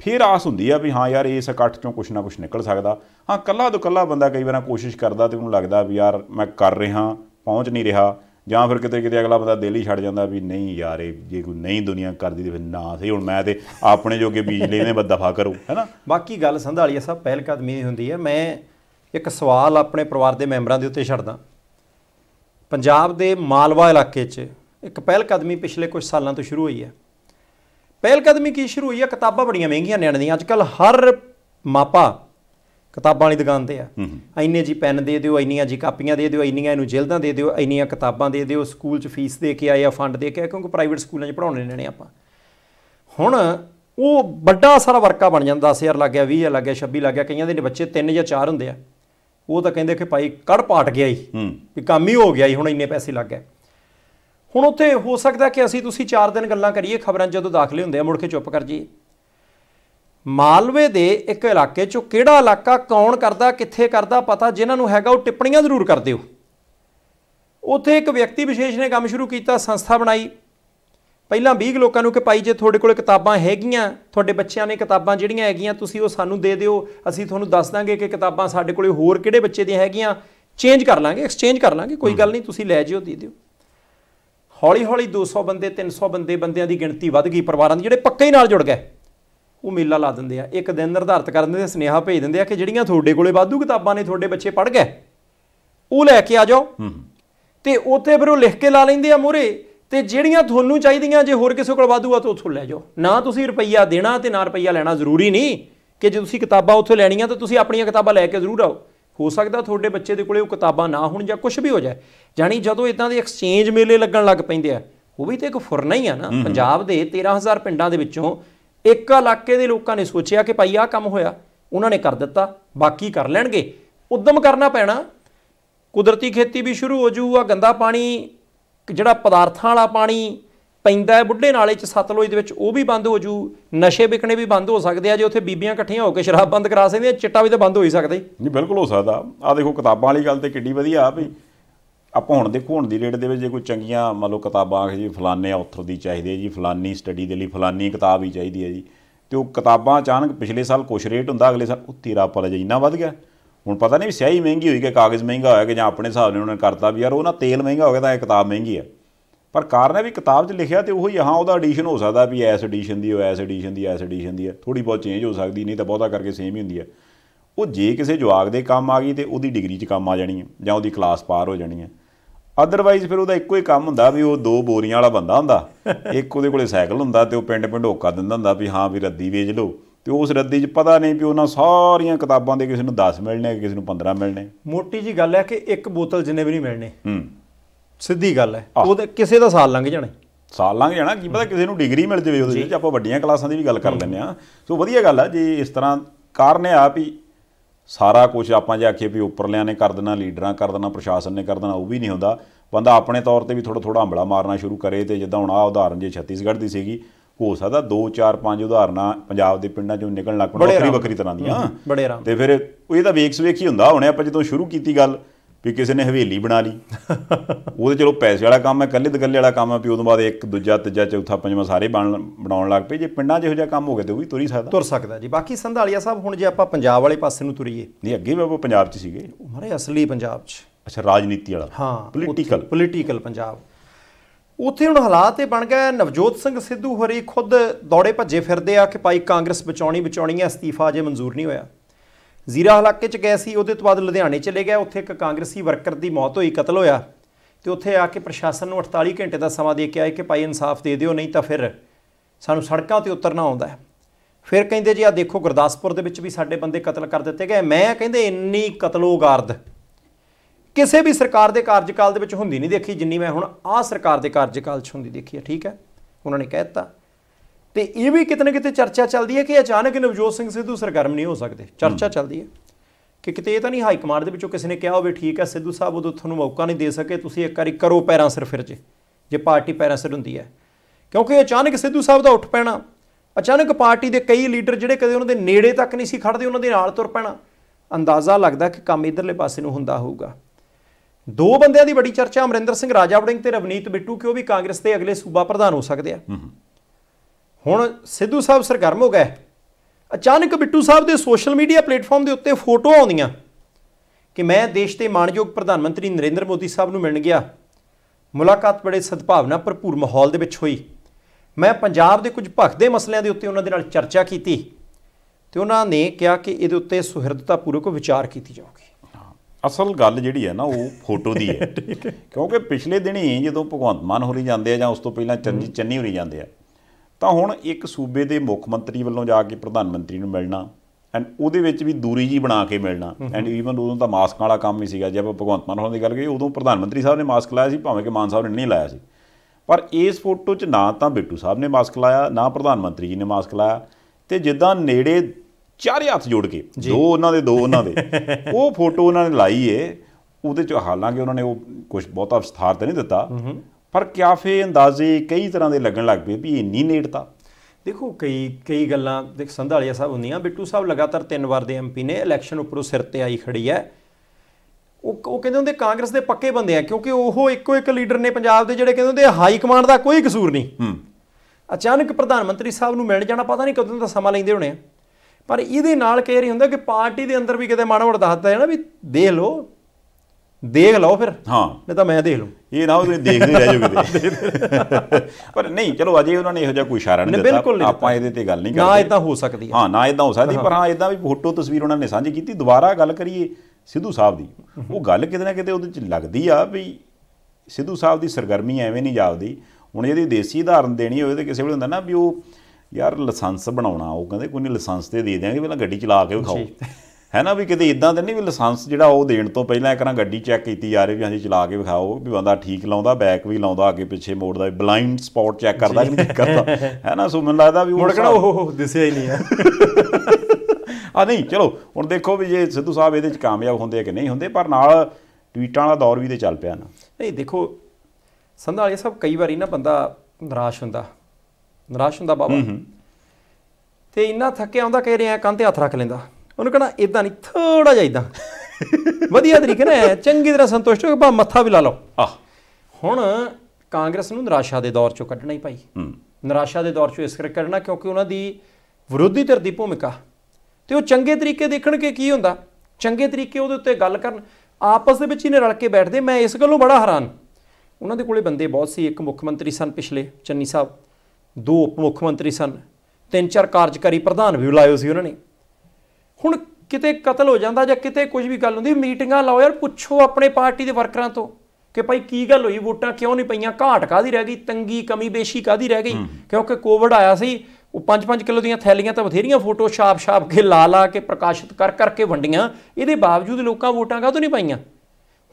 ਫਿਰ ਆਸ ਹੁੰਦੀ ਆ ਵੀ ਹਾਂ ਯਾਰ ਇਸ ਇਕੱਠ ਚੋਂ ਕੁਛ ਨਾ ਕੁਛ ਨਿਕਲ ਸਕਦਾ ਹਾਂ ਕੱਲਾ ਤੋਂ ਕੱਲਾ ਬੰਦਾ ਕਈ ਵਾਰਾਂ ਕੋਸ਼ਿਸ਼ ਕਰਦਾ ਤੇ ਉਹਨੂੰ ਲੱਗਦਾ ਵੀ ਯਾਰ ਮੈਂ ਕਰ ਰਿਹਾ ਪਹੁੰਚ ਨਹੀਂ ਰਿਹਾ ਜਾਂ ਫਿਰ ਕਿਤੇ ਕਿਤੇ ਅਗਲਾ ਬੰਦਾ ਦਿਲ ਛੱਡ ਜਾਂਦਾ ਵੀ ਨਹੀਂ ਯਾਰ ਇਹ ਜੇ ਕੋਈ ਨਹੀਂ ਦੁਨੀਆ ਕਰਦੀ ਤੇ ਫਿਰ ਨਾ ਸਹੀ ਹੁਣ ਮੈਂ ਤੇ ਆਪਣੇ ਜੋਗੇ ਬੀਜ ਲੈਨੇ ਬਸ ਦਫਾ ਕਰੂ ਹੈਨਾ ਬਾਕੀ ਗੱਲ ਸੰਧਾਲੀਆ ਸਾਹਿਬ ਪਹਿਲ ਕਦਮੀ ਹੁੰਦੀ ਹੈ ਮੈਂ ਇੱਕ ਸਵਾਲ ਆਪਣੇ ਪਰਿਵਾਰ ਦੇ ਮੈਂਬਰਾਂ ਦੇ ਉੱਤੇ ਛੱਡਦਾ ਪੰਜਾਬ ਦੇ ਮਾਲਵਾ ਇਲਾਕੇ 'ਚ ਇੱਕ ਪਹਿਲ ਕਦਮੀ ਪਿਛਲੇ ਕੁਝ ਸਾਲਾਂ ਤੋਂ ਸ਼ੁਰੂ ਹੋਈ ਹੈ ਪਹਿਲ ਕਦਮੀ ਕੀ ਸ਼ੁਰੂ ਹੋਈ ਆ ਕਿਤਾਬਾਂ ਬੜੀਆਂ ਮਹਿੰਗੀਆਂ ਨਿਆਣੇ ਦੀਆਂ ਅੱਜ ਕੱਲ ਹਰ ਮਾਪਾ ਕਿਤਾਬਾਂ ਵਾਲੀ ਦੁਕਾਨ ਤੇ ਆ ਐਨੇ ਜੀ ਪੈਨ ਦੇ ਦਿਓ ਐਨੀਆਂ ਜੀ ਕਾਪੀਆਂ ਦੇ ਦਿਓ ਐਨੀਆਂ ਇਹਨੂੰ ਜਿਲਦਾਂ ਦੇ ਦਿਓ ਐਨੀਆਂ ਕਿਤਾਬਾਂ ਦੇ ਦਿਓ ਸਕੂਲ 'ਚ ਫੀਸ ਦੇ ਕੇ ਆ ਫੰਡ ਦੇ ਕੇ ਕਿਉਂਕਿ ਪ੍ਰਾਈਵੇਟ ਸਕੂਲਾਂ 'ਚ ਪੜਾਉਣੇ ਨੇ ਆਪਾਂ ਹੁਣ ਉਹ ਵੱਡਾ ਸਾਰਾ ਵਰਕਾ ਬਣ ਜਾਂਦਾ 10000 ਲੱਗ ਗਿਆ 20000 ਲੱਗ ਗਿਆ 26 ਲੱਗ ਗਿਆ ਕਈਆਂ ਦੇ ਬੱਚੇ 3 ਜਾਂ 4 ਹੁੰਦੇ ਆ ਉਹ ਤਾਂ ਕਹਿੰਦੇ ਕਿ ਭਾਈ ਕੜ ਪਾਟ ਗਿਆ ਹੀ ਵੀ ਕੰਮ ਹੀ ਹੋ ਗਿਆ ਹੀ ਹੁਣ ਇੰਨੇ ਪੈਸੇ ਲੱਗ ਗਏ ਹੁਣ ਉੱਥੇ ਹੋ ਸਕਦਾ ਕਿ ਅਸੀਂ ਤੁਸੀਂ 4 ਦਿਨ ਗੱਲਾਂ ਕਰੀਏ ਖਬਰਾਂ ਜਦੋਂ ਦਾਖਲੇ ਹੁੰਦੇ ਆ ਮੁੜ ਕੇ ਚੁੱਪ ਕਰ ਜੀ ਮਾਲਵੇ ਦੇ ਇੱਕ ਇਲਾਕੇ ਚੋਂ ਕਿਹੜਾ ਇਲਾਕਾ ਕੌਣ ਕਰਦਾ ਕਿੱਥੇ ਕਰਦਾ ਪਤਾ ਜਿਨ੍ਹਾਂ ਨੂੰ ਹੈਗਾ ਉਹ ਟਿੱਪਣੀਆਂ ਜ਼ਰੂਰ ਕਰਦੇ ਹੋ ਉੱਥੇ ਇੱਕ ਵਿਅਕਤੀ ਵਿਸ਼ੇਸ਼ ਨੇ ਕੰਮ ਸ਼ੁਰੂ ਕੀਤਾ ਸੰਸਥਾ ਬਣਾਈ ਪਹਿਲਾਂ 20 ਲੋਕਾਂ ਨੂੰ ਕਿ ਭਾਈ ਜੇ ਤੁਹਾਡੇ ਕੋਲ ਕਿਤਾਬਾਂ ਹੈਗੀਆਂ ਤੁਹਾਡੇ ਬੱਚਿਆਂ ਨੇ ਕਿਤਾਬਾਂ ਜਿਹੜੀਆਂ ਹੈਗੀਆਂ ਤੁਸੀਂ ਉਹ ਸਾਨੂੰ ਦੇ ਦਿਓ ਅਸੀਂ ਤੁਹਾਨੂੰ ਦੱਸ ਦਾਂਗੇ ਕਿ ਕਿਤਾਬਾਂ ਸਾਡੇ ਕੋਲੇ ਹੋਰ ਕਿਹੜੇ ਬੱਚੇ ਦੀਆਂ ਹੈਗੀਆਂ ਚੇਂਜ ਕਰ ਲਾਂਗੇ ਐਕਸਚੇਂਜ ਕਰ ਲਾਂਗੇ ਕੋਈ ਗੱਲ ਨਹੀਂ ਤੁਸੀਂ ਲੈ ਜਿਓ ਦੇ ਦਿਓ ਹੌਲੀ-ਹੌਲੀ 200 ਬੰਦੇ 300 ਬੰਦੇ ਬੰਦਿਆਂ ਦੀ ਗਿਣਤੀ ਵੱਧ ਗਈ ਪਰਿਵਾਰਾਂ ਦੀ ਜਿਹੜੇ ਪੱਕੇ ਹੀ ਨਾਲ ਜੁੜ ਗਏ ਉਹ ਮੇਲਾ ਲਾ ਦਿੰਦੇ ਆ ਇੱਕ ਦਿਨ ਨਿਰਧਾਰਤ ਕਰ ਦਿੰਦੇ ਸਨੇਹਾ ਭੇਜ ਦਿੰਦੇ ਆ ਕਿ ਜਿਹੜੀਆਂ ਤੁਹਾਡੇ ਕੋਲੇ ਵਾਧੂ ਕਿਤਾਬਾਂ ਨੇ ਤੁਹਾਡੇ ਬੱਚੇ ਪੜ ਗਏ ਉਹ ਲੈ ਕੇ ਆ ਜਾਓ ਤੇ ਉੱਥੇ ਫਿਰ ਉਹ ਲਿਖ ਕੇ ਲਾ ਲੈਂਦੇ ਆ ਮੋਰੇ ਤੇ ਜਿਹੜੀਆਂ ਤੁਹਾਨੂੰ ਚਾਹੀਦੀਆਂ ਜੇ ਹੋਰ ਕਿਸੇ ਕੋਲ ਵਾਧੂ ਆ ਤਾਂ ਉੱਥੋਂ ਲੈ ਜਾਓ ਨਾ ਤੁਸੀਂ ਰੁਪਈਆ ਦੇਣਾ ਤੇ ਨਾ ਰੁਪਈਆ ਲੈਣਾ ਜ਼ਰੂਰੀ ਨਹੀਂ ਕਿ ਜੇ ਤੁਸੀਂ ਕਿਤਾਬਾਂ ਉੱਥੋਂ ਲੈਣੀਆਂ ਤਾਂ ਤੁਸੀਂ ਆਪਣੀਆਂ ਕਿਤਾਬਾਂ ਲੈ ਕੇ ਜ਼ਰੂਰ ਆਓ ਹੋ ਸਕਦਾ ਤੁਹਾਡੇ ਬੱਚੇ ਦੇ ਕੋਲੇ ਉਹ ਕਿਤਾਬਾਂ ਨਾ ਹੋਣ ਜਾਂ ਕੁਝ ਵੀ ਹੋ ਜਾਏ ਜਾਨੀ ਜਦੋਂ ਇਦਾਂ ਦੇ ਐਕਸਚੇਂਜ ਮੇਲੇ ਲੱਗਣ ਲੱਗ ਪੈਂਦੇ ਆ ਉਹ ਵੀ ਤੇ ਇੱਕ ਫੁਰਨਾ ਹੀ ਆ ਨਾ ਪੰਜਾਬ ਦੇ 13000 ਪਿੰਡਾਂ ਦੇ ਵਿੱਚੋਂ ਇੱਕ ਇਲਾਕੇ ਦੇ ਲੋਕਾਂ ਨੇ ਸੋਚਿਆ ਕਿ ਭਾਈ ਆਹ ਕੰਮ ਹੋਇਆ ਉਹਨਾਂ ਨੇ ਕਰ ਦਿੱਤਾ ਬਾਕੀ ਕਰ ਲੈਣਗੇ ਉਦਮ ਕਰਨਾ ਪੈਣਾ ਕੁਦਰਤੀ ਖੇਤੀ ਵੀ ਸ਼ੁਰੂ ਹੋ ਜੂਗਾ ਗੰਦਾ ਪਾਣੀ ਜਿਹੜਾ ਪਦਾਰਥਾਂ ਵਾਲਾ ਪਾਣੀ ਪੈਂਦਾ ਹੈ ਬੁੱਢੇ ਨਾਲੇ 'ਚ ਸਤਲੁਜ ਦੇ ਵਿੱਚ ਉਹ ਵੀ ਬੰਦ ਹੋ ਜੂ ਨਸ਼ੇ ਵਿਕਣੇ ਵੀ ਬੰਦ ਹੋ ਸਕਦੇ ਆ ਜੇ ਉੱਥੇ ਬੀਬੀਆਂ ਇਕੱਠੀਆਂ ਹੋ ਕੇ ਸ਼ਰਾਬ ਬੰਦ ਕਰਾ ਸਕਦੀਆਂ ਚਿੱਟਾ ਵੀ ਤਾਂ ਬੰਦ ਹੋ ਹੀ ਸਕਦਾ ਨਹੀਂ ਬਿਲਕੁਲ ਹੋ ਸਕਦਾ ਆ ਦੇਖੋ ਕਿਤਾਬਾਂ ਵਾਲੀ ਗੱਲ ਤੇ ਕਿੰਨੀ ਵਧੀਆ ਆ ਵੀ ਆਪਾਂ ਹੁਣ ਦੇਖੋ ਹੁਣ ਦੀ ਰੇਟ ਦੇ ਵਿੱਚ ਜੇ ਕੋਈ ਚੰਗੀਆਂ ਮੰਨ ਲਓ ਕਿਤਾਬਾਂ ਜੀ ਫਲਾਨੇ ਆਥਰ ਦੀ ਚਾਹੀਦੀ ਹੈ ਜੀ ਫਲਾਨੀ ਸਟੱਡੀ ਦੇ ਲਈ ਫਲਾਨੀ ਕਿਤਾਬ ਹੀ ਚਾਹੀਦੀ ਹੈ ਜੀ ਤੇ ਉਹ ਕਿਤਾਬਾਂ ਅਚਾਨਕ ਪਿਛਲੇ ਸਾਲ ਕੁਛ ਰੇਟ ਹੁੰਦਾ ਅਗਲੇ ਸਾਲ ਉਹ ਤੇਰਾ ਪਲ ਜੀ ਇੰਨਾ ਵਧ ਗਿਆ ਹੁਣ ਪਤਾ ਨਹੀਂ ਸਿਆਹੀ ਮਹਿੰਗੀ ਹੋਈ ਕਿ ਕਾਗਜ਼ ਮਹਿੰਗਾ ਹੋਇਆ ਕਿ ਜਾਂ ਆਪਣੇ ਹਿਸਾਬ ਨਾਲ ਉਹਨਾਂ ਨੇ ਕਰਤਾ ਵੀ ਯਾਰ ਉਹ ਨਾ ਤੇਲ ਮਹਿੰਗਾ ਹੋ ਗਿਆ ਤਾਂ ਇਹ ਕਿਤਾਬ ਮਹਿੰਗੀ ਪਰ ਕਾਰਨ ਹੈ ਵੀ ਕਿਤਾਬ 'ਚ ਲਿਖਿਆ ਤੇ ਉਹੀ ਹਾਂ ਉਹਦਾ ਐਡੀਸ਼ਨ ਹੋ ਸਕਦਾ ਵੀ ਐਸ ਐਡੀਸ਼ਨ ਦੀ ਉਹ ਐਸ ਐਡੀਸ਼ਨ ਦੀ ਐਸ ਐਡੀਸ਼ਨ ਦੀ ਹੈ ਥੋੜੀ ਬਹੁਤ ਚੇਂਜ ਹੋ ਸਕਦੀ ਨਹੀਂ ਤਾਂ ਬਹੁਤਾ ਕਰਕੇ ਸੇਮ ਹੀ ਹੁੰਦੀ ਹੈ ਉਹ ਜੇ ਕਿਸੇ ਜਵਾਕ ਦੇ ਕੰਮ ਆ ਗਈ ਤੇ ਉਹਦੀ ਡਿਗਰੀ 'ਚ ਕੰਮ ਆ ਜਾਣੀ ਹੈ ਜਾਂ ਉਹਦੀ ਕਲਾਸ ਪਾਰ ਹੋ ਜਾਣੀ ਹੈ ਅਦਰਵਾਈਜ਼ ਫਿਰ ਉਹਦਾ ਇੱਕੋ ਹੀ ਕੰਮ ਹੁੰਦਾ ਵੀ ਉਹ ਦੋ ਬੋਰੀਆਂ ਵਾਲਾ ਬੰਦਾ ਹੁੰਦਾ [laughs] ਇੱਕ ਉਹਦੇ ਕੋਲੇ ਸਾਈਕਲ ਹੁੰਦਾ ਤੇ ਉਹ ਪਿੰਡ ਪਿੰਡੋਕਾ ਦਿੰਦਾ ਹੁੰਦਾ ਵੀ ਹਾਂ ਵੀ ਰੱਦੀ ਵੇਚ ਲਓ ਤੇ ਉਸ ਰੱਦੀ 'ਚ ਪਤਾ ਨਹੀਂ ਵੀ ਉਹਨਾਂ ਸਾਰੀਆਂ ਕਿਤਾਬਾਂ ਦੇ ਕਿਸੇ ਨੂੰ 10 ਮਿਲਣੇ ਕਿਸੇ ਨੂੰ 15 ਮਿਲਣੇ ਮੋਟੀ ਜੀ ਗੱਲ ਹੈ ਕਿ ਇੱਕ ਬੋਤਲ ਜਿੰਨੇ ਵੀ ਨਹੀਂ ਮਿਲਣੇ ਹੂੰ ਸਿੱਧੀ ਗੱਲ ਹੈ ਉਹਦੇ ਕਿਸੇ ਦਾ ਸਾਲ ਲੰਘ ਜਾਣਾ ਸਾਲ ਲੰਘ ਜਾਣਾ ਕੀ ਪਤਾ ਕਿਸੇ ਨੂੰ ਡਿਗਰੀ ਮਿਲ ਜਾਵੇ ਉਹਦੇ ਵਿੱਚ ਆਪਾਂ ਵੱਡੀਆਂ ਕਲਾਸਾਂ ਦੀ ਵੀ ਗੱਲ ਕਰ ਲੈਂਦੇ ਆ ਸੋ ਵਧੀਆ ਗੱਲ ਹੈ ਜੇ ਇਸ ਤਰ੍ਹਾਂ ਕਾਰਨ ਇਹ ਆ ਵੀ ਸਾਰਾ ਕੁਝ ਆਪਾਂ ਜੇ ਆਖੀਏ ਵੀ ਉੱਪਰਲਿਆਂ ਨੇ ਕਰ ਦੇਣਾ ਲੀਡਰਾਂ ਕਰ ਦੇਣਾ ਪ੍ਰਸ਼ਾਸਨ ਨੇ ਕਰ ਦੇਣਾ ਉਹ ਵੀ ਨਹੀਂ ਹੁੰਦਾ ਬੰਦਾ ਆਪਣੇ ਤੌਰ ਤੇ ਵੀ ਥੋੜਾ ਥੋੜਾ ਹੰਬਲਾ ਮਾਰਨਾ ਸ਼ੁਰੂ ਕਰੇ ਤੇ ਜਿੱਦਾਂ ਹੁਣ ਆ ਉਦਾਹਰਨ ਜੇ ਛੱਤੀਸਗੜ੍ਹ ਦੀ ਸੀਗੀ ਹੋ ਸਕਦਾ 2 4 5 ਉਦਾਹਰਨਾਂ ਪੰਜਾਬ ਦੇ ਪਿੰਡਾਂ ਚੋਂ ਨਿਕਲਣ ਲੱਗ ਪਣ ਵੱਖਰੀ ਵੱਖਰੀ ਤਰ੍ਹਾਂ ਦੀਆਂ ਤੇ ਫਿਰ ਇਹ ਤਾਂ ਵੇਖ ਵੇਖੀ ਹੀ ਹੁੰਦਾ ਹੁਣੇ ਆਪਾਂ ਜਦੋਂ ਸ਼ੁਰੂ ਕੀਤੀ ਗੱਲ ਵੀ ਕਿਸੇ ਨੇ ਹਵੇਲੀ ਬਣਾ ਲਈ ਉਹਦੇ ਚਲੋ ਪੈਸੇ ਵਾਲਾ ਕੰਮ ਹੈ ਕੱਲੇ ਦਗੱਲੇ ਵਾਲਾ ਕੰਮ ਹੈ ਵੀ ਉਦੋਂ ਬਾਅਦ ਇੱਕ ਦੂਜਾ ਤੀਜਾ ਚੌਥਾ ਪੰਜਵਾਂ ਸਾਰੇ ਬਣਾਉਣ ਲੱਗ ਪਏ ਜੇ ਪਿੰਡਾਂ 'ਚ ਇਹੋ ਜਿਹਾ ਕੰਮ ਹੋ ਗਿਆ ਤੇ ਉਹ ਵੀ ਤੁਰ ਹੀ ਸਕਦਾ ਤੁਰ ਸਕਦਾ ਜੀ ਬਾਕੀ ਸੰਧਾਲੀਆ ਸਾਹਿਬ ਹੁਣ ਜੇ ਆਪਾਂ ਪੰਜਾਬ ਵਾਲੇ ਪਾਸੇ ਨੂੰ ਤੁਰੀਏ ਨਹੀਂ ਅੱਗੇ ਵੀ ਉਹ ਪੰਜਾਬ 'ਚ ਸੀਗੇ ਮਾਰੇ ਅਸਲੀ ਪੰਜਾਬ 'ਚ ਅੱਛਾ ਰਾਜਨੀਤੀ ਵਾਲਾ ਹਾਂ ਪੋਲੀਟੀਕਲ ਪੋਲੀਟੀਕਲ ਪੰਜਾਬ ਉੱਥੇ ਹੁਣ ਹਾਲਾਤ ਇਹ ਬਣ ਗਏ ਨਵਜੋਤ ਸਿੰਘ ਸਿੱਧੂ ਹਰੀ ਖੁਦ ਦੌੜੇ ਭੱਜੇ ਫਿਰਦੇ ਆ ਕਿ ਭਾਈ ਕਾਂਗਰਸ ਬਚਾਉਣੀ ਬਚਾਉਣੀ ਹੈ ਅਸਤੀਫਾ ਜੇ ਮਨਜ਼ੂਰ ਨਹੀਂ ਹੋਇਆ ਜ਼ੀਰਾ ਹਲਾਕੇ ਚ ਗਏ ਸੀ ਉਹਦੇ ਤੋਂ ਬਾਅਦ ਲੁਧਿਆਣੇ ਚਲੇ ਗਿਆ ਉੱਥੇ ਇੱਕ ਕਾਂਗਰਸੀ ਵਰਕਰ ਦੀ ਮੌਤ ਹੋਈ ਕਤਲ ਹੋਇਆ ਤੇ ਉੱਥੇ ਆ ਕੇ ਪ੍ਰਸ਼ਾਸਨ ਨੂੰ 48 ਘੰਟੇ ਦਾ ਸਮਾਂ ਦੇ ਕੇ ਆਏ ਕਿ ਭਾਈ ਇਨਸਾਫ ਦੇ ਦਿਓ ਨਹੀਂ ਤਾਂ ਫਿਰ ਸਾਨੂੰ ਸੜਕਾਂ ਤੇ ਉਤਰਨਾ ਆਉਂਦਾ ਹੈ ਫਿਰ ਕਹਿੰਦੇ ਜੀ ਆ ਦੇਖੋ ਗੁਰਦਾਸਪੁਰ ਦੇ ਵਿੱਚ ਵੀ ਸਾਡੇ ਬੰਦੇ ਕਤਲ ਕਰ ਦਿੱਤੇ ਗਏ ਮੈਂ ਕਹਿੰਦੇ ਇੰਨੀ ਕਤਲੋਗਾਰਦ ਕਿਸੇ ਵੀ ਸਰਕਾਰ ਦੇ ਕਾਰਜਕਾਲ ਦੇ ਵਿੱਚ ਹੁੰਦੀ ਨਹੀਂ ਦੇਖੀ ਜਿੰਨੀ ਮੈਂ ਹੁਣ ਆ ਸਰਕਾਰ ਦੇ ਕਾਰਜਕਾਲ 'ਚ ਹੁੰਦੀ ਦੇਖੀ ਹੈ ਠੀਕ ਹੈ ਉਹਨਾਂ ਨੇ ਕਹਿ ਦਿੱਤਾ ਤੇ ਇਹ ਵੀ ਕਿਤੇ ਨਾ ਕਿਤੇ ਚਰਚਾ ਚੱਲਦੀ ਹੈ ਕਿ ਅਚਾਨਕ ਨਵਜੋਤ ਸਿੰਘ ਸਿੱਧੂ ਸਰਗਰਮ ਨਹੀਂ ਹੋ ਸਕਦੇ ਚਰਚਾ ਚੱਲਦੀ ਹੈ ਕਿ ਕਿਤੇ ਇਹ ਤਾਂ ਨਹੀਂ ਹਾਈ ਕਮਾਂਡ ਦੇ ਵਿੱਚੋਂ ਕਿਸੇ ਨੇ ਕਿਹਾ ਹੋਵੇ ਠੀਕ ਹੈ ਸਿੱਧੂ ਸਾਹਿਬ ਉਹਦੋਂ ਤੁਹਾਨੂੰ ਮੌਕਾ ਨਹੀਂ ਦੇ ਸਕੇ ਤੁਸੀਂ ਇੱਕ ਵਾਰੀ ਕਰੋ ਪੈਰਾਂ ਸਿਰ ਫਿਰ ਜੇ ਜੇ ਪਾਰਟੀ ਪੈਰਾਂ ਸਿਰ ਹੁੰਦੀ ਹੈ ਕਿਉਂਕਿ ਅਚਾਨਕ ਸਿੱਧੂ ਸਾਹਿਬ ਦਾ ਉੱਠ ਪੈਣਾ ਅਚਾਨਕ ਪਾਰਟੀ ਦੇ ਕਈ ਲੀਡਰ ਜਿਹੜੇ ਕਦੇ ਉਹਨਾਂ ਦੇ ਨੇੜੇ ਤੱਕ ਨਹੀਂ ਸੀ ਖੜਦੇ ਉਹਨਾਂ ਦੇ ਨਾਲ ਤੁਰ ਪੈਣਾ ਅੰਦਾਜ਼ਾ ਲੱਗਦਾ ਕਿ ਕੰਮ ਇਧਰਲੇ ਪਾਸੇ ਨੂੰ ਹੁੰਦਾ ਹੋਊਗਾ ਦੋ ਬੰਦਿਆਂ ਦੀ ਬੜੀ ਚਰਚਾ ਅਮਰਿੰਦਰ ਸਿੰਘ ਰਾਜਾਵੜਿੰਗ ਤੇ ਰਵਨੀਤ ਬਿੱਟੂ ਕਿ ਉਹ ਵੀ ਕਾਂਗਰਸ ਦੇ ਅਗਲੇ ਸੂਬਾ ਪ੍ਰਧਾਨ ਹੋ ਸਕਦੇ ਆ ਹੁਣ ਸਿੱਧੂ ਸਾਹਿਬ ਸਰਗਰਮ ਹੋ ਗਏ ਅਚਾਨਕ ਬਿੱਟੂ ਸਾਹਿਬ ਦੇ ਸੋਸ਼ਲ ਮੀਡੀਆ ਪਲੇਟਫਾਰਮ ਦੇ ਉੱਤੇ ਫੋਟੋ ਆਉਂਦੀਆਂ ਕਿ ਮੈਂ ਦੇਸ਼ ਦੇ ਮਾਣਯੋਗ ਪ੍ਰਧਾਨ ਮੰਤਰੀ ਨਰਿੰਦਰ ਮੋਦੀ ਸਾਹਿਬ ਨੂੰ ਮਿਲਣ ਗਿਆ ਮੁਲਾਕਾਤ ਬੜੇ ਸਦਭਾਵਨਾ ਭਰਪੂਰ ਮਾਹੌਲ ਦੇ ਵਿੱਚ ਹੋਈ ਮੈਂ ਪੰਜਾਬ ਦੇ ਕੁਝ ਭਖਦੇ ਮਸਲਿਆਂ ਦੇ ਉੱਤੇ ਉਹਨਾਂ ਦੇ ਨਾਲ ਚਰਚਾ ਕੀਤੀ ਤੇ ਉਹਨਾਂ ਨੇ ਕਿਹਾ ਕਿ ਇਹਦੇ ਉੱਤੇ ਸੁਹਿਰਦਤਾਪੂਰਵਕ ਵਿਚਾਰ ਕੀਤੀ ਜਾਊਗੀ ਅਸਲ ਗੱਲ ਜਿਹੜੀ ਹੈ ਨਾ ਉਹ ਫੋਟੋ ਦੀ ਹੈ [laughs] ਕਿਉਂਕਿ ਪਿਛਲੇ ਦਿਨੀ ਜਦੋਂ ਭਗਵੰਤ ਮਾਨ ਹੋਰੀ ਜਾਂਦੇ ਆ ਜਾਂ ਉਸ ਤੋਂ ਪਹਿਲਾਂ ਚੰਨੀ ਚੰਨੀ ਹੋਰੀ ਜਾਂਦੇ ਆ ਤਾਂ ਹੁਣ ਇੱਕ ਸੂਬੇ ਦੇ ਮੁੱਖ ਮੰਤਰੀ ਵੱਲੋਂ ਜਾ ਕੇ ਪ੍ਰਧਾਨ ਮੰਤਰੀ ਨੂੰ ਮਿਲਣਾ ਐਂਡ ਉਹਦੇ ਵਿੱਚ ਵੀ ਦੂਰੀ ਜੀ ਬਣਾ ਕੇ ਮਿਲਣਾ ਐਂਡ ਈਵਨ ਉਦੋਂ ਤਾਂ ਮਾਸਕ ਵਾਲਾ ਕੰਮ ਹੀ ਸੀਗਾ ਜਦੋਂ ਭਗਵੰਤ ਮਾਨ ਹੋਣ ਦੀ ਗੱਲ ਗਈ ਉਦੋਂ ਪ੍ਰਧਾਨ ਮੰਤਰੀ ਸਾਹਿਬ ਨੇ ਮਾਸਕ ਲਾਇਆ ਸੀ ਭਾਵੇਂ ਕਿ ਮਾਨ ਸਾਹਿਬ ਨੇ ਨਹੀਂ ਲਾਇਆ ਸੀ ਪਰ ਇਸ ਫੋਟੋ 'ਚ ਨਾ ਤਾਂ ਬਿੱਟੂ ਸਾਹਿਬ ਨੇ ਮਾਸਕ ਲਾਇਆ ਨਾ ਪ੍ਰਧਾਨ ਮੰਤਰੀ ਜੀ ਨੇ ਮਾਸਕ ਲਾਇਆ ਤੇ ਜਿੱਦਾਂ ਨੇੜੇ ਚਾਰੇ ਹੱਥ ਜੋੜ ਕੇ ਦੋ ਉਹਨਾਂ ਦੇ ਦੋ ਉਹਨਾਂ ਦੇ [laughs] ਉਹ ਫੋਟੋ ਉਹਨਾਂ ਨੇ ਲਾਈ ਏ ਉਹਦੇ 'ਚ ਹਾਲਾਂਕਿ ਉਹਨਾਂ ਨੇ ਉਹ ਕੁਝ ਬਹੁਤਾ ਵਿਸਥਾਰ ਤੇ ਨਹੀਂ ਦਿੱਤਾ ਪਰ ਕਿਆਫੇ ਅੰਦਾਜ਼ੇ ਕਈ ਤਰ੍ਹਾਂ ਦੇ ਲੱਗਣ ਲੱਗ ਪਏ ਵੀ ਇੰਨੀ ਨੇੜਤਾ ਦੇਖੋ ਕਈ ਕਈ ਗੱਲਾਂ ਦੇਖ ਸੰਧਾਲੀਆ ਸਾਹਿਬ ਹੁੰਦੀਆਂ ਬਿੱਟੂ ਸਾਹਿਬ ਲਗਾਤਾਰ ਤਿੰਨ ਵਾਰ ਦੇ ਐਮਪੀ ਨੇ ਇਲੈਕਸ਼ਨ ਉੱਪਰੋਂ ਸਿਰ ਤੇ ਆਈ ਖੜੀ ਹੈ ਉਹ ਉਹ ਕਹਿੰਦੇ ਹੁੰਦੇ ਕਾਂਗਰਸ ਦੇ ਪੱਕੇ ਬੰਦੇ ਆ ਕਿਉਂਕਿ ਉਹ ਇੱਕੋ ਇੱਕ ਲੀਡਰ ਨੇ ਪੰਜਾਬ ਦੇ ਜਿਹੜੇ ਕਹਿੰਦੇ ਹੁੰਦੇ ਹਾਈ ਕਮਾਂਡ ਦਾ ਕੋਈ ਕਸੂਰ ਨਹੀਂ ਅਚਾਨਕ ਪ੍ਰਧਾਨ ਮੰਤਰੀ ਸਾਹਿਬ ਨੂੰ ਮਿਲ ਜਾਣਾ ਪਤਾ ਨਹੀਂ ਕਦੋਂ ਦਾ ਸਮਾਂ ਲੈਂਦੇ ਹੋਣੇ ਪਰ ਇਹਦੇ ਨਾਲ ਕਹਿ ਰਹੀ ਹੁੰਦਾ ਕਿ ਪਾਰਟੀ ਦੇ ਅੰਦਰ ਵੀ ਕਿਤੇ ਮਾੜਾ ਮੋੜਾ ਦੱਸਦਾ ਹੈ ਨਾ ਵੀ ਦੇਖ ਲਓ ਦੇਖ ਲਓ ਫਿਰ ਹਾਂ ਨਹੀਂ ਤਾਂ ਮੈਂ ਦੇਖ ਲੂ ਇਹ ਨਾ ਉਹਨੇ ਦੇਖਦੇ ਰਹਿ ਜਾਓਗੇ [laughs] ਪਰ ਨਹੀਂ ਚਲੋ ਅਜੇ ਉਹਨਾਂ ਨੇ ਇਹੋ ਜਿਹਾ ਕੋਈ ਇਸ਼ਾਰਾ ਨਹੀਂ ਦਿੱਤਾ ਆਪਾਂ ਇਹਦੇ ਤੇ ਗੱਲ ਨਹੀਂ ਕਰਦੇ ਨਾ ਇਦਾਂ ਹੋ ਸਕਦੀ ਹੈ ਹਾਂ ਨਾ ਇਦਾਂ ਹੋ ਸਕਦੀ ਪਰ ਹਾਂ ਇਦਾਂ ਵੀ ਫੋਟੋ ਤਸਵੀਰ ਉਹਨਾਂ ਨੇ ਸਾਂਝੀ ਕੀਤੀ ਦੁਬਾਰਾ ਗੱਲ ਕਰੀਏ ਸਿੱਧੂ ਸਾਹਿਬ ਦੀ ਉਹ ਗੱਲ ਕਿਤੇ ਨਾ ਕਿਤੇ ਉਹਦੇ ਚ ਲੱਗਦੀ ਆ ਵੀ ਸਿੱਧੂ ਸਾਹਿਬ ਦੀ ਸਰਗਰਮੀ ਐਵੇਂ ਨਹੀਂ ਜਾਪਦੀ ਹੁਣ ਜਿਹੜੀ ਦੇਸੀ ਧਾਰਨ ਦੇਣੀ ਹੋਵੇ ਤੇ ਕਿਸੇ ਵੇਲੇ ਹੁੰਦਾ ਨਾ ਵੀ ਉਹ ਯਾਰ ਲਾਇਸੈਂਸ ਬਣਾਉਣਾ ਉਹ ਕਹਿੰਦੇ ਕੋਈ ਨਹੀਂ ਲਾਇਸੈਂਸ ਤੇ ਦੇ ਦਿਆਂਗੇ ਪਹਿਲਾਂ ਗੱਡੀ ਚਲਾ ਕੇ ਵਿਖਾਓ ਹੈ ਨਾ ਵੀ ਕਿਤੇ ਇਦਾਂ ਤੇ ਨਹੀਂ ਵੀ ਲਾਇਸੈਂਸ ਜਿਹੜਾ ਉਹ ਦੇਣ ਤੋਂ ਪਹਿਲਾਂ ਇੱਕ ਗੱਡੀ ਚੈੱਕ ਕੀਤੀ ਜਾ ਰਹੀ ਵੀ ਹਾਂਜੀ ਚਲਾ ਕੇ ਵਿਖਾਓ ਵੀ ਬੰਦਾ ਠੀਕ ਲਾਉਂਦਾ ਬੈਕ ਵੀ ਲਾਉਂਦਾ ਅੱਗੇ ਪਿੱਛੇ ਮੋੜਦਾ ਬਲਾਈਂਡ ਸਪੌਟ ਚੈੱਕ ਕਰਦਾ ਨਹੀਂ ਕਰਦਾ ਹੈ ਨਾ ਸੋ ਮੈਨੂੰ ਲੱਗਦਾ ਵੀ ਉਹ ਮੁੜਕਣਾ ਉਹ ਦਿਸਿਆ ਹੀ ਨਹੀਂ ਆ [laughs] ਆ ਨਹੀਂ ਚਲੋ ਹੁਣ ਦੇਖੋ ਵੀ ਜੇ ਸਿੱਧੂ ਸਾਹਿਬ ਇਹਦੇ ਚ ਕਾਮਯਾਬ ਹੁੰਦੇ ਕਿ ਨਹੀਂ ਹੁੰਦੇ ਪਰ ਨਾਲ ਟਵੀਟਾਂ ਦਾ ਦੌਰ ਵੀ ਤੇ ਚੱਲ ਪਿਆ ਨਾ ਨਹੀਂ ਦੇਖੋ ਸੰਧਾਲ ਇਹ ਸਭ ਕਈ ਵਾਰੀ ਨਾ ਬੰਦਾ ਨਿਰਾਸ਼ ਹੁੰਦਾ ਨਿਰਾਸ਼ ਹੁੰਦਾ ਬਾਬਾ ਤੇ ਇੰਨਾ ਥੱਕਿਆ ਹੁੰਦਾ ਕਹਿ ਰਿਹਾ ਕੰਨ ਤੇ ਹੱਥ ਰੱਖ ਲੈਂਦਾ ਉਹਨੂੰ ਕਹਣਾ ਇਦਾਂ ਨਹੀਂ ਥੋੜਾ ਜਿਹਾ ਇਦਾਂ ਵਧੀਆ ਤਰੀਕੇ ਨਾਲ ਚੰਗੀ ਤਰ੍ਹਾਂ ਸੰਤੁਸ਼ਟ ਹੋ ਕੇ ਭਾ ਮੱਥਾ ਵੀ ਲਾ ਲਓ ਆਹ ਹੁਣ ਕਾਂਗਰਸ ਨੂੰ ਨਿਰਾਸ਼ਾ ਦੇ ਦੌਰ ਚੋਂ ਕੱਢਣਾ ਹੀ ਭਾਈ ਨਿਰਾਸ਼ਾ ਦੇ ਦੌਰ ਚੋਂ ਇਸ ਕਰਕੇ ਕੱਢਣਾ ਕਿਉਂਕਿ ਉਹਨਾਂ ਦੀ ਵਿਰੋਧੀ ਧਿਰ ਦੀ ਭੂਮਿਕਾ ਤੇ ਉਹ ਚੰਗੇ ਤਰੀਕੇ ਦੇਖਣ ਕੇ ਕੀ ਹੁੰਦਾ ਚੰਗੇ ਤਰੀਕੇ ਉਹਦੇ ਉੱਤੇ ਗੱਲ ਕਰਨ ਆਪਸ ਦੇ ਵਿੱਚ ਹੀ ਨੇ ਰਲ ਕੇ ਬੈਠਦੇ ਮੈਂ ਇਸ ਗੱਲੋਂ ਬੜਾ ਹੈਰਾਨ ਉਹਨਾਂ ਦੇ ਕੋਲੇ ਬੰਦੇ ਬਹੁਤ ਸੀ ਇੱਕ ਮੁੱਖ ਮੰਤਰੀ ਸਨ ਪਿਛਲੇ ਚੰਨੀ ਸਾਹਿਬ ਦੋ ਉਪ ਮੁੱਖ ਮੰਤਰੀ ਸਨ ਤਿੰਨ ਚਾਰ ਕਾਰਜਕਾਰੀ ਪ੍ਰਧਾਨ ਵੀ ਬੁਲਾਏ ਸੀ ਉਹਨਾਂ ਨੇ ਹੁਣ ਕਿਤੇ ਕਤਲ ਹੋ ਜਾਂਦਾ ਜਾਂ ਕਿਤੇ ਕੁਝ ਵੀ ਗੱਲ ਹੁੰਦੀ ਮੀਟਿੰਗਾਂ ਲਾਓ ਯਾਰ ਪੁੱਛੋ ਆਪਣੇ ਪਾਰਟੀ ਦੇ ਵਰਕਰਾਂ ਤੋਂ ਕਿ ਭਾਈ ਕੀ ਗੱਲ ਹੋਈ ਵੋਟਾਂ ਕਿਉਂ ਨਹੀਂ ਪਈਆਂ ਘਾਟ ਕਾਦੀ ਰਹਿ ਗਈ ਤੰਗੀ ਕਮੀ ਬੇਸ਼ੀ ਕਾਦੀ ਰਹਿ ਗਈ ਕਿਉਂਕਿ ਕੋਵਿਡ ਆਇਆ ਸੀ ਉਹ 5-5 ਕਿਲੋ ਦੀਆਂ ਥੈਲੀਆਂ ਤਾਂ ਬਥੇਰੀਆਂ ਫੋਟੋ ਛਾਪ-ਛਾਪ ਕੇ ਲਾ-ਲਾ ਕੇ ਪ੍ਰਕਾਸ਼ਿਤ ਕਰ ਕਰਕੇ ਵੰਡੀਆਂ ਇਹਦੇ ਬਾਵਜੂਦ ਲੋਕਾਂ ਵੋਟਾਂ ਕਾਦੋਂ ਨਹੀਂ ਪਾਈਆਂ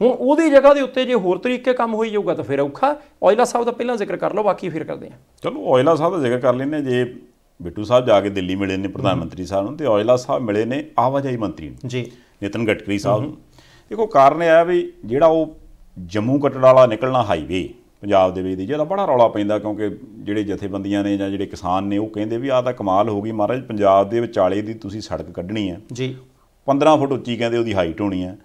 ਹੁਣ ਉਹਦੀ ਜਗ੍ਹਾ ਦੇ ਉੱਤੇ ਜੇ ਹੋਰ ਤਰੀਕੇ ਕੰਮ ਹੋਈ ਜਾਊਗਾ ਤਾਂ ਫਿਰ ਔਖਾ ਔਇਲਾ ਸਾਹਿਬ ਦਾ ਪਹਿਲਾਂ ਜ਼ਿਕਰ ਕਰ ਲਓ ਬਾਕੀ ਫਿਰ ਕਰਦੇ ਆ ਚਲੋ ਔਇਲਾ ਸਾਹਿਬ ਦਾ ਜ਼ਿਕਰ ਕਰ ਲੈਨੇ ਜੇ ਬਿੱਟੂ ਸਾਹਿਬ ਜਾ ਕੇ ਦਿੱਲੀ ਮਿਲੇ ਨੇ ਪ੍ਰਧਾਨ ਮੰਤਰੀ ਸਾਹਿਬ ਨੂੰ ਤੇ ਔਜਲਾ ਸਾਹਿਬ ਮਿਲੇ ਨੇ ਆਵਾਜਾਈ ਮੰਤਰੀ ਨੂੰ ਜੀ ਨਿਤਨ ਗਟਕਰੀ ਸਾਹਿਬ ਨੂੰ ਦੇਖੋ ਕਾਰਨ ਇਹ ਆ ਵੀ ਜਿਹੜਾ ਉਹ ਜੰਮੂ ਕਟੜਾਲਾ ਨਿਕਲਣਾ ਹਾਈਵੇ ਪੰਜਾਬ ਦੇ ਵਿੱਚ ਦੀ ਜਿਹੜਾ ਬੜਾ ਰੌਲਾ ਪੈਂਦਾ ਕਿਉਂਕਿ ਜਿਹੜੇ ਜਥੇਬੰਦੀਆਂ ਨੇ ਜਾਂ ਜਿਹੜੇ ਕਿਸਾਨ ਨੇ ਉਹ ਕਹਿੰਦੇ ਵੀ ਆਹ ਤਾਂ ਕਮਾਲ ਹੋ ਗਈ ਮਹਾਰਾਜ ਪੰਜਾਬ ਦੇ ਵਿਚਾਲੇ ਦੀ ਤੁਸੀਂ ਸੜਕ ਕੱਢਣੀ ਹੈ ਜੀ 15 ਫੁੱਟ ਉੱਚੀ ਕਹਿੰਦੇ ਉਹਦੀ ਹਾਈਟ ਹੋਣੀ ਹੈ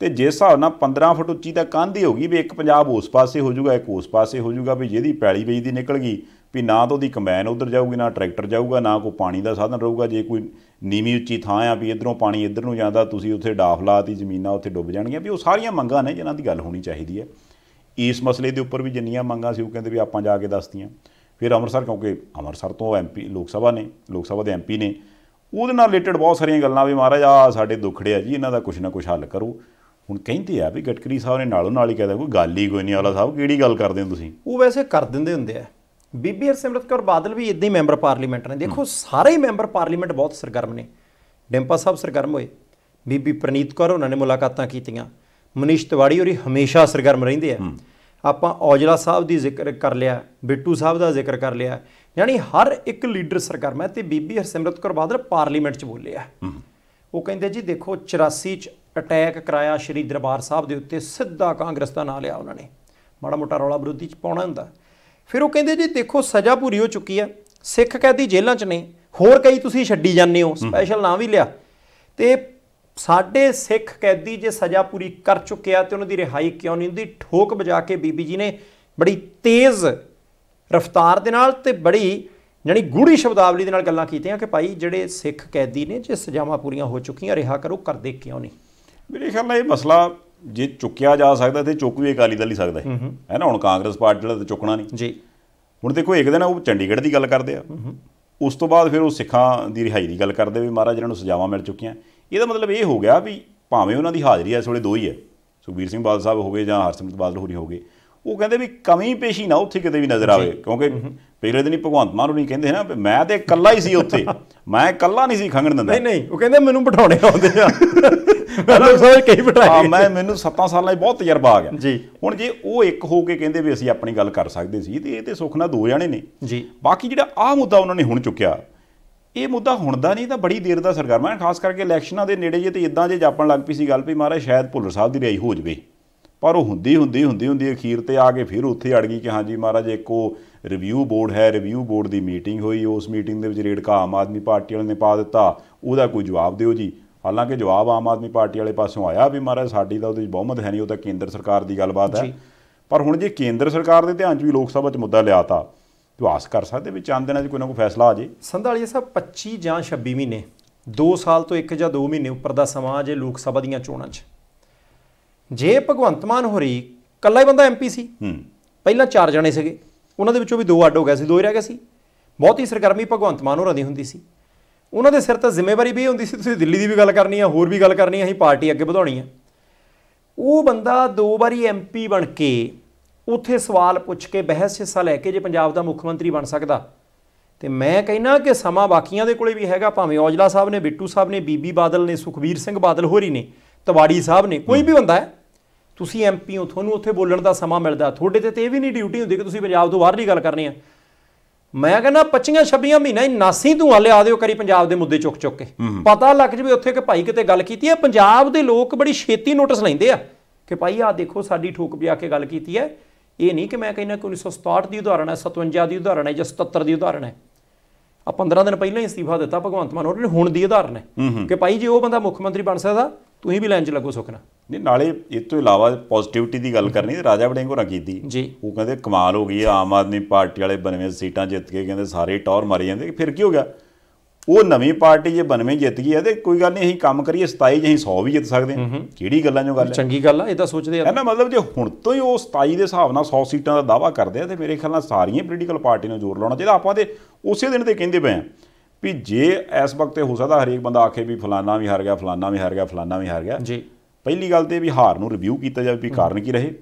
ਤੇ ਜੇ ਹਿਸਾਬ ਨਾਲ 15 ਫੁੱਟ ਉੱਚੀ ਤਾਂ ਕੰਧ ਹੀ ਹੋਗੀ ਵੀ ਇੱਕ ਪੰਜਾਬ ਉਸ ਪਾਸੇ ਹੋ ਜਾਊਗਾ ਇੱਕ ਉਸ ਪਾਸੇ ਹੋ ਜਾਊਗਾ ਵੀ ਜਿਹਦੀ ਪੈਲੀ ਬਈ ਦੀ ਨਿਕਲ ਗਈ ਵੀ ਨਾ ਤਾਂ ਉਹਦੀ ਕੰਬਾਈਨ ਉਧਰ ਜਾਊਗੀ ਨਾ ਟਰੈਕਟਰ ਜਾਊਗਾ ਨਾ ਕੋਈ ਪਾਣੀ ਦਾ ਸਾਧਨ ਰਹੂਗਾ ਜੇ ਕੋਈ ਨੀਵੀਂ ਉੱਚੀ ਥਾਂ ਆ ਵੀ ਇਧਰੋਂ ਪਾਣੀ ਇਧਰ ਨੂੰ ਜਾਂਦਾ ਤੁਸੀਂ ਉੱਥੇ ਡਾਫ ਲਾਤੀ ਜ਼ਮੀਨਾਂ ਉੱਥੇ ਡੁੱਬ ਜਾਣਗੀਆਂ ਵੀ ਉਹ ਸਾਰੀਆਂ ਮੰਗਾਂ ਨੇ ਜਿਨ੍ਹਾਂ ਦੀ ਗੱਲ ਹੋਣੀ ਚਾਹੀਦੀ ਹੈ ਇਸ ਮਸਲੇ ਦੇ ਉੱਪਰ ਵੀ ਜਿੰਨੀਆਂ ਮੰਗਾਂ ਸੀ ਉਹ ਕਹਿੰਦੇ ਵੀ ਆਪਾਂ ਜਾ ਕੇ ਦੱਸਤੀਆਂ ਫਿਰ ਅੰਮ੍ਰਿਤਸਰ ਕਿਉਂਕਿ ਅੰਮ੍ਰਿਤਸਰ ਤੋਂ ਐਮਪੀ ਲੋਕ ਸਭਾ ਨੇ ਲੋਕ ਸਭਾ ਦੇ ਐਮਪੀ ਨੇ ਉਹਦੇ ਨਾਲ ਰਿਲੇਟਡ ਬਹੁਤ ਸਾਰੀਆਂ ਗੱਲਾਂ ਵੀ ਮਹਾਰਾਜ ਆ ਸਾਡੇ ਦੁਖੜੇ ਆ ਜੀ ਇਹਨਾਂ ਦਾ ਕੁਝ ਨਾ ਕੁਝ ਹੱਲ ਕਰੋ ਹੁਣ ਕਹਿੰਦੇ ਆ ਵੀ ਗਟਕਰੀ ਸਾਹਿਬ ਨੇ ਨਾਲੋਂ ਨਾਲ ਹੀ ਕਹਿਦਾ ਕੋਈ ਗੱਲ ਹੀ ਕੋਈ ਨਹੀਂ ਵਾਲਾ ਸਾਹਿਬ ਕਿਹੜੀ ਗੱਲ ਕਰਦੇ ਹੋ ਤੁਸੀਂ ਉਹ ਵੈਸੇ ਕਰ ਦਿੰਦੇ ਹੁੰਦੇ ਆ ਬੀਬੀ ਹਰਸਿਮਰਤ ਕੌਰ ਬਾਦਲ ਵੀ ਇਦਾਂ ਹੀ ਮੈਂਬਰ ਪਾਰਲੀਮੈਂਟ ਨੇ ਦੇਖੋ ਸਾਰੇ ਹੀ ਮੈਂਬਰ ਪਾਰਲੀਮੈਂਟ ਬਹੁਤ ਸਰਗਰਮ ਨੇ ਡਿੰਪਾ ਸਾਹਿਬ ਸਰਗਰਮ ਹੋਏ ਬੀਬੀ ਪ੍ਰਨੀਤ ਕੌਰ ਉਹਨਾਂ ਨੇ ਮੁਲਾਕਾਤਾਂ ਕੀਤੀਆਂ ਮਨੀਸ਼ ਤਿਵਾੜੀ ਹੋਰੀ ਹਮੇਸ਼ਾ ਸਰਗਰਮ ਰਹਿੰਦੇ ਆ ਆਪਾਂ ਔਜਲਾ ਸਾਹਿਬ ਦੀ ਜ਼ਿਕਰ ਕਰ ਲਿਆ ਬਿੱਟੂ ਸਾਹਿਬ ਦਾ ਜ਼ਿਕਰ ਕਰ ਲਿਆ ਯਾਨੀ ਹਰ ਇੱਕ ਲੀਡਰ ਸਰਗਰਮ ਹੈ ਤੇ ਬੀਬੀ ਹਰਸਿਮਰਤ ਕੌਰ ਬਾਦਲ ਪਾਰਲੀਮੈਂਟ 'ਚ ਬੋਲੇ ਆ ਉਹ ਕਹਿੰਦੇ ਜੀ ਦੇਖੋ 84 'ਚ ਅਟੈਕ ਕਰਾਇਆ ਸ਼੍ਰੀ ਦਰਬਾਰ ਸਾਹਿਬ ਦੇ ਉੱਤੇ ਸਿੱਧਾ ਕਾਂਗਰਸ ਦਾ ਨਾਂ ਲਿਆ ਉਹਨਾਂ ਨੇ ਮਾੜਾ ਮੋਟਾ ਰੌਲਾ ਵਿਰੋਧੀ 'ਚ ਪਾਉਣਾ ਹੁੰਦਾ ਫਿਰ ਉਹ ਕਹਿੰਦੇ ਜੀ ਦੇਖੋ ਸਜ਼ਾ ਪੂਰੀ ਹੋ ਚੁੱਕੀ ਆ ਸਿੱਖ ਕੈਦੀ ਜੇਲ੍ਹਾਂ 'ਚ ਨੇ ਹੋਰ ਕਈ ਤੁਸੀਂ ਛੱਡੀ ਜਾਂਦੇ ਹੋ ਸਪੈਸ਼ਲ ਨਾਂ ਵੀ ਲਿਆ ਤੇ ਸਾਡੇ ਸਿੱਖ ਕੈਦੀ ਜੇ ਸਜ਼ਾ ਪੂਰੀ ਕਰ ਚੁੱਕਿਆ ਤੇ ਉਹਨਾਂ ਦੀ ਰਿਹਾਈ ਕਿਉਂ ਨਹੀਂ ਹੁੰਦੀ ਠੋਕ ਵਜਾ ਕੇ ਬੀਬੀ ਜੀ ਨੇ ਬੜੀ ਤੇਜ਼ ਰਫ਼ਤਾਰ ਦੇ ਨਾਲ ਤੇ ਬੜੀ ਜਾਨੀ ਗੂੜੀ ਸ਼ਬਦਾਵਲੀ ਦੇ ਨਾਲ ਗੱਲਾਂ ਕੀਤੀਆਂ ਕਿ ਭਾਈ ਜਿਹੜੇ ਸਿੱਖ ਕੈਦੀ ਨੇ ਜੇ ਸਜ਼ਾਵਾਂ ਪੂਰੀਆਂ ਹੋ ਚੁੱਕੀਆਂ ਰਿਹਾ ਕਰੋ ਕਰਦੇ ਕਿਉਂ ਨਹੀਂ ਮੇਰੇ ਖਿਆਲ ਨਾਲ ਇਹ ਮਸਲਾ ਜੇ ਚੁੱਕਿਆ ਜਾ ਸਕਦਾ ਤੇ ਚੁੱਕ ਵੀ ਅਕਾਲੀ ਦਲ ਹੀ ਸਕਦਾ ਹੈ ਹੈ ਨਾ ਹੁਣ ਕਾਂਗਰਸ ਪਾਰਟੀ ਜਿਹੜਾ ਤੇ ਚੁੱਕਣਾ ਨਹੀਂ ਜੀ ਹੁਣ ਦੇਖੋ ਇੱਕ ਦਿਨ ਉਹ ਚੰਡੀਗੜ੍ਹ ਦੀ ਗੱਲ ਕਰਦੇ ਆ ਉਸ ਤੋਂ ਬਾਅਦ ਫਿਰ ਉਹ ਸਿੱਖਾਂ ਦੀ ਰਿਹਾਈ ਦੀ ਗੱਲ ਕਰਦੇ ਵੀ ਮਹਾਰਾਜ ਜਿਹਨਾਂ ਨੂੰ ਸਜ਼ਾਵਾਂ ਮਿਲ ਚੁੱਕੀਆਂ ਇਹਦਾ ਮਤਲਬ ਇਹ ਹੋ ਗਿਆ ਵੀ ਭਾਵੇਂ ਉਹਨਾਂ ਦੀ ਹਾਜ਼ਰੀ ਐ ਇਸ ਵੇਲੇ ਦੋ ਹੀ ਹੈ ਸੁਖਬੀਰ ਸਿੰਘ ਬਾਦਲ ਸਾਹਿਬ ਹੋਗੇ ਜਾਂ ਹਰਸਿਮਰਤ ਬਾਦਲ ਹੋਰੀ ਹੋਗੇ ਉਹ ਕਹਿੰਦੇ ਵੀ ਕਮੀ ਪੇਸ਼ੀ ਨਾ ਉੱਥੇ ਕਿਤੇ ਵੀ ਨਜ਼ਰ ਆਵੇ ਕਿਉਂਕਿ ਪਿਛਲੇ ਹੀ ਭਗਵੰਤ ਮਾਨ ਨਹੀਂ ਕਹਿੰਦੇ ਨਾ ਮੈਂ ਤੇ ਇਕੱਲਾ ਹੀ ਸੀ ਉੱਥੇ [laughs] ਮੈਂ ਇਕੱਲਾ ਨਹੀਂ ਸੀ ਖੰਗਣ ਦਿੰਦਾ ਨਹੀਂ ਨਹੀਂ ਉਹ ਕਹਿੰਦੇ ਮੈਨੂੰ ਬਿਠਾਉਣੇ ਆਉਂਦੇ ਆ [laughs] ਮੈਨੂੰ ਸਾਰੇ ਕਈ ਬਿਠਾਏ ਹਾਂ ਮੈਂ ਮੈਨੂੰ 7 ਸਾਲਾਂ ਹੀ ਬਹੁਤ ਤਜਰਬਾ ਆ ਗਿਆ ਜੀ ਹੁਣ ਜੇ ਉਹ ਇੱਕ ਹੋ ਕੇ ਕਹਿੰਦੇ ਵੀ ਅਸੀਂ ਆਪਣੀ ਗੱਲ ਕਰ ਸਕਦੇ ਸੀ ਤੇ ਇਹ ਤੇ ਸੁੱਖ ਨਾਲ ਦੋ ਜਾਣੇ ਨੇ ਜੀ ਬਾਕੀ ਜਿਹੜਾ ਆਹ ਮੁੱਦਾ ਉਹਨਾਂ ਨੇ ਹੁਣ ਚੁੱਕਿਆ ਇਹ ਮੁੱਦਾ ਹੁਣ ਦਾ ਨਹੀਂ ਤਾਂ ਬੜੀ ਦੇਰ ਦਾ ਸਰਗਰਮ ਹੈ ਖਾਸ ਕਰਕੇ ਇਲੈਕਸ਼ਨਾਂ ਦੇ ਨੇੜੇ ਜੇ ਤੇ ਇਦਾਂ ਜੇ ਜਾਪਣ ਲੱਗ ਪਈ ਸੀ ਗੱਲ ਵੀ ਮਹਾਰਾਜ ਸ਼ਾਇਦ ਭੁੱਲਰ ਸਾਹਿਬ ਦੀ ਰਿਹਾਈ ਹੋ ਜਵੇ ਪਰ ਉਹ ਹੁੰਦੀ ਹੁੰਦੀ ਹੁੰਦੀ ਹੁੰਦੀ ਅਖੀਰ ਤੇ ਆ ਕੇ ਫਿਰ ਉੱਥੇ ਅੜ ਗਈ ਕਿ ਹਾਂਜੀ ਮਹਾਰਾਜ ਇੱਕ ਉਹ ਰਿਵਿਊ ਬੋਰਡ ਹੈ ਰਿਵਿਊ ਬੋਰਡ ਦੀ ਮੀਟਿੰਗ ਹੋਈ ਉਸ ਮੀਟਿੰਗ ਦੇ ਵਿੱਚ ਰੇੜਕਾ ਆਮ ਆਦਮੀ ਪਾਰਟੀ ਵਾਲੇ ਨੇ ਪਾ ਦਿੱਤਾ ਉਹਦਾ ਕੋਈ ਜਵਾਬ ਦਿਓ ਜੀ ਹਾਲਾਂਕਿ ਜਵਾਬ ਆਮ ਆਦਮੀ ਪਾਰਟੀ ਵਾਲੇ ਪਾਸੋਂ ਆਇਆ ਵੀ ਮਹਾਰਾਜ ਸਾਡੀ ਤਾਂ ਉਹਦੇ ਵਿੱਚ ਬਹੁਮਤ ਹੈ ਨਹੀਂ ਉਹ ਤਾਂ ਕੇਂਦਰ ਸਰਕਾਰ ਦੀ ਗੱਲਬਾਤ ਹੈ ਪਰ ਹੁਣ ਜੇ ਕੇਂਦਰ ਸਰਕਾਰ ਦੇ ਧਿਆਨ 'ਚ ਵੀ ਲੋਕ ਸਭਾ 'ਚ ਮੁੱਦਾ ਲਿਆਤਾ ਤੂੰ ਆਸ ਕਰ ਸਕਦੇ ਵੀ ਚੰਦ ਦਿਨਾਂ 'ਚ ਕੋਈ ਨਾ ਕੋਈ ਫੈਸਲਾ ਆ ਜੇ ਸੰਧਾਲੀਆ ਸਾਹਿਬ 25 ਜਾਂ 26 ਮਹੀਨੇ 2 ਸਾਲ ਤੋਂ 1 ਜਾਂ 2 ਮਹੀਨੇ ਉੱਪਰ ਦਾ ਸਮਾਂ ਜੇ ਲੋਕ ਸਭਾ ਦੀਆਂ ਚੋਣਾਂ 'ਚ ਜੇ ਭਗਵੰਤ ਮਾਨ ਹੋਰੀ ਕੱਲਾ ਹੀ ਬੰਦਾ ਐਮਪੀ ਸੀ ਹੂੰ ਪਹਿਲਾਂ ਚਾਰ ਜਣੇ ਸੀਗੇ ਉਹਨਾਂ ਦੇ ਵਿੱਚੋਂ ਵੀ ਦੋ ਅੱਡ ਹੋ ਗਏ ਸੀ ਦੋ ਹੀ ਰਹਿ ਗਏ ਸੀ ਬਹੁਤ ਹੀ ਸਰਗਰਮੀ ਭਗਵੰਤ ਮਾਨ ਹੋਰਾਂ ਦੀ ਹੁੰਦੀ ਸੀ ਉਹਨਾਂ ਦੇ ਸਿਰ ਤਾਂ ਜ਼ਿੰਮੇਵਾਰੀ ਵੀ ਹੁੰਦੀ ਸੀ ਤੁਸੀਂ ਦਿੱਲੀ ਦੀ ਵੀ ਗੱਲ ਕਰਨੀ ਆ ਹੋਰ ਵੀ ਗੱਲ ਕਰਨੀ ਆ ਅਸੀਂ ਪਾਰਟੀ ਅੱਗੇ ਵਧਾਉਣੀ ਆ ਉਹ ਬੰਦਾ ਦੋ ਵਾਰੀ ਐਮਪੀ ਬਣ ਕੇ ਉਥੇ ਸਵਾਲ ਪੁੱਛ ਕੇ ਬਹਿਸ ਹਿੱਸਾ ਲੈ ਕੇ ਜੇ ਪੰਜਾਬ ਦਾ ਮੁੱਖ ਮੰਤਰੀ ਬਣ ਸਕਦਾ ਤੇ ਮੈਂ ਕਹਿੰਨਾ ਕਿ ਸਮਾਂ ਬਾਕੀਆਂ ਦੇ ਕੋਲੇ ਵੀ ਹੈਗਾ ਭਾਵੇਂ ਔਜਲਾ ਸਾਹਿਬ ਨੇ ਬਿੱਟੂ ਸਾਹਿਬ ਨੇ ਬੀਬੀ ਬਾਦਲ ਨੇ ਸੁਖਵੀਰ ਸਿੰਘ ਬਾਦਲ ਹੋਰੀ ਨੇ ਤਵਾੜੀ ਸਾਹਿਬ ਨੇ ਕੋਈ ਵੀ ਬੰਦਾ ਹੈ ਤੁਸੀਂ ਐਮਪੀ ਹੋ ਤੁਹਾਨੂੰ ਉੱਥੇ ਬੋਲਣ ਦਾ ਸਮਾਂ ਮਿਲਦਾ ਤੁਹਾਡੇ ਤੇ ਤੇ ਇਹ ਵੀ ਨਹੀਂ ਡਿਊਟੀ ਹੁੰਦੀ ਕਿ ਤੁਸੀਂ ਪੰਜਾਬ ਤੋਂ ਬਾਹਰ ਦੀ ਗੱਲ ਕਰਨੀ ਆ ਮੈਂ ਕਹਿੰਦਾ 25 26 ਮਹੀਨਾ ਹੀ ਨਾਸੀ ਤੂੰ ਹਲੇ ਆ ਦਿਓ ਕਰੀ ਪੰਜਾਬ ਦੇ ਮੁੱਦੇ ਚੁੱਕ ਚੁੱਕ ਕੇ ਪਤਾ ਲੱਗ ਜਵੇ ਉੱਥੇ ਕਿ ਭਾਈ ਕਿਤੇ ਗੱਲ ਕੀਤੀ ਹੈ ਪੰਜਾਬ ਦੇ ਲੋਕ ਬੜੀ ਛੇਤੀ ਨੋਟਿਸ ਲੈਂਦੇ ਆ ਕਿ ਭਾਈ ਆ ਦੇਖੋ ਸਾਡੀ ਠੋਕ ਪਿਆ ਕੇ ਗੱਲ ਕੀਤੀ ਹੈ ਇਹ ਨਹੀਂ ਕਿ ਮੈਂ ਕਹਿੰਦਾ ਕਿ 1967 ਦੀ ਉਦਾਹਰਣ ਹੈ 57 ਦੀ ਉਦਾਹਰਣ ਹੈ ਜਾਂ 77 ਦੀ ਉਦਾਹਰਣ ਹੈ ਆ 15 ਦਿਨ ਪਹਿਲਾਂ ਹੀ ਅਸਤੀਫਾ ਦਿੱਤਾ ਭਗਵੰਤ ਮਾਨ ਉਹਨੇ ਹੁਣ ਦੀ ਉਦਾਹਰਣ ਹੈ ਕਿ ਭਾਈ ਜੇ ਉਹ ਬੰਦਾ ਮੁੱਖ ਮੰਤਰੀ ਬਣ ਸਕਦਾ ਤੁਸੀਂ ਵੀ ਲਾਈਨ 'ਚ ਲੱਗੋ ਸੁਖਣਾ ਨਹੀਂ ਨਾਲੇ ਇਹ ਤੋਂ ਇਲਾਵਾ ਪੋਜ਼ਿਟਿਵਿਟੀ ਦੀ ਗੱਲ ਕਰਨੀ ਤੇ ਰਾਜਾ ਵੜੇਂਗੋ ਹੋਰਾਂ ਕੀਤੀ ਜੀ ਉਹ ਕਹਿੰਦੇ ਕਮਾਲ ਹੋ ਗਈ ਆ ਆਮ ਆਦਮੀ ਪਾਰਟੀ ਵਾਲੇ 92 ਸੀਟਾਂ ਜਿੱਤ ਕੇ ਕਹਿੰਦੇ ਸਾਰੇ ਟੌਰ ਮਾਰੀ ਜਾਂਦੇ ਫਿਰ ਕੀ ਹੋ ਗਿਆ ਉਹ ਨਵੀਂ ਪਾਰਟੀ ਜੇ 92 ਜਿੱਤ ਗਈ ਹੈ ਤੇ ਕੋਈ ਗੱਲ ਨਹੀਂ ਅਸੀਂ ਕੰਮ ਕਰੀਏ 27 ਜਹੀਂ 100 ਵੀ ਜਿੱਤ ਸਕਦੇ ਹਾਂ ਕਿਹੜੀ ਗੱਲਾਂ ਜੋ ਗੱਲ ਹੈ ਚੰਗੀ ਗੱਲ ਆ ਇਹ ਤਾਂ ਸੋਚਦੇ ਆ ਹੈ ਨਾ ਮਤਲਬ ਜੇ ਹੁਣ ਤੋਂ ਹੀ ਉਹ 27 ਦੇ ਹਿਸਾਬ ਨਾਲ 100 ਸੀਟਾਂ ਦਾ ਦਾਵਾ ਕਰਦੇ ਆ ਤੇ ਮੇਰੇ ਖਿਆਲ ਨਾਲ ਸਾਰੀਆਂ ਪੋਲੀਟੀਕਲ ਪਾਰਟੀ ਨੂੰ ਜ਼ੋਰ ਲਾਉਣਾ ਚਾਹੀਦਾ ਆਪਾਂ ਤੇ ਉਸੇ ਦਿਨ ਤੇ ਕਹਿੰਦੇ ਪਏ ਆ ਵੀ ਜੇ ਇਸ ਵਕਤ ਤੇ ਹੋ ਸਕਦਾ ਹਰੇਕ ਬੰਦਾ ਆਖੇ ਵੀ ਫਲਾਨਾ ਵੀ ਹਾਰ ਗਿਆ ਫਲਾਨਾ ਵੀ ਹਾਰ ਗਿਆ ਫਲਾਨਾ ਵੀ ਹਾਰ ਗਿਆ ਜੀ ਪਹਿਲੀ ਗੱਲ ਤੇ ਵੀ ਹਾਰ ਨੂੰ ਰਿਵਿਊ ਕੀਤਾ ਜਾਵੇ ਵੀ ਕਾਰਨ ਕੀ ਰਹੇ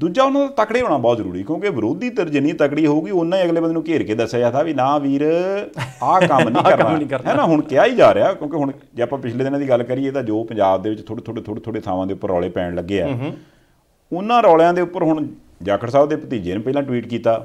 ਦੂਜਾ ਉਹਨਾਂ ਦਾ ਤਕੜੇ ਹੋਣਾ ਬਹੁਤ ਜ਼ਰੂਰੀ ਕਿਉਂਕਿ ਵਿਰੋਧੀ ਧਿਰ ਜਿੰਨੀ ਤਕੜੀ ਹੋਊਗੀ ਉਹਨਾਂ ਹੀ ਅਗਲੇ ਬੰਦੇ ਨੂੰ ਘੇਰ ਕੇ ਦੱਸਿਆ ਜਾਂਦਾ ਵੀ ਨਾ ਵੀਰ ਆਹ ਕੰਮ ਨਹੀਂ ਕਰਨਾ ਹੈ ਨਾ ਹੁਣ ਕਿਹਾ ਹੀ ਜਾ ਰਿਹਾ ਕਿਉਂਕਿ ਹੁਣ ਜੇ ਆਪਾਂ ਪਿਛਲੇ ਦਿਨਾਂ ਦੀ ਗੱਲ ਕਰੀਏ ਤਾਂ ਜੋ ਪੰਜਾਬ ਦੇ ਵਿੱਚ ਥੋੜੇ ਥੋੜੇ ਥੋੜੇ ਥੋੜੇ ਥਾਵਾਂ ਦੇ ਉੱਪਰ ਰੌਲੇ ਪੈਣ ਲੱਗੇ ਆ ਉਹਨਾਂ ਰੌਲਿਆਂ ਦੇ ਉੱਪਰ ਹੁਣ ਜਾਖੜ ਸਾਹਿਬ ਦੇ ਭਤੀਜੇ ਨੇ ਪਹਿਲਾਂ ਟਵੀਟ ਕੀਤਾ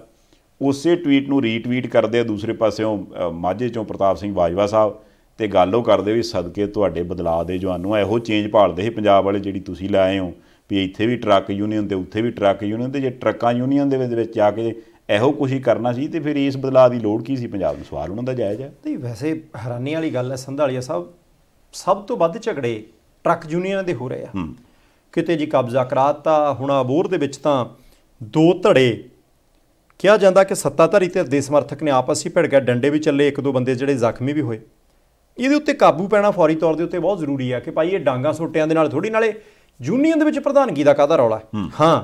ਉਸੇ ਟਵੀਟ ਨੂੰ ਰੀਟਵੀਟ ਕਰਦੇ ਆ ਦੂਸਰੇ ਪਾਸਿਓਂ ਮਾਝੇ ਚੋਂ ਪ੍ਰਤਾਪ ਸਿੰਘ ਬਾਜਵਾ ਸਾਹਿਬ ਤੇ ਗੱਲ ਉਹ ਕਰਦੇ ਵੀ ਸਦਕੇ ਤੁਹਾਡੇ ਬਦਲਾਅ ਦੇ ਜਵਾਨੋ ਇਹੋ ਚੇਂਜ ਭਾਲਦੇ ਸੀ ਪੰਜਾਬ ਵਾਲੇ ਜਿਹੜੀ ਤੁਸੀਂ ਲਾਏ ਹੋ ਵੀ ਇੱਥੇ ਵੀ ਟਰੱਕ ਯੂਨੀਅਨ ਤੇ ਉੱਥੇ ਵੀ ਟਰੱਕ ਯੂਨੀਅਨ ਤੇ ਜੇ ਟਰੱਕਾਂ ਯੂਨੀਅਨ ਦੇ ਵਿੱਚ ਜਾ ਕੇ ਇਹੋ ਕੁਝ ਹੀ ਕਰਨਾ ਸੀ ਤੇ ਫਿਰ ਇਸ ਬਦਲਾਅ ਦੀ ਲੋੜ ਕੀ ਸੀ ਪੰਜਾਬ ਨੂੰ ਸਵਾਲ ਉਹਨਾਂ ਦਾ ਜਾਇਜ਼ ਹੈ ਨਹੀਂ ਵੈਸੇ ਹੈਰਾਨੀ ਵਾਲੀ ਗੱਲ ਹੈ ਸੰਧਾਲੀਆ ਸਾਹਿਬ ਸਭ ਤੋਂ ਵੱਧ ਝਗੜੇ ਟਰੱਕ ਯੂਨੀਅਨਾਂ ਦੇ ਹੋ ਰਹੇ ਆ ਕਿਤੇ ਜੀ ਕਬਜ਼ਾ ਕਰਾਤਾ ਹੁਣ ਅਬੋਰ ਦੇ ਵਿੱਚ ਤਾਂ ਦੋ ਧੜੇ ਕਿਹਾ ਜਾਂਦਾ ਕਿ ਸੱਤਾਧਾਰੀ ਤੇ ਦੇ ਸਮਰਥਕ ਨੇ ਆਪਸ ਵਿੱਚ ਭਿੜ ਗਏ ਡੰਡੇ ਵੀ ਚੱਲੇ ਇੱਕ ਦੋ ਬੰਦੇ ਜਿਹੜੇ ਜ਼ਖਮੀ ਵੀ ਹੋਏ ਇਹਦੇ ਉੱਤੇ ਕਾਬੂ ਪੈਣਾ ਫੌਰੀ ਤੌਰ ਦੇ ਉੱਤੇ ਬਹੁਤ ਜ਼ਰੂਰੀ ਆ ਕਿ ਭਾਈ ਇਹ ਡਾਂਗਾ ਸੋਟਿਆਂ ਦੇ ਨਾਲ ਥੋੜੀ ਨਾਲੇ ਯੂਨੀਅਨ ਦੇ ਵਿੱਚ ਪ੍ਰਧਾਨਗੀ ਦਾ ਕਾਹਦਾ ਰੌਲਾ ਹਾਂ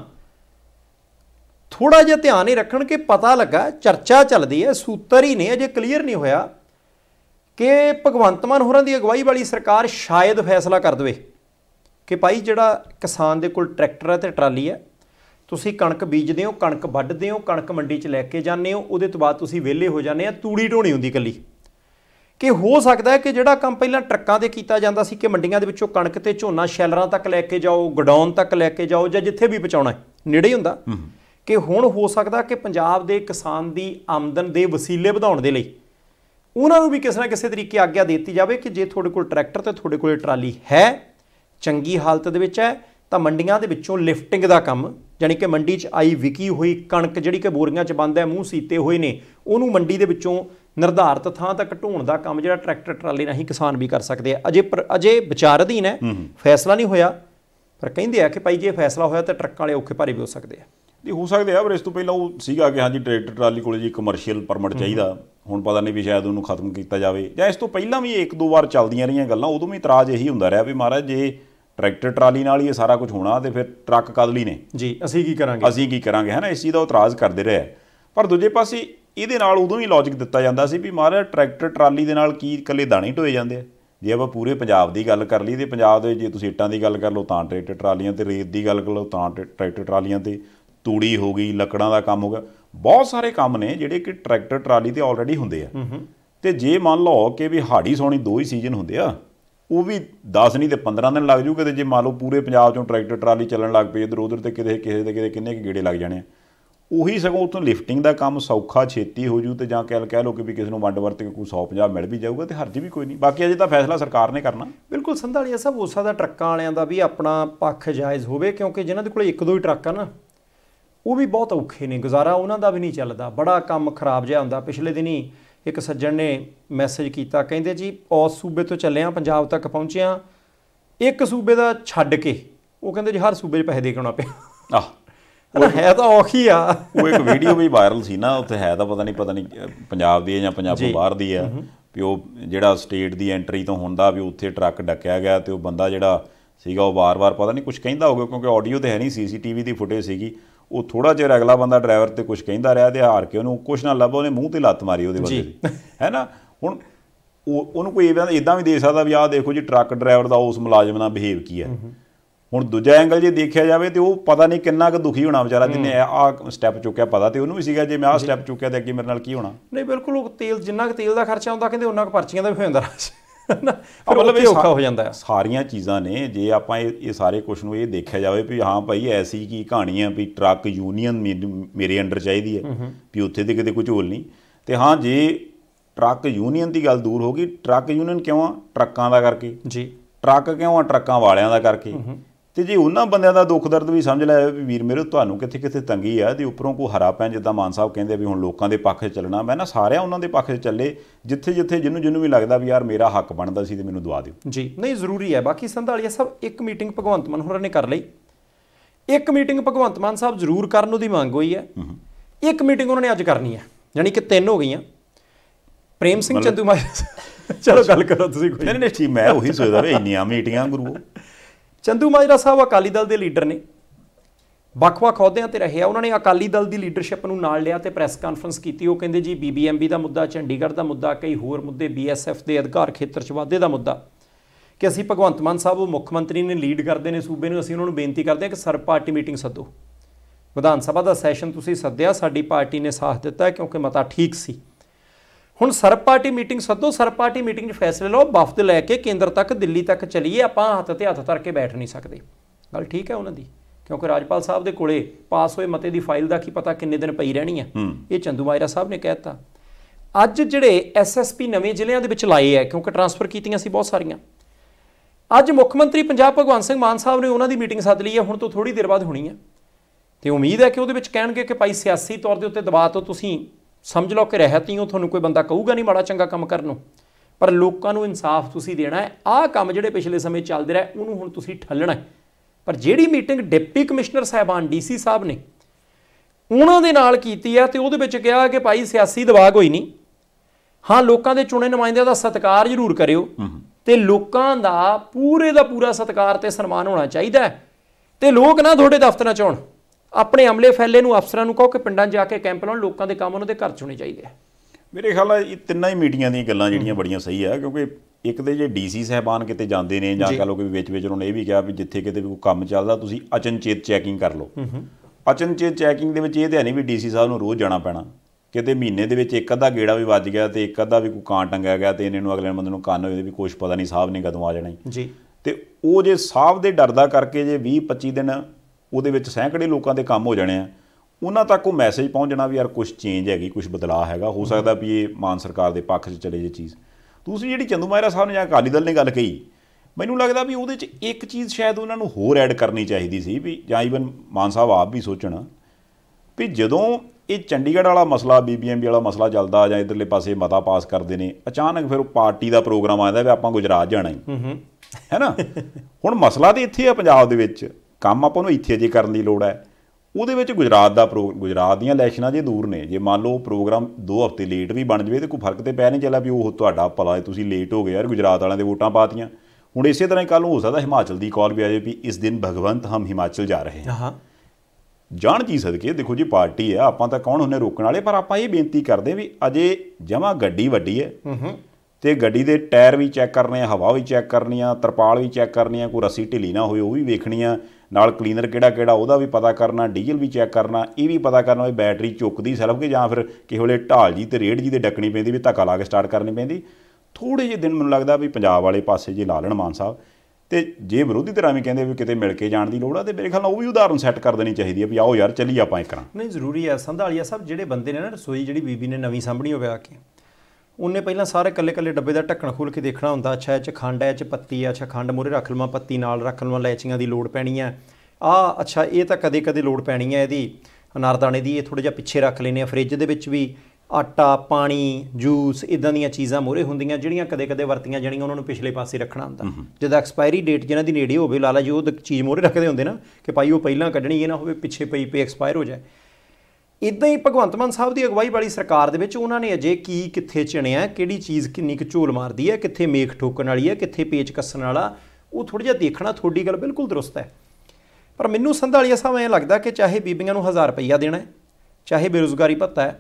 ਥੋੜਾ ਜਿਹਾ ਧਿਆਨ ਹੀ ਰੱਖਣ ਕਿ ਪਤਾ ਲੱਗਾ ਚਰਚਾ ਚੱਲਦੀ ਹੈ ਸੂਤਰ ਹੀ ਨੇ ਅਜੇ ਕਲੀਅਰ ਨਹੀਂ ਹੋਇਆ ਕਿ ਭਗਵੰਤ ਮਾਨ ਹੋਰਾਂ ਦੀ ਅਗਵਾਈ ਵਾਲੀ ਸਰਕਾਰ ਸ਼ਾਇਦ ਫੈਸਲਾ ਕਰ ਦੇਵੇ ਕਿ ਭਾਈ ਜਿਹੜਾ ਕਿਸਾਨ ਦੇ ਕੋਲ ਟਰੈਕਟਰ ਹੈ ਤੇ ਟਰਾਲੀ ਹੈ ਤੁਸੀਂ ਕਣਕ ਬੀਜਦੇ ਹੋ ਕਣਕ ਵੱਢਦੇ ਹੋ ਕਣਕ ਮੰਡੀ 'ਚ ਲੈ ਕੇ ਜਾਂਦੇ ਹੋ ਉਹਦੇ ਤੋਂ ਬਾਅਦ ਤੁਸੀਂ ਵਿਹਲੇ ਹੋ ਜਾਂਦੇ ਆ ਤੂੜੀ ਢੋਣੀ ਹੁੰਦੀ ਕੱਲੀ ਕਿ ਹੋ ਸਕਦਾ ਹੈ ਕਿ ਜਿਹੜਾ ਕੰਮ ਪਹਿਲਾਂ ਟਰੱਕਾਂ ਤੇ ਕੀਤਾ ਜਾਂਦਾ ਸੀ ਕਿ ਮੰਡੀਆਂ ਦੇ ਵਿੱਚੋਂ ਕਣਕ ਤੇ ਝੋਨਾ ਸ਼ੈਲਰਾਂ ਤੱਕ ਲੈ ਕੇ ਜਾਓ ਗਡਾਊਨ ਤੱਕ ਲੈ ਕੇ ਜਾਓ ਜਾਂ ਜਿੱਥੇ ਵੀ ਪਹੁੰਚਾਉਣਾ ਹੈ ਨੇੜੇ ਹੁੰਦਾ ਕਿ ਹੁਣ ਹੋ ਸਕਦਾ ਕਿ ਪੰਜਾਬ ਦੇ ਕਿਸਾਨ ਦੀ ਆਮਦਨ ਦੇ ਵਸੀਲੇ ਵਧਾਉਣ ਦੇ ਲਈ ਉਹਨਾਂ ਨੂੰ ਵੀ ਕਿਸੇ ਨਾ ਕਿਸੇ ਤਰੀਕੇ ਆਗਿਆ ਦਿੱਤੀ ਜਾਵੇ ਕਿ ਜੇ ਤੁਹਾਡੇ ਕੋਲ ਟਰੈਕਟਰ ਤੇ ਤੁਹਾਡੇ ਕੋਲ ਟਰਾਲੀ ਹੈ ਚੰਗੀ ਹਾਲਤ ਦੇ ਵਿੱਚ ਹੈ ਤਾਂ ਮੰਡੀਆਂ ਦੇ ਵਿੱਚੋਂ ਲਿਫਟਿੰਗ ਦਾ ਕੰਮ ਜਾਨੀ ਕਿ ਮੰਡੀ 'ਚ ਆਈ ਵਿਕੀ ਹੋਈ ਕਣਕ ਜਿਹੜੀ ਕਿ ਬੋਰੀਆਂ 'ਚ ਬੰਦ ਹੈ ਮੂੰਹ ਸੀਤੇ ਹੋਏ ਨੇ ਉਹਨੂੰ ਮੰਡੀ ਦੇ ਵਿੱਚੋਂ ਨਿਰਧਾਰਤ ਥਾਂ ਤੱਕ ਢੋਣ ਦਾ ਕੰਮ ਜਿਹੜਾ ਟਰੈਕਟਰ ਟਰਾਲੀ ਨਾਲ ਹੀ ਕਿਸਾਨ ਵੀ ਕਰ ਸਕਦੇ ਆ ਅਜੇ ਅਜੇ ਵਿਚਾਰ ਅਧੀਨ ਹੈ ਫੈਸਲਾ ਨਹੀਂ ਹੋਇਆ ਪਰ ਕਹਿੰਦੇ ਆ ਕਿ ਭਾਈ ਜੇ ਫੈਸਲਾ ਹੋਇਆ ਤਾਂ ਟਰੱਕ ਵਾਲੇ ਔਖੇ ਭਾਰੇ ਵੀ ਹੋ ਸਕਦੇ ਆ ਨਹੀਂ ਹੋ ਸਕਦੇ ਆ ਪਰ ਇਸ ਤੋਂ ਪਹਿਲਾਂ ਉਹ ਸੀਗਾ ਕਿ ਹਾਂਜੀ ਟਰੈਕਟਰ ਟਰਾਲੀ ਕੋਲੇ ਜੀ ਕਮਰਸ਼ੀਅਲ ਪਰਮਿਟ ਚਾਹੀਦਾ ਹੁਣ ਪਤਾ ਨਹੀਂ ਵੀ ਸ਼ਾਇਦ ਉਹਨੂੰ ਖਤਮ ਕੀਤਾ ਜਾਵੇ ਜਾਂ ਇਸ ਤੋਂ ਪਹਿਲਾਂ ਵੀ ਇੱਕ ਦੋ ਵਾਰ ਚੱਲਦੀਆਂ ਰਹੀਆਂ ਗੱਲਾਂ ਉਦੋਂ ਵੀ ਇਤਰਾਜ਼ ਇਹੀ ਹੁੰਦਾ ਰਿਹਾ ਵੀ ਮਹਾਰਾਜ ਜੇ ਟਰੈਕਟਰ ਟਰਾਲੀ ਨਾਲ ਹੀ ਇਹ ਸਾਰਾ ਕੁਝ ਹੋਣਾ ਤੇ ਫਿਰ ਟਰੱਕ ਕਦਲੀ ਲਈ ਨੇ ਜੀ ਅਸੀਂ ਕੀ ਕਰਾਂਗੇ ਅਸੀਂ ਕੀ ਕਰਾਂਗੇ ਹੈਨਾ ਇਸੀ ਇਸ ਚੀਜ਼ ਦਾ ਉਤਰਾਜ਼ ਕਰਦੇ ਰਹੇ ਪਰ ਦੂਜੇ ਪਾਸੇ ਇਹਦੇ ਨਾਲ ਉਦੋਂ ਹੀ ਲੌਜੀਕ ਦਿੱਤਾ ਜਾਂਦਾ ਸੀ ਵੀ ਮਹਾਰਾਜ ਟਰੈਕਟਰ ਟਰਾਲੀ ਦੇ ਨਾਲ ਕੀ ਇਕੱਲੇ ਦਾਣੇ ਢੋਏ ਜਾਂਦੇ ਆ ਜੇ ਆਪਾਂ ਪੂਰੇ ਪੰਜਾਬ ਦੀ ਗੱਲ ਕਰ ਲਈ ਤੇ ਪੰਜਾਬ ਦੇ ਜੇ ਤੁਸੀਂ ਇੱਟਾਂ ਦੀ ਗੱਲ ਕਰ ਲਓ ਤਾਂ ਟਰੈਕਟਰ ਟਰਾਲੀਆਂ ਤੇ ਰੇਤ ਦੀ ਗੱਲ ਕਰ ਲਓ ਤਾਂ ਟਰੈਕਟਰ ਟਰਾਲੀਆਂ ਤੇ ਤੂੜੀ ਹੋ ਗਈ ਲੱਕੜਾਂ ਦਾ ਕੰਮ ਹੋ ਗਿਆ ਬਹੁਤ ਸਾਰੇ ਕੰਮ ਨੇ ਜਿਹੜੇ ਕਿ ਟਰੈਕਟਰ ਟਰਾਲੀ ਤੇ ਆਲਰੇਡੀ ਹੁੰਦੇ ਆ ਤੇ ਜੇ ਮੰਨ ਲਓ ਕਿ ਵੀ ਹਾੜੀ ਸੌਣੀ ਦੋ ਹੀ ਸੀਜ਼ਨ ਹੁੰਦੇ ਆ ਉਹ ਵੀ 10 ਨਹੀਂ ਤੇ 15 ਦਿਨ ਲੱਗ ਜੂਗੇ ਤੇ ਜੇ ਮੰਨ ਲਓ ਪੂਰੇ ਪੰਜਾਬ ਚੋਂ ਟਰੈਕਟਰ ਟਰਾਲੀ ਚੱਲਣ ਲੱਗ ਪਈ ਇਧਰ ਉਧਰ ਤੇ ਕਿਤੇ ਕਿਸੇ ਦੇ ਕਿਤੇ ਕਿੰਨੇ ਕਿ ਗੇੜੇ ਲੱਗ ਜਾਣੇ ਆ ਉਹੀ ਸਗੋਂ ਉਤੋਂ ਲਿਫਟਿੰਗ ਦਾ ਕੰਮ ਸੌਖਾ ਛੇਤੀ ਹੋ ਜੂ ਤੇ ਜਾਂ ਕਹਿ ਕਹਿ ਲੋ ਕਿ ਵੀ ਕਿਸੇ ਨੂੰ ਵੰਡ ਵਰਤ ਕੇ ਕੋਈ 150 ਮਿਲ ਵੀ ਜਾਊਗਾ ਤੇ ਹਰਜ ਵੀ ਕੋਈ ਨਹੀਂ ਬਾਕੀ ਅਜੇ ਤਾਂ ਫੈਸਲਾ ਸਰਕਾਰ ਨੇ ਕਰਨਾ ਬਿਲਕੁਲ ਸੰਧਾਲੀਆ ਸਾਹਿਬ ਉਸਾ ਦਾ ਟਰੱਕਾਂ ਵਾਲਿਆਂ ਦਾ ਵੀ ਆਪਣਾ ਪੱਖ ਜਾਇਜ਼ ਹੋਵੇ ਕਿਉਂਕਿ ਜਿਨ੍ਹਾਂ ਦੇ ਕੋਲ ਇੱਕ ਦੋ ਹੀ ਟਰੱਕ ਆ ਨਾ ਉਹ ਵੀ ਬਹੁਤ ਔਖੇ ਨੇ ਗੁਜ਼ਾਰਾ ਉਹਨਾਂ ਦਾ ਵੀ ਨਹੀਂ ਚੱਲਦਾ ਬੜਾ ਕੰਮ ਖਰਾਬ ਜਿਹਾ ਹੁੰਦਾ ਪਿਛਲੇ ਦਿਨੀ ਇੱਕ ਸੱਜਣ ਨੇ ਮੈਸੇਜ ਕੀਤਾ ਕਹਿੰਦੇ ਜੀ ਔਸ ਸੂਬੇ ਤੋਂ ਚੱਲਿਆ ਪੰਜਾਬ ਤੱਕ ਪਹੁੰਚਿਆ ਇੱਕ ਸੂਬੇ ਦਾ ਛੱਡ ਕੇ ਉਹ ਕਹਿੰਦੇ ਜੀ ਹਰ ਸੂਬੇ 'ਚ ਪੈਸੇ ਦੇ ਕੇ ਆਉਣਾ ਪਿਆ ਆਹ ਉਹ ਹੈ ਤਾਂ ਔਖੀ ਆ ਉਹ ਇੱਕ ਵੀਡੀਓ ਵੀ ਵਾਇਰਲ ਸੀ ਨਾ ਉੱਥੇ ਹੈ ਤਾਂ ਪਤਾ ਨਹੀਂ ਪਤਾ ਨਹੀਂ ਪੰਜਾਬ ਦੀ ਹੈ ਜਾਂ ਪੰਜਾਬ ਤੋਂ ਬਾਹਰ ਦੀ ਹੈ ਵੀ ਉਹ ਜਿਹੜਾ ਸਟੇਟ ਦੀ ਐਂਟਰੀ ਤੋਂ ਹੁੰਦਾ ਵੀ ਉੱਥੇ ਟਰੱਕ ਡੱਕਿਆ ਗਿਆ ਤੇ ਉਹ ਬੰਦਾ ਜਿਹੜਾ ਸੀਗਾ ਉਹ ਵਾਰ-ਵਾਰ ਪਤਾ ਨਹੀਂ ਕੁਝ ਕਹਿੰਦਾ ਹੋਵੇ ਕਿਉਂਕਿ ਆਡੀਓ ਤੇ ਹੈ ਨਹੀਂ ਸੀਸੀਟੀਵੀ ਦੀ ਫੁਟੇਜ ਸੀਗੀ ਉਹ ਥੋੜਾ ਜਿਹਾ ਅਗਲਾ ਬੰਦਾ ਡਰਾਈਵਰ ਤੇ ਕੁਝ ਕਹਿੰਦਾ ਰਿਹਾ ਤੇ ਹਾਰ ਕੇ ਉਹਨੂੰ ਕੁਝ ਨਾ ਲੱਭਾ ਉਹਨੇ ਮੂੰਹ ਤੇ ਲੱਤ ਮਾਰੀ ਉਹਦੇ ਬੰਦੇ ਦੀ ਹੈਨਾ ਹੁਣ ਉਹਨੂੰ ਕੋਈ ਇਦਾਂ ਵੀ ਦੇ ਸਕਦਾ ਵੀ ਆਹ ਦੇਖੋ ਜੀ ਟਰੱਕ ਡਰਾਈਵਰ ਦਾ ਉਸ ਮੁਲਾਜ਼ਮ ਨਾਲ ਬਿਹੇਵ ਕੀ ਹੈ ਹੁਣ ਦੂਜਾ ਐਂਗਲ ਜੇ ਦੇਖਿਆ ਜਾਵੇ ਤੇ ਉਹ ਪਤਾ ਨਹੀਂ ਕਿੰਨਾ ਕੁ ਦੁਖੀ ਹੋਣਾ ਵਿਚਾਰਾ ਜਿੰਨੇ ਆ ਸਟੈਪ ਚੁੱਕਿਆ ਪਤਾ ਤੇ ਉਹਨੂੰ ਵੀ ਸੀਗਾ ਜੇ ਮੈਂ ਆ ਸਟੈਪ ਚੁੱਕਿਆ ਤੇ ਅੱਗੇ ਮੇਰੇ ਨਾਲ ਕੀ ਹੋਣਾ ਨਹੀਂ ਬਿਲਕੁਲ ਉਹ ਤੇਲ ਜਿੰਨਾ ਕੁ ਤੇਲ ਦਾ ਖਰਚਾ ਹੁੰਦਾ ਕਹਿੰਦੇ ਉਹਨਾਂ ਕੁ ਪਰਚੀਆਂ ਦਾ ਵੀ ਹੋ ਜਾਂਦਾ ਰਾਜ ਮਤਲਬ ਇਹ ਔਖਾ ਹੋ ਜਾਂਦਾ ਹੈ ਸਾਰੀਆਂ ਚੀਜ਼ਾਂ ਨੇ ਜੇ ਆਪਾਂ ਇਹ ਸਾਰੇ ਕੁਝ ਨੂੰ ਇਹ ਦੇਖਿਆ ਜਾਵੇ ਵੀ ਹਾਂ ਭਾਈ ਐਸੀ ਕੀ ਕਹਾਣੀ ਹੈ ਵੀ ਟਰੱਕ ਯੂਨੀਅਨ ਮੇਰੇ ਅੰਡਰ ਚਾਹੀਦੀ ਹੈ ਵੀ ਉੱਥੇ ਤੇ ਕਿਤੇ ਕੁਝ ਹੋਲ ਨਹੀਂ ਤੇ ਹਾਂ ਜੇ ਟਰੱਕ ਯੂਨੀਅਨ ਦੀ ਗੱਲ ਦੂਰ ਹੋ ਗਈ ਟਰੱਕ ਯੂਨੀਅਨ ਕਿਉਂ ਆ ਟਰੱਕਾਂ ਦਾ ਕਰਕੇ ਜੀ ਟਰੱਕ ਕਿਉਂ ਆ ਟਰੱਕਾਂ ਵਾਲਿਆਂ ਦਾ ਕਰਕੇ ਤੇ ਜੇ ਉਹਨਾਂ ਬੰਦਿਆਂ ਦਾ ਦੁੱਖ ਦਰਦ ਵੀ ਸਮਝ ਲਿਆ ਵੀ ਵੀਰ ਮੇਰੇ ਤੁਹਾਨੂੰ ਕਿੱਥੇ ਕਿੱਥੇ ਤੰਗੀ ਆ ਦੀ ਉੱਪਰੋਂ ਕੋ ਹਰਾ ਪੈਣ ਜਿੱਦਾਂ ਮਾਨ ਸਾਹਿਬ ਕਹਿੰਦੇ ਵੀ ਹੁਣ ਲੋਕਾਂ ਦੇ ਪੱਖ 'ਚ ਚੱਲਣਾ ਮੈਂ ਨਾ ਸਾਰਿਆਂ ਉਹਨਾਂ ਦੇ ਪੱਖ 'ਚ ਚੱਲੇ ਜਿੱਥੇ ਜਿੱਥੇ ਜਿੰਨੂੰ ਜਿੰਨੂੰ ਵੀ ਲੱਗਦਾ ਵੀ ਯਾਰ ਮੇਰਾ ਹੱਕ ਬਣਦਾ ਸੀ ਤੇ ਮੈਨੂੰ ਦਵਾ ਦਿਓ ਜੀ ਨਹੀਂ ਜ਼ਰੂਰੀ ਹੈ ਬਾਕੀ ਸੰਧਾਲੀਆ ਸਭ ਇੱਕ ਮੀਟਿੰਗ ਭਗਵੰਤ ਮਾਨ ਹੋਰਾਂ ਨੇ ਕਰ ਲਈ ਇੱਕ ਮੀਟਿੰਗ ਭਗਵੰਤ ਮਾਨ ਸਾਹਿਬ ਜ਼ਰੂਰ ਕਰਨ ਉਹਦੀ ਮੰਗ ਹੋਈ ਹੈ ਇੱਕ ਮੀਟਿੰਗ ਉਹਨਾਂ ਨੇ ਅੱਜ ਕਰਨੀ ਹੈ ਯਾਨੀ ਕਿ ਤਿੰਨ ਹੋ ਗਈਆਂ ਪ੍ਰੇਮ ਸਿੰਘ ਚੰਦੂ ਚੰਦੂਮਾਜਰਾ ਚਲੋ ਗੱਲ ਕਰੋ ਤੁਸੀਂ ਕੋਈ ਨਹੀਂ ਨਹੀਂ ਠੀਕ ਮੈਂ ਉਹੀ ਸੋਚਦਾ ਵੀ ਇੰਨੀਆਂ ਮੀਟਿੰਗਾਂ ਗੁਰੂ ਚੰਦੂ ਮਾਜਰਾ ਸਾਹਿਬ ਅਕਾਲੀ ਦਲ ਦੇ ਲੀਡਰ ਨੇ ਵੱਖ-ਵੱਖ ਅਹੁਦਿਆਂ ਤੇ ਰਹੇ ਆ ਉਹਨਾਂ ਨੇ ਅਕਾਲੀ ਦਲ ਦੀ ਲੀਡਰਸ਼ਿਪ ਨੂੰ ਨਾਲ ਲਿਆ ਤੇ ਪ੍ਰੈਸ ਕਾਨਫਰੰਸ ਕੀਤੀ ਉਹ ਕਹਿੰਦੇ ਜੀ ਬੀਬੀਐਮਬੀ ਦਾ ਮੁੱਦਾ ਚੰਡੀਗੜ੍ਹ ਦਾ ਮੁੱਦਾ ਕਈ ਹੋਰ ਮੁੱਦੇ ਬੀਐਸਐਫ ਦੇ ਅਧਿਕਾਰ ਖੇਤਰ 'ਚ ਵਾਧੇ ਦਾ ਮੁੱਦਾ ਕਿ ਅਸੀਂ ਭਗਵੰਤ ਮਾਨ ਸਾਹਿਬ ਉਹ ਮੁੱਖ ਮੰਤਰੀ ਨੇ ਲੀਡ ਕਰਦੇ ਨੇ ਸੂਬੇ ਨੂੰ ਅਸੀਂ ਉਹਨਾਂ ਨੂੰ ਬੇਨਤੀ ਕਰਦੇ ਆ ਕਿ ਸਰ ਪਾਰਟੀ ਮੀਟਿੰਗ ਸੱਦੋ ਵਿਧਾਨ ਸਭਾ ਦਾ ਸੈਸ਼ਨ ਤੁਸੀਂ ਸੱਦਿਆ ਸਾਡੀ ਪਾਰਟੀ ਨੇ ਸਾਥ ਦਿੱਤਾ ਕਿਉਂਕਿ ਮਤਾ ਠੀਕ ਸੀ ਹੁਣ ਸਰਬ ਪਾਰਟੀ ਮੀਟਿੰਗ ਸੱਦੋ ਸਰਬ ਪਾਰਟੀ ਮੀਟਿੰਗ 'ਚ ਫੈਸਲੇ ਲਓ ਵਫਦ ਲੈ ਕੇ ਕੇਂਦਰ ਤੱਕ ਦਿੱਲੀ ਤੱਕ ਚਲੀਏ ਆਪਾਂ ਹੱਥ ਤੇ ਹੱਥ ਧਰ ਕੇ ਬੈਠ ਨਹੀਂ ਸਕਦੇ ਗੱਲ ਠੀਕ ਹੈ ਉਹਨਾਂ ਦੀ ਕਿਉਂਕਿ ਰਾਜਪਾਲ ਸਾਹਿਬ ਦੇ ਕੋਲੇ ਪਾਸ ਹੋਏ ਮਤੇ ਦੀ ਫਾਈਲ ਦਾ ਕੀ ਪਤਾ ਕਿੰਨੇ ਦਿਨ ਪਈ ਰਹਿਣੀ ਹੈ ਇਹ ਚੰਦੂ ਮਾਇਰਾ ਸਾਹਿਬ ਨੇ ਕਹਿਤਾ ਅੱਜ ਜਿਹੜੇ ਐਸਐਸਪੀ ਨਵੇਂ ਜ਼ਿਲ੍ਹਿਆਂ ਦੇ ਵਿੱਚ ਲਾਏ ਆ ਕਿਉਂਕਿ ਟਰਾਂਸਫਰ ਕੀਤੀਆਂ ਸੀ ਬਹੁਤ ਸਾਰੀਆਂ ਅੱਜ ਮੁੱਖ ਮੰਤਰੀ ਪੰਜਾਬ ਭਗਵੰਤ ਸਿੰਘ ਮਾਨ ਸਾਹਿਬ ਨੇ ਉਹਨਾਂ ਦੀ ਮੀਟਿੰਗ ਸੱਦ ਲਈ ਹੈ ਹੁਣ ਤੋਂ ਥੋੜੀ ਦੇਰ ਬਾਅਦ ਹੋਣੀ ਹੈ ਤੇ ਉਮੀਦ ਹੈ ਕਿ ਉਹਦੇ ਵਿੱਚ ਕਹਿਣਗੇ ਕਿ ਭਾਈ ਸਿਆਸੀ ਤੌਰ ਦੇ ਉੱਤੇ ਦਬਾਅ ਤੋਂ ਤੁਸੀਂ ਸਮਝ ਲਓ ਕਿ ਰਹਿਤ ਹੀ ਹੋ ਤੁਹਾਨੂੰ ਕੋਈ ਬੰਦਾ ਕਹੂਗਾ ਨਹੀਂ ਮਾੜਾ ਚੰਗਾ ਕੰਮ ਕਰਨ ਨੂੰ ਪਰ ਲੋਕਾਂ ਨੂੰ ਇਨਸਾਫ ਤੁਸੀਂ ਦੇਣਾ ਹੈ ਆਹ ਕੰਮ ਜਿਹੜੇ ਪਿਛਲੇ ਸਮੇਂ ਚੱਲਦੇ ਰਹੇ ਉਹਨੂੰ ਹੁਣ ਤੁਸੀਂ ਠੱਲਣਾ ਹੈ ਪਰ ਜਿਹੜੀ ਮੀਟਿੰਗ ਡਿਪਟੀ ਕਮਿਸ਼ਨਰ ਸਾਹਿਬਾਨ ਡੀਸੀ ਸਾਹਿਬ ਨੇ ਉਹਨਾਂ ਦੇ ਨਾਲ ਕੀਤੀ ਹੈ ਤੇ ਉਹਦੇ ਵਿੱਚ ਕਿਹਾ ਕਿ ਭਾਈ ਸਿਆਸੀ ਦਬਾਅ ਕੋਈ ਨਹੀਂ ਹਾਂ ਲੋਕਾਂ ਦੇ ਚੁਣੇ ਨੁਮਾਇੰਦਿਆਂ ਦਾ ਸਤਿਕਾਰ ਜ਼ਰੂਰ ਕਰਿਓ ਤੇ ਲੋਕਾਂ ਦਾ ਪੂਰੇ ਦਾ ਪੂਰਾ ਸਤਿਕਾਰ ਤੇ ਸਨਮਾਨ ਹੋਣਾ ਚਾਹੀਦਾ ਤੇ ਲੋਕ ਨਾ ਤੁਹਾਡੇ ਦਫ਼ਤਰਾਂ ਚ ਆਉਣ ਆਪਣੇ ਅਮਲੇ ਫੈਲੇ ਨੂੰ ਅਫਸਰਾਂ ਨੂੰ ਕਹੋ ਕਿ ਪਿੰਡਾਂ ਜਾ ਕੇ ਕੈਂਪ ਲਾਉਣ ਲੋਕਾਂ ਦੇ ਕੰਮ ਉਹਨਾਂ ਦੇ ਘਰ ਚੁਣੇ ਚਾਹੀਦੇ ਆ ਮੇਰੇ ਖਿਆਲ ਆ ਇਹ ਤਿੰਨਾਂ ਹੀ ਮੀਡੀਆ ਦੀਆਂ ਗੱਲਾਂ ਜਿਹੜੀਆਂ ਬੜੀਆਂ ਸਹੀ ਆ ਕਿਉਂਕਿ ਇੱਕ ਦੇ ਜੇ ਡੀਸੀ ਸਹਿਬਾਨ ਕਿਤੇ ਜਾਂਦੇ ਨੇ ਜਾਂ ਕਹ ਲੋ ਕਿ ਵਿੱਚ ਵਿੱਚ ਉਹਨਾਂ ਨੇ ਇਹ ਵੀ ਕਿਹਾ ਵੀ ਜਿੱਥੇ ਕਿਤੇ ਵੀ ਕੋਈ ਕੰਮ ਚੱਲਦਾ ਤੁਸੀਂ ਅਚਨਚੇਤ ਚੈਕਿੰਗ ਕਰ ਲਓ ਅਚਨਚੇਤ ਚੈਕਿੰਗ ਦੇ ਵਿੱਚ ਇਹ ਧਿਆਨ ਨਹੀਂ ਵੀ ਡੀਸੀ ਸਾਹਿਬ ਨੂੰ ਰੋਜ਼ ਜਾਣਾ ਪੈਣਾ ਕਿਤੇ ਮਹੀਨੇ ਦੇ ਵਿੱਚ ਇੱਕ ਅੱਧਾ ਗੇੜਾ ਵੀ ਵੱਜ ਗਿਆ ਤੇ ਇੱਕ ਅੱਧਾ ਵੀ ਕੋਈ ਕਾਂ ਟੰਗਿਆ ਗਿਆ ਤੇ ਇਹਨੇ ਨੂੰ ਅਗਲੇ ਬੰਦੇ ਨੂੰ ਕੰਨ ਹੋਏ ਵੀ ਕੁਝ ਪਤਾ ਨਹੀਂ ਸਾਹਿਬ ਨੇ ਕਦੋਂ ਆ ਜਾਣਾ ਜੀ ਤੇ ਉਹ ਜੇ ਸਾਹਿਬ ਦੇ ਡਰਦਾ ਕਰਕੇ ਜੇ 20 25 ਦਿਨ ਉਹਦੇ ਵਿੱਚ ਸੈਂਕੜੇ ਲੋਕਾਂ ਦੇ ਕੰਮ ਹੋ ਜਾਣੇ ਆ ਉਹਨਾਂ ਤੱਕ ਉਹ ਮੈਸੇਜ ਪਹੁੰਚਣਾ ਵੀ ਯਾਰ ਕੁਝ ਚੇਂਜ ਹੈਗੀ ਕੁਝ ਬਦਲਾਅ ਹੈਗਾ ਹੋ ਸਕਦਾ ਵੀ ਇਹ ਮਾਨ ਸਰਕਾਰ ਦੇ ਪੱਖ 'ਚ ਚਲੇ ਜੇ ਚੀਜ਼ ਦੂਸਰੀ ਜਿਹੜੀ ਚੰਦੂ ਮਾਇਰਾ ਸਾਹਿਬ ਨੇ ਜਾਂ ਅਕਾਲੀ ਦਲ ਨੇ ਗੱਲ ਕਹੀ ਮੈਨੂੰ ਲੱਗਦਾ ਵੀ ਉਹਦੇ 'ਚ ਇੱਕ ਚੀਜ਼ ਸ਼ਾਇਦ ਉਹਨਾਂ ਨੂੰ ਹੋਰ ਐਡ ਕਰਨੀ ਚਾਹੀਦੀ ਸੀ ਵੀ ਜਾਂ ਇਵਨ ਮਾਨ ਸਾਹਿਬ ਆਪ ਵੀ ਸੋਚਣ ਵੀ ਜਦੋਂ ਇਹ ਚੰਡੀਗੜ੍ਹ ਵਾਲਾ ਮਸਲਾ ਬੀਬੀਐਮਬੀ ਵਾਲਾ ਮਸਲਾ ਚੱਲਦਾ ਜਾਂ ਇਧਰਲੇ ਪਾਸੇ ਮਤਾ ਪਾਸ ਕਰਦੇ ਨੇ ਅਚਾਨਕ ਫਿਰ ਉਹ ਪਾਰਟੀ ਦਾ ਪ੍ਰੋਗਰਾਮ ਆਉਂਦਾ ਵੀ ਆਪਾਂ ਗੁਜਰਾਤ ਜਾਣਾ ਹੈ ਹੈ ਨਾ ਹੁਣ ਮਸਲਾ ਤੇ ਇੱਥੇ ਆ ਪੰਜਾਬ ਦੇ ਵਿੱਚ ਕੰਮ ਆਪਾਂ ਨੂੰ ਇੱਥੇ ਜੇ ਕਰਨ ਦੀ ਲੋੜ ਹੈ ਉਹਦੇ ਵਿੱਚ ਗੁਜਰਾਤ ਦਾ ਗੁਜਰਾਤ ਦੀਆਂ ਇਲੈਕਸ਼ਨਾਂ ਜੇ ਦੂਰ ਨੇ ਜੇ ਮੰਨ ਲਓ ਪ੍ਰੋਗਰਾਮ 2 ਹਫ਼ਤੇ ਲੇਟ ਵੀ ਬਣ ਜਵੇ ਤੇ ਕੋਈ ਫਰਕ ਤੇ ਪੈ ਨਹੀਂ ਚੱਲਾ ਵੀ ਉਹ ਤੁਹਾਡਾ ਭਲਾ ਹੈ ਤੁਸੀਂ ਲੇਟ ਹੋ ਗਏ ਯਾਰ ਗੁਜਰਾਤ ਵਾਲਿਆਂ ਦੇ ਵੋਟਾਂ ਪਾਤੀਆਂ ਹੁਣ ਇਸੇ ਤਰ੍ਹਾਂ ਹੀ ਕੱਲ ਨੂੰ ਹੋ ਸਕਦਾ ਹਿਮਾਚਲ ਦੀ ਕਾਲ ਵੀ ਆ ਜਾਵੇ ਵੀ ਇਸ ਦਿਨ ਭਗਵੰਤ ਹਮ ਹਿਮਾਚਲ ਜਾ ਰਹੇ ਹਾਂ ਜਾਣ ਜੀ ਸਦਕੇ ਦੇਖੋ ਜੀ ਪਾਰਟੀ ਆ ਆਪਾਂ ਤਾਂ ਕੌਣ ਹੁੰਨੇ ਰੋਕਣ ਵਾਲੇ ਪਰ ਆਪਾਂ ਇਹ ਬੇਨਤੀ ਕਰਦੇ ਵੀ ਅਜੇ ਜਮਾ ਗੱਡੀ ਵੱਡੀ ਹੈ ਤੇ ਗੱਡੀ ਦੇ ਟਾਇਰ ਵੀ ਚੈੱਕ ਕਰਨੇ ਆ ਹਵਾ ਵੀ ਚੈੱਕ ਕਰਨੀ ਆ ਤਰਪਾਲ ਵੀ ਚੈੱਕ ਕਰਨੀ ਆ ਕੋਈ ਰੱਸੀ ਢਿੱਲੀ ਨਾ ਹੋਵੇ ਉਹ ਵੀ ਵੇਖਣੀ ਆ ਨਾਲ ਕਲੀਨਰ ਕਿਹੜਾ ਕਿਹੜਾ ਉਹਦਾ ਵੀ ਪਤਾ ਕਰਨਾ ਡੀਜ਼ਲ ਵੀ ਚੈੱਕ ਕਰਨਾ ਇਹ ਵੀ ਪਤਾ ਕਰਨਾ ਵੀ ਬੈਟਰੀ ਚੁੱਕਦੀ ਸੈਲਫ ਕਿ ਜਾਂ ਫਿਰ ਕਿਹੋ ਵੇਲੇ ਢਾਲ ਜੀ ਤੇ ਰੇਡ ਜੀ ਤੇ ਡੱਕਣੀ ਪੈਂਦੀ ਵੀ ਧੱਕਾ ਲਾ ਕੇ ਸਟਾਰਟ ਕਰਨੀ ਪੈਂਦੀ ਥੋੜੇ ਜਿਹੇ ਦਿਨ ਮੈਨੂੰ ਲੱਗਦਾ ਵੀ ਪੰਜਾਬ ਵਾਲੇ ਪਾਸੇ ਜੇ ਲਾ ਲੈਣ ਮਾਨ ਸਾਹਿਬ ਤੇ ਜੇ ਵਿਰੋਧੀ ਧਿਰਾਂ ਵੀ ਕਹਿੰਦੇ ਵੀ ਕਿਤੇ ਮਿਲ ਕੇ ਜਾਣ ਦੀ ਲੋੜ ਆ ਤੇ ਮੇਰੇ ਖਿਆਲ ਨਾਲ ਉਹ ਵੀ ਉਦਾਹਰਨ ਸੈੱਟ ਕਰ ਦੇਣੀ ਚਾਹੀਦੀ ਆ ਵੀ ਆਓ ਯਾਰ ਚੱਲੀ ਆਪਾਂ ਇੱਕ ਰਾਂ ਨਹੀਂ ਜ਼ਰੂਰੀ ਆ ਸੰਧਾਲੀਆ ਸਾਹਿਬ ਜਿਹੜੇ ਬੰਦੇ ਨੇ ਨਾ ਰਸੋਈ ਜਿਹੜੀ ਬੀਬੀ ਨੇ ਨਵੀਂ ਸਾਂਭਣੀ ਹੋਵੇ ਆ ਕੇ ਉਹਨੇ ਪਹਿਲਾਂ ਸਾਰੇ ਕੱਲੇ ਕੱਲੇ ਡੱਬੇ ਦਾ ਢੱਕਣ ਖੋਲ ਕੇ ਦੇਖਣਾ ਹੁੰਦਾ ਅੱਛਾ ਇਹ ਚ ਖੰਡ ਹੈ ਇਹ ਚ ਪੱਤੀ ਹੈ ਅੱਛਾ ਖੰਡ ਮੋਰੇ ਰੱਖ ਲਵਾਂ ਪੱਤੀ ਨਾਲ ਰੱਖ ਲਵਾਂ ਲੈਚੀਆਂ ਦੀ ਲੋੜ ਪੈਣੀ ਹੈ ਆ ਅੱਛਾ ਇਹ ਤਾਂ ਕਦੇ ਕਦੇ ਲੋੜ ਪੈਣੀ ਹੈ ਇਹਦੀ ਅਨਾਰਦਾਣੇ ਦੀ ਇਹ ਥੋੜਾ ਜਿਹਾ ਪਿੱਛੇ ਰੱਖ ਲੈਨੇ ਆ ਫ੍ਰਿਜ ਦੇ ਵਿੱਚ ਵੀ ਆਟਾ ਪਾਣੀ ਜੂਸ ਇਦਾਂ ਦੀਆਂ ਚੀਜ਼ਾਂ ਮੋਰੇ ਹੁੰਦੀਆਂ ਜਿਹੜੀਆਂ ਕਦੇ-ਕਦੇ ਵਰਤੀਆਂ ਜਾਣੀਆਂ ਉਹਨਾਂ ਨੂੰ ਪਿਛਲੇ ਪਾਸੇ ਰੱਖਣਾ ਹੁੰਦਾ ਜਦੋਂ ਐਕਸਪਾਇਰੀ ਡੇਟ ਜਿਹਨਾਂ ਦੀ ਨੇੜੇ ਹੋਵੇ ਲਾਲਾ ਜੀ ਉਹ ਚੀਜ਼ ਮੋਰੇ ਰੱਖਦੇ ਹੁੰਦੇ ਨਾ ਕਿ ਭਾਈ ਉਹ ਪਹਿਲਾਂ ਕੱਢਣੀ ਇਹ ਨਾ ਹੋਵੇ ਪਿੱਛੇ ਪਈ ਪਈ ਐਕਸਪਾਇਰ ਹੋ ਜਾਏ ਇਦਾਂ ਹੀ ਭਗਵੰਤ ਮਾਨ ਸਾਹਿਬ ਦੀ ਅਗਵਾਈ ਵਾਲੀ ਸਰਕਾਰ ਦੇ ਵਿੱਚ ਉਹਨਾਂ ਨੇ ਅਜੇ ਕੀ ਕਿੱਥੇ ਚਣਿਆ ਕਿਹੜੀ ਚੀਜ਼ ਕਿੰਨੀ ਕੁ ਝੋਲ ਮਾਰਦੀ ਹੈ ਕਿੱਥੇ ਮੇਖ ਠੋਕਣ ਵਾਲੀ ਹੈ ਕਿੱਥੇ ਪੇਚ ਕੱਸਣ ਵਾਲਾ ਉਹ ਥੋੜੀ ਜਿਹਾ ਦੇਖਣਾ ਤੁਹਾਡੀ ਗੱਲ ਬਿਲਕੁਲ ਦਰੁਸਤ ਹੈ ਪਰ ਮੈਨੂੰ ਸੰਧਾਲੀਆ ਸਾਹਿਬ ਐਂ ਲੱਗਦਾ ਕਿ ਚਾਹੇ ਬੀਬੀਆਂ ਨੂੰ 1000 ਰੁਪਈਆ ਦੇਣਾ ਹੈ ਚਾਹੇ ਬੇਰੋਜ਼ਗਾਰੀ ਭੱਤਾ ਹੈ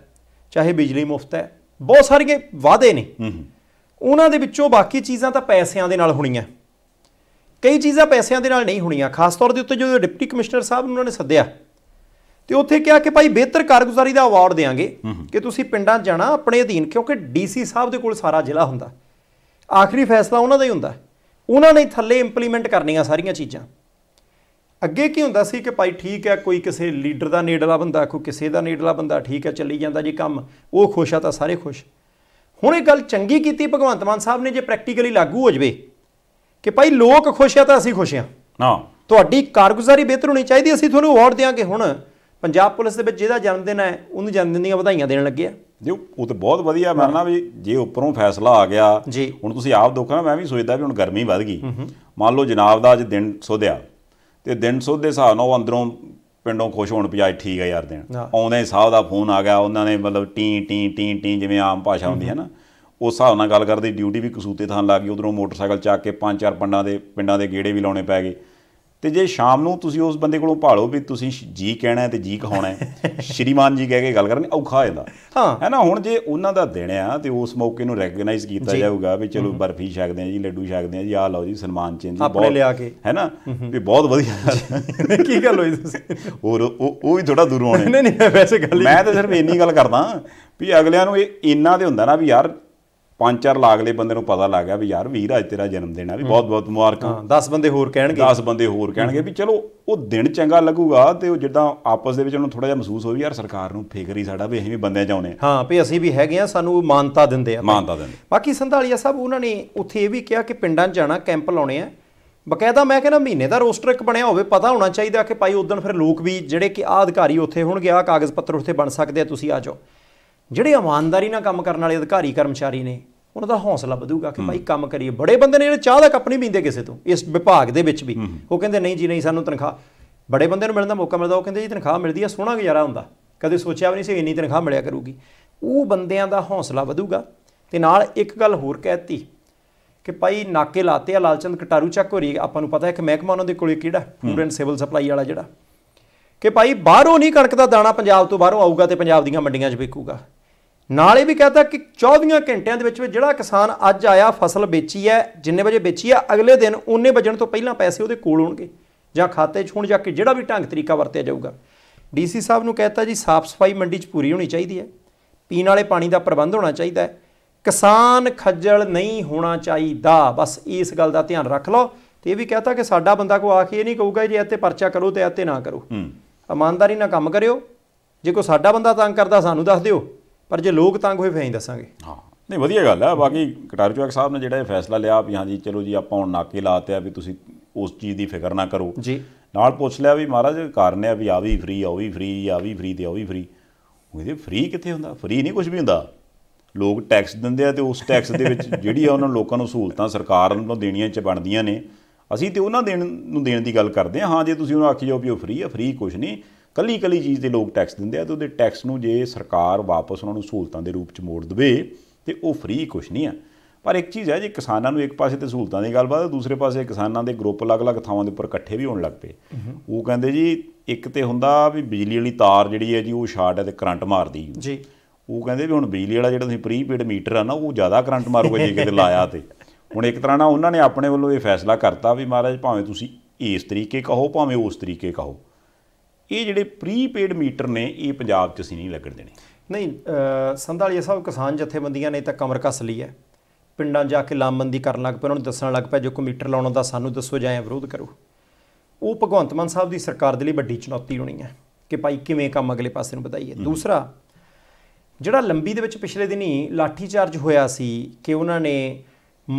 ਚਾਹੇ ਬਿਜਲੀ ਮੁਫਤ ਹੈ ਬਹੁਤ ਸਾਰੀਆਂ ਵਾਅਦੇ ਨੇ ਉਹਨਾਂ ਦੇ ਵਿੱਚੋਂ ਬਾਕੀ ਚੀਜ਼ਾਂ ਤਾਂ ਪੈਸਿਆਂ ਦੇ ਨਾਲ ਹੋਣੀਆਂ ਕਈ ਚੀਜ਼ਾਂ ਪੈਸਿਆਂ ਦੇ ਨਾਲ ਨਹੀਂ ਹੋਣੀਆਂ ਖਾਸ ਤੌਰ ਦੇ ਉੱਤੇ ਜਦੋਂ ਡਿਪਟੀ ਕਮਿਸ਼ਨਰ ਸਾਹਿਬ ਨੂੰ ਉਹਨਾਂ ਨੇ ਸੱਦਿਆ ਤੇ ਉੱਥੇ ਕਿਹਾ ਕਿ ਭਾਈ ਬਿਹਤਰ ਕਾਰਗੁਜ਼ਾਰੀ ਦਾ ਅਵਾਰਡ ਦੇਾਂਗੇ ਕਿ ਤੁਸੀਂ ਪਿੰਡਾਂ ਜਾਣਾ ਆਪਣੇ ਅਧੀਨ ਕਿਉਂਕਿ ਡੀਸੀ ਸਾਹਿਬ ਦੇ ਕੋਲ ਸਾਰਾ ਜ਼ਿਲ੍ਹਾ ਹੁੰਦਾ ਆਖਰੀ ਫੈਸਲਾ ਉਹਨਾਂ ਦਾ ਹੀ ਹੁੰਦਾ ਉਹਨਾਂ ਨੇ ਥੱਲੇ ਇੰਪਲੀਮੈਂਟ ਕਰਨੀਆਂ ਸਾਰੀਆਂ ਚੀਜ਼ਾਂ ਅੱਗੇ ਕੀ ਹੁੰਦਾ ਸੀ ਕਿ ਭਾਈ ਠੀਕ ਹੈ ਕੋਈ ਕਿਸੇ ਲੀਡਰ ਦਾ ਨੇੜਲਾ ਬੰਦਾ ਕੋਈ ਕਿਸੇ ਦਾ ਨੇੜਲਾ ਬੰਦਾ ਠੀਕ ਹੈ ਚੱਲੀ ਜਾਂਦਾ ਜੀ ਕੰਮ ਉਹ ਖੁਸ਼ ਆ ਤਾਂ ਸਾਰੇ ਖੁਸ਼ ਹੁਣ ਇਹ ਗੱਲ ਚੰਗੀ ਕੀਤੀ ਭਗਵੰਤ ਮਾਨ ਸਾਹਿਬ ਨੇ ਜੇ ਪ੍ਰੈਕਟੀਕਲੀ ਲਾਗੂ ਹੋ ਜਵੇ ਕਿ ਭਾਈ ਲੋਕ ਖੁਸ਼ ਆ ਤਾਂ ਅਸੀਂ ਖੁਸ਼ ਆ ਹਾਂ ਤੁਹਾਡੀ ਕਾਰਗੁਜ਼ਾਰੀ ਬਿਹਤਰ ਹੋਣੀ ਚਾਹੀਦੀ ਅਸੀਂ ਤੁਹਾਨੂੰ ਅਵਾਰਡ ਦੇਾਂਗੇ ਹੁਣ ਪੰਜਾਬ ਪੁਲਿਸ ਦੇ ਵਿੱਚ ਜਿਹਦਾ ਜਨਮ ਦਿਨ ਹੈ ਉਹਨੂੰ ਜਨਮ ਦਿਨ ਦੀਆਂ ਵਧਾਈਆਂ ਦੇਣ ਲੱਗੇ ਆ ਜੀ ਉਹ ਤਾਂ ਬਹੁਤ ਵਧੀਆ ਮੈਂ ਵੀ ਜੇ ਉੱਪਰੋਂ ਫੈਸਲਾ ਆ ਗਿਆ ਹੁਣ ਤੁਸੀਂ ਆਪ ਦੇਖੋ ਨਾ ਮੈਂ ਵੀ ਸੋਚਦਾ ਵੀ ਹੁਣ ਗਰਮੀ ਵਧ ਗਈ ਮੰਨ ਲਓ ਜਨਾਬ ਦਾ ਅੱਜ ਦਿਨ ਸੋਧਿਆ ਤੇ ਦਿਨ ਸੋਧੇ ਦੇ ਹਿਸਾਬ ਨਾਲ ਉਹ ਅੰਦਰੋਂ ਪਿੰਡੋਂ ਖੁਸ਼ ਹੋਣ ਪਿਆ ਠੀਕ ਹੈ ਯਾਰ ਦਿਨ ਆਉਂਦੇ ਸਾਹ ਦਾ ਫੋਨ ਆ ਗਿਆ ਉਹਨਾਂ ਨੇ ਮਤਲਬ ਟੀ ਟੀ ਟੀ ਟੀ ਜਿਵੇਂ ਆਮ ਭਾਸ਼ਾ ਹੁੰਦੀ ਹੈ ਨਾ ਉਸ ਹਿਸਾਬ ਨਾਲ ਗੱਲ ਕਰਦੇ ਡਿਊਟੀ ਵੀ ਕਸੂਤੇ ਥਾਂ ਲੱਗ ਗਈ ਉਧਰੋਂ ਮੋਟਰਸਾਈਕਲ ਚੱਕ ਕੇ ਪੰਜ ਚਾਰ ਪੰਡਾਂ ਦੇ ਪਿੰਡਾਂ ਦੇ ਗੇੜੇ ਵੀ ਲਾਉਣੇ ਪੈ ਗਏ ਤੇ ਜੇ ਸ਼ਾਮ ਨੂੰ ਤੁਸੀਂ ਉਸ ਬੰਦੇ ਕੋਲੋਂ ਭਾਲੋ ਵੀ ਤੁਸੀਂ ਜੀ ਕਹਿਣਾ ਤੇ ਜੀ ਕਹਾਉਣਾ [laughs] ਸ਼੍ਰੀਮਾਨ ਜੀ ਕਹਿ ਕੇ ਗੱਲ ਕਰਨੀ ਔਖਾ ਹੋ ਜਾਂਦਾ ਹਾਂ ਹੈ ਨਾ ਹੁਣ ਜੇ ਉਹਨਾਂ ਦਾ ਦਿਨ ਆ ਤੇ ਉਸ ਮੌਕੇ ਨੂੰ ਰੈਕਗਨਾਈਜ਼ ਕੀਤਾ ਜਾਊਗਾ ਵੀ ਚਲੋ ਬਰਫੀ ਛਕਦੇ ਆ ਜੀ ਲੱਡੂ ਛਕਦੇ ਆ ਜੀ ਆ ਲਓ ਜੀ ਸਨਮਾਨ ਚਿੰਨ ਜੀ ਆਪਣੇ ਲਿਆ ਕੇ ਹੈ ਨਾ ਵੀ ਬਹੁਤ ਵਧੀਆ [laughs] ਕੀ ਗੱਲ ਹੋਈ ਤੁਸੀਂ ਹੋਰ ਉਹ ਵੀ ਥੋੜਾ ਦੂਰ ਆਉਣੇ ਨਹੀਂ ਨਹੀਂ ਵੈਸੇ ਗੱਲ ਮੈਂ ਤਾਂ ਸਿਰਫ ਇੰਨੀ ਗੱਲ ਕਰਦਾ ਵੀ ਅਗਲਿਆਂ ਨੂੰ ਇਹ ਇੰਨਾ ਦੇ ਹੁੰਦਾ ਨਾ ਵੀ ਯਾਰ ਪੰਜ ਚਾਰ ਲਾਗਲੇ ਬੰਦੇ ਨੂੰ ਪਤਾ ਲੱਗ ਗਿਆ ਵੀ ਯਾਰ ਵੀਰ ਅੱਜ ਤੇਰਾ ਜਨਮ ਦਿਨ ਆ ਵੀ ਬਹੁਤ ਬਹੁਤ ਮੁਬਾਰਕਾਂ 10 ਬੰਦੇ ਹੋਰ ਕਹਿਣਗੇ 10 ਬੰਦੇ ਹੋਰ ਕਹਿਣਗੇ ਵੀ ਚਲੋ ਉਹ ਦਿਨ ਚੰਗਾ ਲੱਗੂਗਾ ਤੇ ਉਹ ਜਿੱਦਾਂ ਆਪਸ ਦੇ ਵਿੱਚ ਉਹਨੂੰ ਥੋੜਾ ਜਿਹਾ ਮਹਿਸੂਸ ਹੋਵੇ ਯਾਰ ਸਰਕਾਰ ਨੂੰ ਫਿਕਰ ਹੀ ਸਾਡਾ ਵੀ ਅਸੀਂ ਵੀ ਬੰਦਿਆਂ ਚ ਆਉਨੇ ਹਾਂ ਵੀ ਅਸੀਂ ਵੀ ਹੈਗੇ ਆ ਸਾਨੂੰ ਮਾਨਤਾ ਦਿੰਦੇ ਆ ਮਾਨਤਾ ਦਿੰਦੇ ਬਾਕੀ ਸੰਧਾਲੀਆ ਸਾਹਿਬ ਉਹਨਾਂ ਨੇ ਉੱਥੇ ਇਹ ਵੀ ਕਿਹਾ ਕਿ ਪਿੰਡਾਂ 'ਚ ਜਾਣਾ ਕੈਂਪ ਲਾਉਣੇ ਆ ਬਕਾਇਦਾ ਮੈਂ ਕਹਿੰਦਾ ਮਹੀਨੇ ਦਾ ਰੋਸਟਰ ਇੱਕ ਬਣਿਆ ਹੋਵੇ ਪਤਾ ਹੋਣਾ ਚਾਹੀਦਾ ਕਿ ਭਾਈ ਉਦੋਂ ਫਿਰ ਲੋਕ ਵੀ ਜਿਹੜੇ ਕਿ ਆ ਅਧਿਕਾਰੀ ਉੱਥੇ ਹੋਣਗੇ ਆ ਕਾਗਜ਼ ਪੱਤਰ ਉੱਥੇ ਬਣ ਸਕਦੇ ਆ ਤੁਸੀਂ ਆ ਜਾਓ ਜਿਹੜੇ ਇਮਾਨਦਾਰੀ ਨਾਲ ਕੰਮ ਕਰਨ ਵਾਲੇ ਅਧਿਕਾਰੀ ਕਰਮਚਾਰੀ ਨੇ ਉਹਨਾਂ ਦਾ ਹੌਸਲਾ ਵਧੂਗਾ ਕਿ ਭਾਈ ਕੰਮ ਕਰੀਏ ਬੜੇ ਬੰਦੇ ਨੇ ਜਿਹੜੇ ਚਾਹ ਦਾ ਕੱਪ ਨਹੀਂ ਪੀਂਦੇ ਕਿਸੇ ਤੋਂ ਇਸ ਵਿਭਾਗ ਦੇ ਵਿੱਚ ਵੀ ਉਹ ਕਹਿੰਦੇ ਨਹੀਂ ਜੀ ਨਹੀਂ ਸਾਨੂੰ ਤਨਖਾਹ ਬੜੇ ਬੰਦੇ ਨੂੰ ਮਿਲਣ ਦਾ ਮੌਕਾ ਮਿਲਦਾ ਉਹ ਕਹਿੰਦੇ ਜੀ ਤਨਖਾਹ ਮਿਲਦੀ ਆ ਸੋਹਣਾ ਗੁਜ਼ਾਰਾ ਹੁੰਦਾ ਕਦੇ ਸੋਚਿਆ ਵੀ ਨਹੀਂ ਸੀ ਇੰਨੀ ਤਨਖਾਹ ਮਿਲਿਆ ਕਰੂਗੀ ਉਹ ਬੰਦਿਆਂ ਦਾ ਹੌਸਲਾ ਵਧੂਗਾ ਤੇ ਨਾਲ ਇੱਕ ਗੱਲ ਹੋਰ ਕਹਿਤੀ ਕਿ ਭਾਈ ਨਾਕੇ ਲਾਤੇ ਆ ਲਾਲਚੰਦ ਕਟਾਰੂ ਚੱਕ ਹੋ ਰਹੀ ਆਪਾਂ ਨੂੰ ਪਤਾ ਇੱਕ ਮਹਿਕਮਾ ਉਹਨਾਂ ਦੇ ਕੋਲੇ ਕਿਹੜਾ ਫੂਡ ਐਂਡ ਸਿਵਲ ਸਪਲਾਈ ਵਾਲਾ ਜਿਹੜਾ ਕਿ ਭਾਈ ਬਾਹਰੋਂ ਨਹੀਂ ਕਣਕ ਦਾ ਦਾਣਾ ਪੰਜਾਬ ਤੋਂ ਬਾਹਰੋਂ ਆਊਗਾ ਤੇ ਪੰਜਾਬ ਦੀਆਂ ਮੰਡੀਆਂ 'ਚ ਵੇਚੂਗਾ ਨਾਲ ਇਹ ਵੀ ਕਹਤਾ ਕਿ 14 ਘੰਟਿਆਂ ਦੇ ਵਿੱਚ ਵਿੱਚ ਜਿਹੜਾ ਕਿਸਾਨ ਅੱਜ ਆਇਆ ਫਸਲ ਵੇਚੀ ਹੈ ਜਿੰਨੇ ਵਜੇ ਵੇਚੀ ਹੈ ਅਗਲੇ ਦਿਨ ਉਹਨੇ ਵਜਣ ਤੋਂ ਪਹਿਲਾਂ ਪੈਸੇ ਉਹਦੇ ਕੋਲ ਹੋਣਗੇ ਜਾਂ ਖਾਤੇ 'ਚ ਹੋਣ ਜਾਂ ਕਿ ਜਿਹੜਾ ਵੀ ਢੰਗ ਤਰੀਕਾ ਵਰਤਿਆ ਜਾਊਗਾ ਡੀਸੀ ਸਾਹਿਬ ਨੂੰ ਕਹਤਾ ਜੀ ਸਾਫ਼ ਸਫਾਈ ਮੰਡੀ 'ਚ ਪੂਰੀ ਹੋਣੀ ਚਾਹੀਦੀ ਹੈ ਪੀਣ ਵਾਲੇ ਪਾਣੀ ਦਾ ਪ੍ਰਬੰਧ ਹੋਣਾ ਚਾਹੀਦਾ ਹੈ ਕਿਸਾਨ ਖੱਜਲ ਨਹੀਂ ਹੋਣਾ ਚਾਹੀਦਾ ਬਸ ਇਸ ਗੱਲ ਦਾ ਧਿਆਨ ਰੱਖ ਲਓ ਤੇ ਇਹ ਵੀ ਕਹਤਾ ਕਿ ਸਾਡਾ ਬੰਦਾ ਕੋ ਆ ਕੇ ਇਹ ਨਹੀਂ ਕਹੂਗਾ ਜੀ ਇੱਥੇ ਪਰਚਾ ਕਰੋ ਤੇ ਇੱਥੇ ਨਾ ਕਰੋ ਇਮਾਨਦਾਰੀ ਨਾਲ ਕੰਮ ਕਰਿਓ ਜੇ ਕੋ ਸਾਡਾ ਬੰਦਾ ਤੰਗ ਕਰਦਾ ਸਾਨੂੰ ਦੱਸ ਦਿਓ ਪਰ ਜੇ ਲੋਕ ਤੰਗ ਹੋਏ ਫਿਰ ਦੱਸਾਂਗੇ ਹਾਂ ਨਹੀਂ ਵਧੀਆ ਗੱਲ ਆ ਬਾਕੀ ਕਟਾਰ ਚੋਕ ਸਾਹਿਬ ਨੇ ਜਿਹੜਾ ਇਹ ਫੈਸਲਾ ਲਿਆ ਵੀ ਹਾਂ ਜੀ ਚਲੋ ਜੀ ਆਪਾਂ ਹੁਣ ਨਾਕੇ ਲਾਤੇ ਆ ਵੀ ਤੁਸੀਂ ਉਸ ਚੀਜ਼ ਦੀ ਫਿਕਰ ਨਾ ਕਰੋ ਜੀ ਨਾਲ ਪੁੱਛ ਲਿਆ ਵੀ ਮਹਾਰਾਜ ਕਾਰਨ ਹੈ ਵੀ ਆ ਵੀ ਫ੍ਰੀ ਆ ਉਹ ਵੀ ਫ੍ਰੀ ਆ ਵੀ ਫ੍ਰੀ ਤੇ ਆ ਵੀ ਫ੍ਰੀ ਉਹਦੇ ਫ੍ਰੀ ਕਿੱਥੇ ਹੁੰਦਾ ਫ੍ਰੀ ਨਹੀਂ ਕੁਝ ਵੀ ਹੁੰਦਾ ਲੋਕ ਟੈਕਸ ਦਿੰਦੇ ਆ ਤੇ ਉਸ ਟੈਕਸ ਦੇ ਵਿੱਚ [laughs] ਜਿਹੜੀ ਆ ਉਹਨਾਂ ਲੋਕਾਂ ਨੂੰ ਸਹੂਲਤਾਂ ਸਰਕਾਰ ਨੂੰ ਦੇਣੀਆਂ ਚ ਬਣਦੀਆਂ ਨੇ ਅਸੀਂ ਤੇ ਉਹਨਾਂ ਦੇਣ ਨੂੰ ਦੇਣ ਦੀ ਗੱਲ ਕਰਦੇ ਆ ਹਾਂ ਜੇ ਤੁਸੀਂ ਉਹਨਾਂ ਆਖੀ ਜਾਓ ਵੀ ਉਹ ਫ੍ਰੀ ਆ ਫ੍ਰੀ ਕੁਝ ਨਹੀਂ ਕੱਲੀ ਕੱਲੀ ਚੀਜ਼ ਤੇ ਲੋਕ ਟੈਕਸ ਦਿੰਦੇ ਆ ਤੇ ਉਹਦੇ ਟੈਕਸ ਨੂੰ ਜੇ ਸਰਕਾਰ ਵਾਪਸ ਉਹਨਾਂ ਨੂੰ ਸਹੂਲਤਾਂ ਦੇ ਰੂਪ ਚ ਮੋੜ ਦਵੇ ਤੇ ਉਹ ਫ੍ਰੀ ਕੁਛ ਨਹੀਂ ਆ ਪਰ ਇੱਕ ਚੀਜ਼ ਹੈ ਜੇ ਕਿਸਾਨਾਂ ਨੂੰ ਇੱਕ ਪਾਸੇ ਤੇ ਸਹੂਲਤਾਂ ਦੀ ਗੱਲਬਾਤ ਹੈ ਦੂਸਰੇ ਪਾਸੇ ਕਿਸਾਨਾਂ ਦੇ ਗਰੁੱਪ ਅਲੱਗ-ਅਲੱਗ ਥਾਵਾਂ ਦੇ ਉੱਪਰ ਇਕੱਠੇ ਵੀ ਹੋਣ ਲੱਗ ਪਏ ਉਹ ਕਹਿੰਦੇ ਜੀ ਇੱਕ ਤੇ ਹੁੰਦਾ ਵੀ ਬਿਜਲੀ ਵਾਲੀ ਤਾਰ ਜਿਹੜੀ ਹੈ ਜੀ ਉਹ ਸ਼ਾਰਟ ਹੈ ਤੇ ਕਰੰਟ ਮਾਰਦੀ ਜੀ ਉਹ ਕਹਿੰਦੇ ਵੀ ਹੁਣ ਬਿਜਲੀ ਵਾਲਾ ਜਿਹੜਾ ਤੁਸੀਂ ਪ੍ਰੀਪੇਡ ਮੀਟਰ ਆ ਨਾ ਉਹ ਜ਼ਿਆਦਾ ਕਰੰਟ ਮਾਰੂਗਾ ਜੇ ਕਿਤੇ ਲਾਇਆ ਤੇ ਹੁਣ ਇੱਕ ਤਰ੍ਹਾਂ ਨਾਲ ਉਹਨਾਂ ਨੇ ਆਪਣੇ ਵੱਲੋਂ ਇਹ ਫੈਸਲਾ ਕਰਤਾ ਵੀ ਮਹਾਰਾਜ ਭਾਵੇਂ ਤੁਸੀਂ ਇਸ ਤਰੀਕੇ ਕਹੋ ਭਾਵੇਂ ਉਸ ਤਰੀਕੇ ਕਹੋ ਇਹ ਜਿਹੜੇ ਪ੍ਰੀਪੇਡ ਮੀਟਰ ਨੇ ਇਹ ਪੰਜਾਬ 'ਚ ਅਸੀਂ ਨਹੀਂ ਲੱਗਣ ਦੇਣੇ ਨਹੀਂ ਸੰਧਾਲੀਆ ਸਾਹਿਬ ਕਿਸਾਨ ਜਥੇਬੰਦੀਆਂ ਨੇ ਤਾਂ ਕਮਰ ਕੱਸ ਲਈ ਹੈ ਪਿੰਡਾਂ ਜਾ ਕੇ ਲਾਮਬੰਦੀ ਕਰਨ ਲੱਗ ਪਏ ਉਹਨਾਂ ਨੂੰ ਦੱਸਣ ਲੱਗ ਪਏ ਜੋ ਕੋ ਮੀਟਰ ਲਾਉਣ ਦਾ ਸਾਨੂੰ ਦੱਸੋ ਜਾਏ ਵਿਰੋਧ ਕਰੋ ਉਹ ਭਗਵੰਤ ਮਾਨ ਸਾਹਿਬ ਦੀ ਸਰਕਾਰ ਦੇ ਲਈ ਵੱਡੀ ਚੁਣੌਤੀ ਹੋਣੀ ਹੈ ਕਿ ਭਾਈ ਕਿਵੇਂ ਕੰਮ ਅਗਲੇ ਪਾਸੇ ਨੂੰ ਵਧਾਈਏ ਦੂਸਰਾ ਜਿਹੜਾ ਲੰਬੀ ਦੇ ਵਿੱਚ ਪਿਛਲੇ ਦਿਨੀ ਲਾਠੀ ਚਾਰਜ ਹੋਇਆ ਸੀ ਕਿ ਉਹਨਾਂ ਨੇ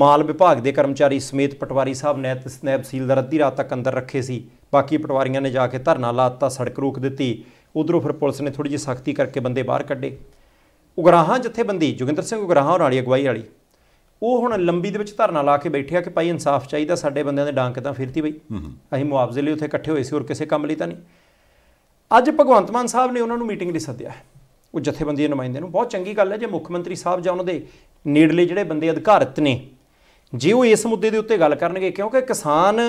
ਮਾਲ ਵਿਭਾਗ ਦੇ ਕਰਮਚਾਰੀ ਸਮੇਤ ਪਟਵਾਰੀ ਸਾਹਿਬ ਨੇ ਸਨੈਪ ਸੀਲ ਸੀਲਦਾਰ ਅੱਧੀ ਰਾਤ ਤੱਕ ਅੰਦਰ ਰੱਖੇ ਸੀ ਬਾਕੀ ਪਟਵਾਰੀਆਂ ਨੇ ਜਾ ਕੇ ਧਰਨਾ ਲਾਤਾ ਸੜਕ ਰੋਕ ਦਿੱਤੀ ਉਧਰੋਂ ਫਿਰ ਪੁਲਿਸ ਨੇ ਥੋੜੀ ਜਿਹੀ ਸਖਤੀ ਕਰਕੇ ਬੰਦੇ ਬਾਹਰ ਕੱਢੇ ਉਗਰਾਹਾਂ ਜਥੇਬੰਦੀ ਜੋਗਿੰਦਰ ਸਿੰਘ ਉਗਰਾਹਾਂ ਹੋਰ ਵਾਲੀ ਅਗਵਾਈ ਵਾਲੀ ਉਹ ਹੁਣ ਲੰਬੀ ਦੇ ਵਿੱਚ ਧਰਨਾ ਲਾ ਕੇ ਬੈਠੇ ਆ ਕਿ ਭਾਈ ਇਨਸਾਫ ਚਾਹੀਦਾ ਸਾਡੇ ਬੰਦਿਆਂ ਦੇ ਡਾਂਕ ਤਾਂ ਫਿਰਤੀ ਬਈ ਅਸੀਂ ਮੁਆਵਜ਼ੇ ਲਈ ਉੱਥੇ ਇਕੱਠੇ ਹੋਏ ਸੀ ਹੋਰ ਕਿਸੇ ਕੰਮ ਲਈ ਤਾਂ ਨਹੀਂ ਅੱਜ ਭਗਵੰਤ ਮਾਨ ਸਾਹਿਬ ਨੇ ਉਹਨਾਂ ਨੂੰ ਮੀਟਿੰਗ ਲਈ ਸੱਦਿਆ ਹੈ ਉਹ ਜਥੇਬੰਦੀ ਦੇ ਨੁਮਾਇੰਦੇ ਨੂੰ ਬਹੁਤ ਚੰਗੀ ਗੱਲ ਹੈ ਜੇ ਮੁੱਖ ਮੰਤਰੀ ਸਾਹਿਬ ਜਾਂ ਉਹਨਾਂ ਦੇ ਨੇੜਲੇ ਜਿਹੜੇ ਬੰਦੇ ਅਧਿਕਾਰਤ ਨੇ ਜੇ ਉਹ ਇਸ ਮੁੱਦੇ ਦੇ ਉੱਤੇ ਗੱਲ ਕਰਨਗੇ ਕਿਉਂਕਿ ਕਿਸਾਨ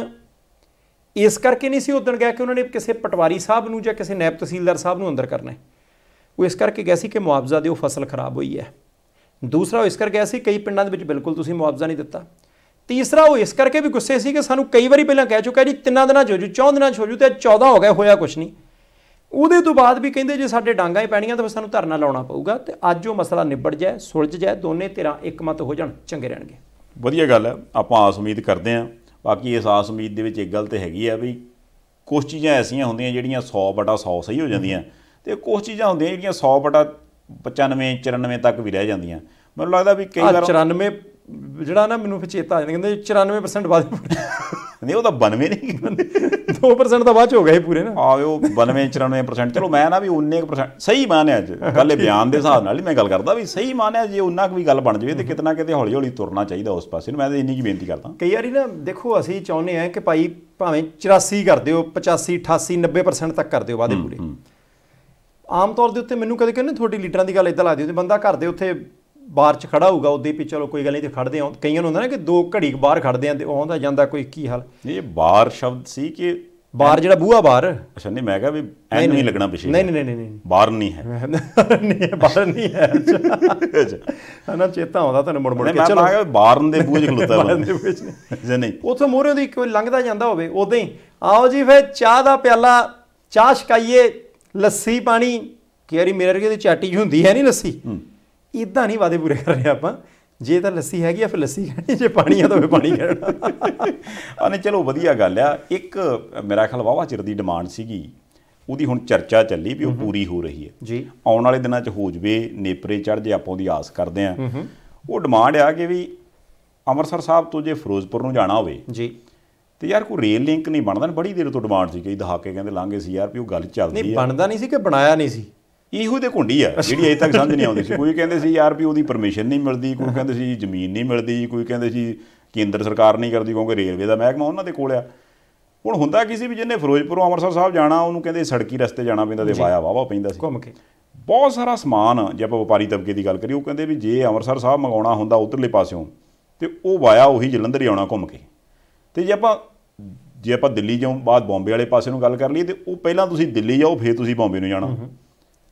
ਇਸ ਕਰਕੇ ਨਹੀਂ ਸੀ ਉਦੋਂ ਗਿਆ ਕਿ ਉਹਨਾਂ ਨੇ ਕਿਸੇ ਪਟਵਾਰੀ ਸਾਹਿਬ ਨੂੰ ਜਾਂ ਕਿਸੇ ਨਾਇਬ ਤਹਿਸੀਲਦਾਰ ਸਾਹਿਬ ਨੂੰ ਅੰਦਰ ਕਰਨਾ ਉਹ ਇਸ ਕਰਕੇ ਗਿਆ ਸੀ ਕਿ ਮੁਆਵਜ਼ਾ ਦੇ ਉਹ ਫਸਲ ਖਰਾਬ ਹੋਈ ਹੈ ਦੂਸਰਾ ਉਹ ਇਸ ਕਰਕੇ ਗਿਆ ਸੀ ਕਈ ਪਿੰਡਾਂ ਦੇ ਵਿੱਚ ਬਿਲਕੁਲ ਤੁਸੀਂ ਮੁਆਵਜ਼ਾ ਨਹੀਂ ਦਿੱਤਾ ਤੀਸਰਾ ਉਹ ਇਸ ਕਰਕੇ ਵੀ ਗੁੱਸੇ ਸੀ ਕਿ ਸਾਨੂੰ ਕਈ ਵਾਰੀ ਪਹਿਲਾਂ ਕਹਿ ਚੁੱਕਾ ਜੀ ਤਿੰਨਾਂ ਦਿਨਾਂ ਚ ਹੋ ਜੂ ਚੌਂ ਦਿਨਾਂ ਚ ਹੋ ਜੂ ਤੇ 14 ਹੋ ਗਏ ਹੋਇਆ ਕੁਛ ਨਹੀਂ ਉਹਦੇ ਤੋਂ ਬਾਅਦ ਵੀ ਕਹਿੰਦੇ ਜੇ ਸਾਡੇ ਡਾਂਗਾ ਹੀ ਪੈਣੀਆਂ ਤਾਂ ਫਿਰ ਸਾਨੂੰ ਧਰਨਾ ਲਾਉਣਾ ਪਊਗਾ ਤੇ ਅੱਜ ਉਹ ਮਸਲਾ ਨਿਬੜ ਜਾਏ ਸੁਲਝ ਜਾਏ ਦੋਨੇ ਧਿਰਾਂ ਇੱਕਮਤ ਹੋ ਜਾਣ ਚੰਗੇ ਰਹਿਣਗੇ ਵਧੀਆ ਗੱਲ ਹੈ ਆਪਾਂ ਆਸ ਉਮੀਦ ਕਰਦੇ ਆਂ ਬਾਕੀ ਇਸ ਆਸ ਉਮੀਦ ਦੇ ਵਿੱਚ ਇੱਕ ਗੱਲ ਤੇ ਹੈਗੀ ਆ ਵੀ ਕੁਝ ਚੀਜ਼ਾਂ ਐਸੀਆਂ ਹੁੰਦੀਆਂ ਜਿਹੜੀਆਂ 100 ਬਟਾ 100 ਸਹੀ ਹੋ ਜਾਂਦੀਆਂ ਤੇ ਕੁਝ ਚੀਜ਼ਾਂ ਹੁੰਦੀਆਂ ਜਿਹੜੀਆਂ 100 ਬਟਾ 95 94 ਤੱਕ ਵੀ ਰਹਿ ਜਾਂਦੀਆਂ ਮੈਨੂੰ ਲੱਗਦਾ ਵੀ ਕਈ ਵਾਰ 94 ਜਿਹੜਾ ਨਾ ਮੈਨੂੰ ਫਿਰ ਚੇਤਾ ਆ ਜਾਂਦਾ ਕਹਿੰਦੇ 94% ਵਾਅਦੇ ਨਹੀਂ ਉਹ ਤਾਂ 92 ਨਹੀਂ ਕਿੰਨੇ 2% ਤਾਂ ਬਾਅਦ ਚ ਹੋ ਗਏ ਪੂਰੇ ਨਾ ਆ ਉਹ 92 94% ਚਲੋ ਮੈਂ ਨਾ ਵੀ 19% ਸਹੀ ਮਾਨਿਆ ਅੱਜ ਕੱਲੇ ਬਿਆਨ ਦੇ ਹਿਸਾਬ ਨਾਲ ਹੀ ਮੈਂ ਗੱਲ ਕਰਦਾ ਵੀ ਸਹੀ ਮਾਨਿਆ ਜੇ ਉਹਨਾਂ ਕੋਈ ਗੱਲ ਬਣ ਜਵੇ ਤੇ ਕਿਤਨਾ ਕਿਤੇ ਹੌਲੀ ਹੌਲੀ ਤੁਰਨਾ ਚਾਹੀਦਾ ਉਸ ਪਾਸੇ ਨੂੰ ਮੈਂ ਤਾਂ ਇੰਨੀ ਕੀ ਬੇਨਤੀ ਕਰਦਾ ਕਈ ਵਾਰੀ ਨਾ ਦੇਖੋ ਅਸੀਂ ਚਾਹੁੰਦੇ ਆ ਕਿ ਭਾਈ ਭਾਵੇਂ 84 ਕਰ ਦਿਓ 85 88 90% ਤੱਕ ਕਰ ਦਿਓ ਵਾਦੇ ਪੂਰੇ ਆਮ ਤੌਰ ਦੇ ਉੱਤੇ ਮੈਨੂੰ ਕਦੇ ਕਹਿੰਦੇ ਤੁਹਾਡੀ ਲੀਡਰਾਂ ਦੀ ਗੱਲ ਇਦਾਂ ਲੱਗਦੀ ਹੁੰਦੀ ਬੰਦਾ ਘਰ ਦੇ ਉੱਥੇ ਬਾਹਰ ਚ ਖੜਾ ਹੋਊਗਾ ਉਹਦੇ ਵੀ ਚਲੋ ਕੋਈ ਗੱਲ ਨਹੀਂ ਤੇ ਖੜਦੇ ਆਉਂ ਕਈਆਂ ਨੂੰ ਹੁੰਦਾ ਨਾ ਕਿ ਦੋ ਘੜੀ ਬਾਹਰ ਖੜਦੇ ਆਂ ਤੇ ਆਉਂਦਾ ਜਾਂਦਾ ਕੋਈ ਕੀ ਹਾਲ ਇਹ ਬਾਹਰ ਸ਼ਬਦ ਸੀ ਕਿ ਬਾਹਰ ਜਿਹੜਾ ਬੂਹਾ ਬਾਹਰ ਅੱਛਾ ਨਹੀਂ ਮੈਂ ਕਿਹਾ ਵੀ ਐਨ ਨਹੀਂ ਲੱਗਣਾ ਪਿਛੇ ਨਹੀਂ ਨਹੀਂ ਨਹੀਂ ਨਹੀਂ ਬਾਹਰ ਨਹੀਂ ਹੈ ਨਹੀਂ ਬਾਹਰ ਨਹੀਂ ਹੈ ਅੱਛਾ ਹਨਾ ਚੇਤਾ ਆਉਂਦਾ ਤੁਹਾਨੂੰ ਮੁੜ ਮੁੜ ਕੇ ਚਲੋ ਮੈਂ ਕਿਹਾ ਬਾਹਰ ਦੇ ਬੂਹੇ 'ਚ [laughs] ਖਲੋਤਾ ਬੰਦੇ ਜੇ ਨਹੀਂ ਉਥੋਂ ਮੋਹਰੇ ਦੀ ਕੋਈ ਲੰਘਦਾ ਜਾਂਦਾ ਹੋਵੇ ਉਦਾਂ ਹੀ ਆਓ ਜੀ ਫੇ ਚਾਹ ਦਾ ਪਿਆਲਾ ਚਾਹ ਛਕਾਈਏ ਲੱਸੀ ਪਾਣੀ ਕਿ ਯਾਰੀ ਮੇਰੇ ਵਰਗੇ ਦੀ ਚਾਟੀ ਹੁੰਦੀ ਹੈ ਨਹੀਂ ਲੱਸੀ ਇਦਾਂ ਨਹੀਂ ਵਾਦੇ ਪੂਰੇ ਕਰ ਰਹੇ ਆਪਾਂ ਜੇ ਤਾਂ ਲੱਸੀ ਹੈਗੀ ਆ ਫਿਰ ਲੱਸੀ ਖਾਣੀ ਜੇ ਪਾਣੀ ਆ ਤਾਂ ਫਿਰ ਪਾਣੀ ਖਾਣਾ ਆਨੇ ਚਲੋ ਵਧੀਆ ਗੱਲ ਆ ਇੱਕ ਮੇਰਾ ਖਿਆਲ ਵਾਵਾ ਚਿਰ ਦੀ ਡਿਮਾਂਡ ਸੀਗੀ ਉਹਦੀ ਹੁਣ ਚਰਚਾ ਚੱਲੀ ਵੀ ਉਹ ਪੂਰੀ ਹੋ ਰਹੀ ਹੈ ਜੀ ਆਉਣ ਵਾਲੇ ਦਿਨਾਂ 'ਚ ਹੋ ਜਵੇ ਨੇਪਰੇ ਚੜ ਜੇ ਆਪਾਂ ਉਹਦੀ ਆਸ ਕਰਦੇ ਆ ਉਹ ਡਿਮਾਂਡ ਆ ਕਿ ਵੀ ਅੰਮ੍ਰਿਤਸਰ ਸਾਹਿਬ ਤੋਂ ਜੇ ਫਿਰੋਜ਼ਪੁਰ ਨੂੰ ਜਾਣਾ ਹੋਵੇ ਜੀ ਤੇ ਯਾਰ ਕੋਈ ਰੇਲ ਲਿੰਕ ਨਹੀਂ ਬਣਦਾ ਨਾ ਬੜੀ ਦੇਰ ਤੋਂ ਡਿਮਾਂਡ ਸੀ ਕਈ ਦਹਾਕੇ ਕਹਿੰਦੇ ਲਾਂਗੇ ਸੀ ਯਾਰ ਵੀ ਉਹ ਗੱਲ ਚੱਲਦੀ ਹੈ ਨਹੀਂ ਬਣਦਾ ਨਹੀਂ ਸੀ ਕਿ ਬਣਾਇਆ ਨਹੀਂ ਸੀ ਇਹੋ ਦੇ ਘੁੰਡੀ ਆ ਜਿਹੜੀ ਅਜੇ ਤੱਕ ਸਮਝ ਨਹੀਂ ਆਉਂਦੀ ਸੀ ਕੋਈ ਕਹਿੰਦੇ ਸੀ ਯਾਰ ਵੀ ਉਹਦੀ ਪਰਮਿਸ਼ਨ ਨਹੀਂ ਮਿਲਦੀ ਕੋਈ ਕਹਿੰਦੇ ਸੀ ਜ਼ਮੀਨ ਨਹੀਂ ਮਿਲਦੀ ਕੋਈ ਕਹਿੰਦੇ ਸੀ ਕੇਂਦਰ ਸਰਕਾਰ ਨਹੀਂ ਕਰਦੀ ਕਿਉਂਕਿ ਰੇਲਵੇ ਦਾ ਮਹਿਕਮਾ ਉਹਨਾਂ ਦੇ ਕੋਲ ਆ ਹੁਣ ਹੁੰਦਾ ਕੀ ਸੀ ਵੀ ਜਿੰਨੇ ਫਿਰੋਜ਼ਪੁਰੋਂ ਅੰਮ੍ਰਿਤਸਰ ਸਾਹਿਬ ਜਾਣਾ ਉਹਨੂੰ ਕਹਿੰਦੇ ਸੜਕੀ ਰਸਤੇ ਜਾਣਾ ਪੈਂਦਾ ਤੇ ਵਾਇਆ ਵਾਵਾ ਪੈਂਦਾ ਸੀ ਘੁੰਮ ਕੇ ਬਹੁਤ ਸਾਰਾ ਸਮਾਨ ਜੇ ਆਪਾਂ ਵਪਾਰੀ ਤਬਕੇ ਦੀ ਗੱਲ ਕਰੀਏ ਉਹ ਕਹਿੰਦੇ ਵੀ ਜੇ ਅੰਮ੍ਰਿਤਸਰ ਸਾਹਿਬ ਮੰਗਾਉਣਾ ਹੁੰਦਾ ਉਧਰਲੇ ਪਾਸਿਓਂ ਤੇ ਉਹ ਵਾਇਆ ਉਹੀ ਜਲੰਧਰ ਹੀ ਆਉਣਾ ਘੁੰਮ ਕੇ ਤੇ ਜੇ ਆਪਾਂ ਜੇ ਆਪਾਂ ਦਿੱਲੀ ਜਾਉਂ ਬਾਅਦ ਬੰਬੇ ਵਾਲੇ ਪਾਸੇ ਨੂੰ ਗੱਲ ਕਰ ਲਈਏ ਤੇ ਉਹ ਪਹਿਲਾਂ ਤੁਸੀਂ ਦਿੱਲੀ ਜਾਓ ਫੇਰ ਤੁਸੀਂ ਬੰਬੇ ਨੂੰ ਜਾਣਾ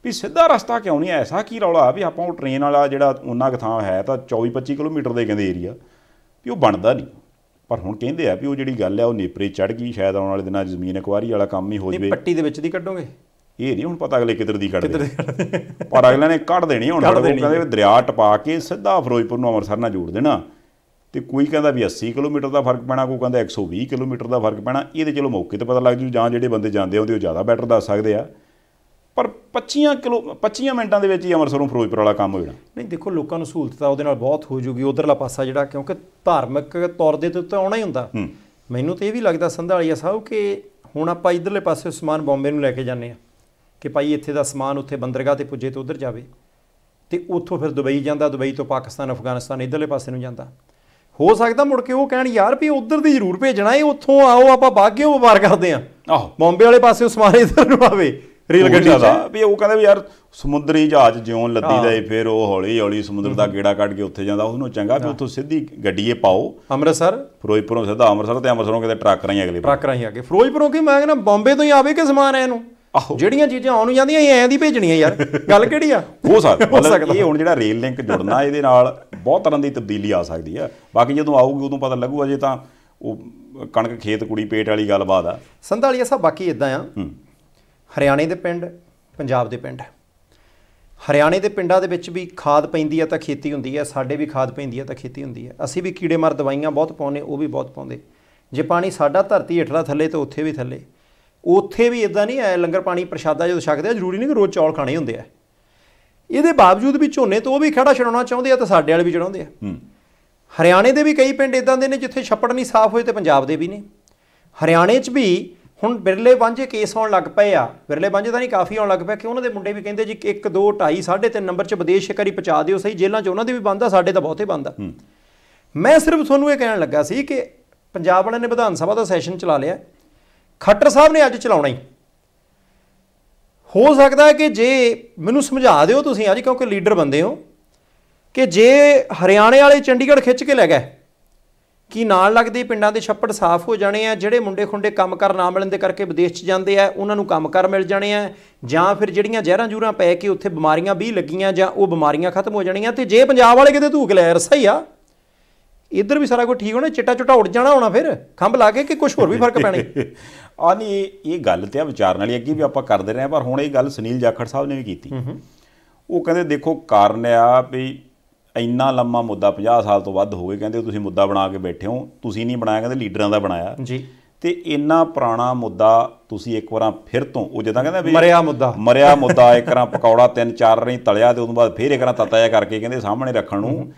ਵੀ ਸਿੱਧਾ ਰਸਤਾ ਕਿਉਂ ਨਹੀਂ ਐਸਾ ਕੀ ਰੌਲਾ ਵੀ ਆਪਾਂ ਉਹ ਟ੍ਰੇਨ ਵਾਲਾ ਜਿਹੜਾ ਉਹਨਾਂ ਕਥਾਂ ਹੈ ਤਾਂ 24-25 ਕਿਲੋਮੀਟਰ ਦੇ ਕਹਿੰਦੇ ਏਰੀਆ ਵੀ ਉਹ ਬਣਦਾ ਨਹੀਂ ਪਰ ਹੁਣ ਕਹਿੰਦੇ ਆ ਵੀ ਉਹ ਜਿਹੜੀ ਗੱਲ ਆ ਉਹ ਨੇਪਰੇ ਚੜ ਗਈ ਸ਼ਾਇਦ ਆਉਣ ਵਾਲੇ ਦਿਨਾਂ 'ਚ ਜ਼ਮੀਨ ਇਕਵਾਰੀ ਵਾਲਾ ਕੰਮ ਹੀ ਹੋ ਜਵੇ ਪੱਟੀ ਦੇ ਵਿੱਚ ਦੀ ਕੱਢੋਗੇ ਇਹ ਨਹੀਂ ਹੁਣ ਪਤਾ ਅਗਲੇ ਕਿੱਧਰ ਦੀ ਕੱਢਦੇ ਪਰ ਅਗਲੇ ਨੇ ਕੱਢ ਦੇਣੀ ਹੁਣ ਉਹ ਕਹਿੰਦੇ ਦਰਿਆ ਟਪਾ ਕੇ ਸਿੱਧਾ ਫਿਰੋਜ਼ਪੁਰ ਨੂੰ ਅੰਮ੍ਰਿਤਸਰ ਨਾਲ ਜੋੜ ਦੇਣਾ ਤੇ ਕੋਈ ਕਹਿੰਦਾ ਵੀ 80 ਕਿਲੋਮੀਟਰ ਦਾ ਫਰਕ ਪੈਣਾ ਕੋਈ ਕਹਿੰਦਾ 120 ਕਿਲੋਮੀਟਰ ਦਾ ਫਰਕ ਪੈਣਾ ਇਹਦੇ ਚਲੋ ਮੌਕੇ ਤੇ ਪਤਾ ਲੱਗ ਜੂ ਜਾਂ ਜਿਹੜੇ ਬੰਦੇ ਜਾਂਦੇ ਆਉਂਦੇ ਉਹ ਜ਼ਿਆਦਾ ਬੈਟਰ ਦੱਸ ਸਕਦੇ ਆ ਪਰ 25 ਕਿਲੋ 25 ਮਿੰਟਾਂ ਦੇ ਵਿੱਚ ਹੀ ਅਮਰਸਰੋਂ ਫਿਰੋਜ਼ਪੁਰ ਵਾਲਾ ਕੰਮ ਹੋ ਜਾਣਾ ਨਹੀਂ ਦੇਖੋ ਲੋਕਾਂ ਨੂੰ ਸਹੂਲਤ ਤਾਂ ਉਹਦੇ ਨਾਲ ਬਹੁਤ ਹੋ ਜੂਗੀ ਉਧਰਲਾ ਪਾਸਾ ਜਿਹੜਾ ਕਿਉਂਕਿ ਧਾਰਮਿਕ ਤੌਰ ਦੇ ਤੇ ਤਾਂ ਆਉਣਾ ਹੀ ਹੁੰਦਾ ਮੈਨੂੰ ਤੇ ਇਹ ਵੀ ਲੱਗਦਾ ਸੰਧਾਲੀਆ ਸਾਹਿਬ ਕਿ ਹੁਣ ਆਪਾਂ ਇਧਰਲੇ ਪਾਸੇ ਸਮਾਨ ਬੰਬੇ ਨੂੰ ਲੈ ਕੇ ਜਾਂਦੇ ਆ ਕਿ ਭਾਈ ਇੱਥੇ ਦਾ ਸਮਾਨ ਉੱਥੇ ਬੰਦਰਗਾਹ ਤੇ ਪੁੱਜੇ ਤੇ ਉਧਰ ਜਾਵੇ ਤੇ ਉੱਥੋਂ ਫਿਰ ਦੁਬਈ ਜਾਂਦਾ ਦੁਬਈ ਤੋਂ ਪਾਕਿਸਤਾਨ ਅਫਗਾਨਿਸਤਾਨ ਇਧਰਲੇ ਪਾਸੇ ਨੂੰ ਜਾਂਦਾ ਹੋ ਸਕਦਾ ਮੁੜ ਕੇ ਉਹ ਕਹਿਣ ਯਾਰ ਵੀ ਉਧਰ ਦੀ ਜ਼ਰੂਰ ਭੇਜਣਾ ਹੈ ਉੱਥੋਂ ਆਓ ਆਪਾਂ ਬਾਗਿਓ ਵਪਾਰ ਕਰਦੇ ਆ ਆਹੋ ਬੰਬੇ ਵਾਲੇ ਪਾਸੇ ਸਮਾਨ ਇਧਰ ਨੂੰ ਆਵੇ ਰੀਲ ਗੱਡੀ ਦਾ ਵੀ ਉਹ ਕਹਿੰਦਾ ਵੀ ਯਾਰ ਸਮੁੰਦਰੀ ਜਹਾਜ਼ ਜਿਉਂ ਲੱਦੀ ਦਾ ਫੇਰ ਉਹ ਹੌਲੀ ਹੌਲੀ ਸਮੁੰਦਰ ਦਾ ਗੇੜਾ ਕੱਢ ਕੇ ਉੱਥੇ ਜਾਂਦਾ ਉਹਨੂੰ ਚੰਗਾ ਵੀ ਉੱਥੋਂ ਸਿੱਧੀ ਗੱਡੀਏ ਪਾਓ ਅੰਮ੍ਰਿਤਸਰ ਫਿਰੋਜ਼ਪੁਰੋਂ ਸਿੱਧਾ ਅੰਮ੍ਰਿਤਸਰ ਤੇ ਅੰਮ੍ਰਿਤਸਰੋਂ ਕਿਤੇ ਟਰੱਕ ਰਾਹੀਂ ਅਗਲੇ ਟਰੱਕ ਰਾਹੀਂ ਅੱਗੇ ਫਿਰੋਜ਼ਪੁਰੋਂ ਕੀ ਮੈਂ ਕਹਿੰਦਾ ਬੰਬੇ ਤੋਂ ਹੀ ਆਵੇ ਕਿ ਸਮਾਨ ਐ ਇਹਨੂੰ ਜਿਹੜੀਆਂ ਚੀਜ਼ਾਂ ਆਉਣ ਜਾਂਦੀਆਂ ਇਹ ਐਂ ਦੀ ਭੇਜਣੀਆਂ ਯਾਰ [laughs] ਗੱਲ ਕਿਹੜੀ ਆ ਹੋ ਸਕਦਾ ਇਹ ਹੁਣ ਜਿਹੜਾ ਰੇਲ ਲਿੰਕ ਜੁੜਨਾ ਇਹਦੇ ਨਾਲ ਬਹੁਤ ਤਰ੍ਹਾਂ ਦੀ ਤਬਦੀਲੀ ਆ ਸਕਦੀ ਆ ਬਾਕੀ ਜਦੋਂ ਆਊਗੀ ਉਦੋਂ ਪਤਾ ਲੱਗੂ ਅਜੇ ਤਾਂ ਉਹ ਕਣਕ ਖੇਤ ਕੁੜੀ ਪੇਟ ਵਾਲੀ ਗੱਲਬਾਤ ਆ ਸੰਧਾਲੀਆ ਸਾਹਿਬ ਬਾਕੀ ਇਦਾਂ ਆ ਹਰਿਆਣੇ ਦੇ ਪਿੰਡ ਪੰਜਾਬ ਦੇ ਪਿੰਡ ਹਰਿਆਣੇ ਦੇ ਪਿੰਡਾਂ ਦੇ ਵਿੱਚ ਵੀ ਖਾਦ ਪੈਂਦੀ ਆ ਤਾਂ ਖੇਤੀ ਹੁੰਦੀ ਆ ਸਾਡੇ ਵੀ ਖਾਦ ਪੈਂਦੀ ਆ ਤਾਂ ਖੇਤੀ ਹੁੰਦੀ ਆ ਅਸੀਂ ਵੀ ਕੀੜੇ ਮਾਰ ਦਵਾਈਆਂ ਬਹੁਤ ਪਾਉਨੇ ਉਹ ਵੀ ਬਹੁਤ ਪਾਉਂਦੇ ਜੇ ਪਾਣੀ ਸਾਡਾ ਧਰਤੀ ਹੇਠਲਾ ਥੱਲੇ ਤੇ ਉੱਥੇ ਵੀ ਥੱਲੇ ਉੱਥੇ ਵੀ ਇਦਾਂ ਨਹੀਂ ਆਇਆ ਲੰਗਰ ਪਾਣੀ ਪ੍ਰਸ਼ਾਦਾ ਜਦੋਂ ਛਕਦੇ ਆ ਜ਼ਰੂਰੀ ਨਹੀਂ ਕਿ ਰੋਜ਼ ਚੌਲ ਖਾਣੇ ਹੁੰਦੇ ਆ ਇਹਦੇ ਬਾਵਜੂਦ ਵੀ ਝੋਨੇ ਤੋਂ ਉਹ ਵੀ ਖੜਾ ਛਡਾਉਣਾ ਚਾਹੁੰਦੇ ਆ ਤਾਂ ਸਾਡੇ ਵਾਲੇ ਵੀ ਚੜਾਉਂਦੇ ਆ ਹਰਿਆਣੇ ਦੇ ਵੀ ਕਈ ਪਿੰਡ ਇਦਾਂ ਦੇ ਨੇ ਜਿੱਥੇ ਛੱਪੜ ਨਹੀਂ ਸਾਫ਼ ਹੋਏ ਤੇ ਪੰਜਾਬ ਦੇ ਵੀ ਨੇ ਹਰਿਆਣੇ 'ਚ ਵੀ ਹੁਣ ਬਿਰਲੇ ਵਾਂਝੇ ਕੇਸ ਆਉਣ ਲੱਗ ਪਏ ਆ ਬਿਰਲੇ ਵਾਂਝੇ ਤਾਂ ਨਹੀਂ ਕਾਫੀ ਆਉਣ ਲੱਗ ਪਏ ਕਿ ਉਹਨਾਂ ਦੇ ਮੁੰਡੇ ਵੀ ਕਹਿੰਦੇ ਜੀ 1 2 2.5 3.5 ਨੰਬਰ 'ਚ ਵਿਦੇਸ਼ ਸ਼ਿਕਾਰੀ ਪਹੁੰਚਾ ਦਿਓ ਸਹੀ ਜੇਲ੍ਹਾਂ 'ਚ ਉਹਨਾਂ ਦੇ ਵੀ ਬੰਦਾ ਸਾਡੇ ਤਾਂ ਬਹੁਤੇ ਬੰਦਾ ਮੈਂ ਸਿਰਫ ਤੁਹਾਨੂੰ ਇਹ ਕਹਿਣ ਲੱਗਾ ਸੀ ਕਿ ਪੰਜਾਬ ਵਾਲਿਆਂ ਨੇ ਵਿਧਾਨ ਸਭਾ ਦਾ ਸੈਸ਼ਨ ਚਲਾ ਲਿਆ ਖੱਟਰ ਸਾਹਿਬ ਨੇ ਅੱਜ ਚਲਾਉਣਾ ਹੀ ਹੋ ਸਕਦਾ ਹੈ ਕਿ ਜੇ ਮੈਨੂੰ ਸਮਝਾ ਦਿਓ ਤੁਸੀਂ ਅੱਜ ਕਿਉਂਕਿ ਲੀਡਰ ਬੰਦੇ ਹੋ ਕਿ ਜੇ ਹਰਿਆਣੇ ਵਾਲੇ ਚੰਡੀਗੜ੍ਹ ਖਿੱਚ ਕੇ ਲੈ ਗਏ ਕੀ ਨਾਲ ਲੱਗਦੇ ਪਿੰਡਾਂ ਦੇ ਛੱਪੜ ਸਾਫ਼ ਹੋ ਜਾਣੇ ਆ ਜਿਹੜੇ ਮੁੰਡੇ ਖੁੰਡੇ ਕੰਮ ਕੰਮਕਾਰ ਨਾ ਮਿਲਣ ਦੇ ਕਰਕੇ ਵਿਦੇਸ਼ 'ਚ ਜਾਂਦੇ ਆ ਉਹਨਾਂ ਨੂੰ ਕੰਮ ਕਰ ਮਿਲ ਜਾਣੇ ਆ ਜਾਂ ਫਿਰ ਜਿਹੜੀਆਂ ਜ਼ਹਿਰਾਂ ਜੂਰਾਂ ਪੈ ਕੇ ਉੱਥੇ ਬਿਮਾਰੀਆਂ ਵੀ ਲੱਗੀਆਂ ਜਾਂ ਉਹ ਬਿਮਾਰੀਆਂ ਖਤਮ ਹੋ ਜਾਣੀਆਂ ਤੇ ਜੇ ਪੰਜਾਬ ਵਾਲੇ ਕਿਤੇ ਧੂਕ ਲੈ ਰਸਾ ਹੀ ਆ ਇੱਧਰ ਵੀ ਸਾਰਾ ਕੁਝ ਠੀਕ ਹੋਣਾ ਚਿੱਟਾ ਚਟਾ ਉੱਡ ਜਾਣਾ ਹੋਣਾ ਫਿਰ ਖੰਭ ਲਾ ਕੇ ਕਿ ਕੁਝ ਹੋਰ ਵੀ ਫਰਕ ਪੈਣੀ [laughs] ਆ ਨਹੀਂ ਇਹ ਗੱਲ ਤੇ ਆ ਵਿਚਾਰਨ ਵਾਲੀ ਅੱਗੇ ਵੀ ਆਪਾਂ ਕਰਦੇ ਰਹੇ ਪਰ ਹੁਣ ਇਹ ਗੱਲ ਸੁਨੀਲ ਜਾਖੜ ਸਾਹਿਬ ਨੇ ਵੀ ਕੀਤੀ ਉਹ ਕਹਿੰਦੇ ਦੇਖੋ ਕਾਰਨ ਆ ਵੀ ਇੰਨਾ ਲੰਮਾ ਮੁੱਦਾ 50 ਸਾਲ ਤੋਂ ਵੱਧ ਹੋ ਗਏ ਕਹਿੰਦੇ ਤੁਸੀਂ ਮੁੱਦਾ ਬਣਾ ਕੇ ਬੈਠੇ ਹੋ ਤੁਸੀਂ ਨਹੀਂ ਬਣਾਇਆ ਕਹਿੰਦੇ ਲੀਡਰਾਂ ਦਾ ਬਣਾਇਆ ਜੀ ਤੇ ਇੰਨਾ ਪੁਰਾਣਾ ਮੁੱਦਾ ਤੁਸੀਂ ਇੱਕ ਵਾਰਾਂ ਫਿਰ ਤੋਂ ਉਹ ਜਦਾਂ ਕਹਿੰਦਾ ਵੀ ਮਰਿਆ ਮੁੱਦਾ ਮਰਿਆ ਮੁੱਦਾ ਇੱਕ ਵਾਰਾਂ ਪਕੌੜਾ ਤਿੰਨ ਚਾਰ ਨਹੀਂ ਤਲਿਆ ਤੇ ਉਦੋਂ ਬਾਅਦ ਫਿਰ ਇੱਕ ਵਾਰਾਂ ਤਤਾਇਆ ਕਰਕੇ ਕਹਿੰਦੇ ਸਾਹਮਣੇ ਰੱਖਣ ਨੂੰ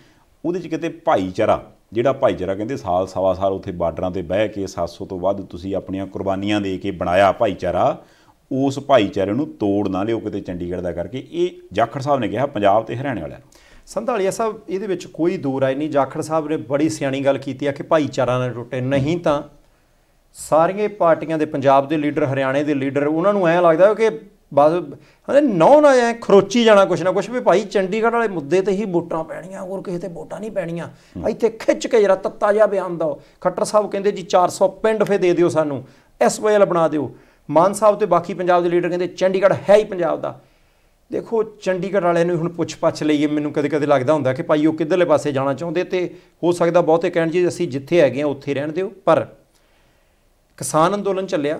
ਉਹਦੇ ਚ ਕਿਤੇ ਭਾਈਚਾਰਾ ਜਿਹੜਾ ਭਾਈਚਾਰਾ ਕਹਿੰਦੇ ਸਾਲ ਸਵਾ ਸਾਲ ਉੱਥੇ ਬਾਰਡਰਾਂ ਤੇ ਬਹਿ ਕੇ 700 ਤੋਂ ਵੱਧ ਤੁਸੀਂ ਆਪਣੀਆਂ ਕੁਰਬਾਨੀਆਂ ਦੇ ਕੇ ਬਣਾਇਆ ਭਾਈਚਾਰਾ ਉਸ ਭਾਈਚਾਰੇ ਨੂੰ ਤੋੜ ਨਾ ਲਿਓ ਕਿਤੇ ਚੰਡੀਗੜ੍ਹ ਦਾ ਕਰਕੇ ਇਹ ਜਾਖੜ ਸਾਹਿਬ ਨੇ ਕਿਹਾ ਪੰਜਾਬ ਤੇ ਹਰਿਆਣੇ ਵਾਲਿਆਂ ਨੂੰ ਸੰਧਾਲੀਆ ਸਾਹਿਬ ਇਹਦੇ ਵਿੱਚ ਕੋਈ ਦੂਰ ਰਾਏ ਨਹੀਂ ਜਾਖੜ ਸਾਹਿਬ ਨੇ ਬੜੀ ਸਿਆਣੀ ਗੱਲ ਕੀਤੀ ਆ ਕਿ ਭਾਈਚਾਰਾ ਨਾਲ ਟੁੱਟੇ ਨਹੀਂ ਤਾਂ ਸਾਰੀਆਂ ਪਾਰਟੀਆਂ ਦੇ ਪੰਜਾਬ ਦੇ ਲੀਡਰ ਹਰਿਆਣੇ ਦੇ ਲੀਡਰ ਉਹਨਾਂ ਨੂੰ ਐ ਲੱਗਦਾ ਕਿ ਬਸ ਹਨੇ ਨੌ ਨਾ ਐ ਖਰੋਚੀ ਜਾਣਾ ਕੁਛ ਨਾ ਕੁਛ ਵੀ ਭਾਈ ਚੰਡੀਗੜ੍ਹ ਵਾਲੇ ਮੁੱਦੇ ਤੇ ਹੀ ਵੋਟਾਂ ਪੈਣੀਆਂ ਹੋਰ ਕਿਸੇ ਤੇ ਵੋਟਾਂ ਨਹੀਂ ਪੈਣੀਆਂ ਇੱਥੇ ਖਿੱਚ ਕੇ ਜਰਾ ਤੱਤਾ ਜਿਹਾ ਬਿਆਨ ਦੋ ਖੱਟਰ ਸਾਹਿਬ ਕਹਿੰਦੇ ਜੀ 400 ਪਿੰਡ ਫੇ ਦੇ ਦਿਓ ਸਾਨੂੰ ਐਸਵਾਈਐਲ ਬਣਾ ਦਿਓ ਮਾਨ ਸਾਹਿਬ ਤੇ ਬਾਕੀ ਪੰਜਾਬ ਦੇ ਲੀਡਰ ਕਹਿੰਦੇ ਚੰਡੀਗੜ੍ਹ ਹੈ ਹੀ ਪੰਜਾਬ ਦਾ ਦੇਖੋ ਚੰਡੀਗੜ੍ਹ ਵਾਲਿਆਂ ਨੂੰ ਹੁਣ ਪੁੱਛ-ਪੱਛ ਲਈਏ ਮੈਨੂੰ ਕਦੇ-ਕਦੇ ਲੱਗਦਾ ਹੁੰਦਾ ਕਿ ਭਾਈ ਉਹ ਕਿੱਧਰਲੇ ਪਾਸੇ ਜਾਣਾ ਚਾਹੁੰਦੇ ਤੇ ਹੋ ਸਕਦਾ ਬਹੁਤੇ ਕਹਿਣ ਜੀ ਅਸੀਂ ਜਿੱਥੇ ਹੈਗੇ ਆ ਉੱਥੇ ਰਹਿਣ ਦਿਓ ਪਰ ਕਿਸਾਨ ਅੰਦੋਲਨ ਚੱਲਿਆ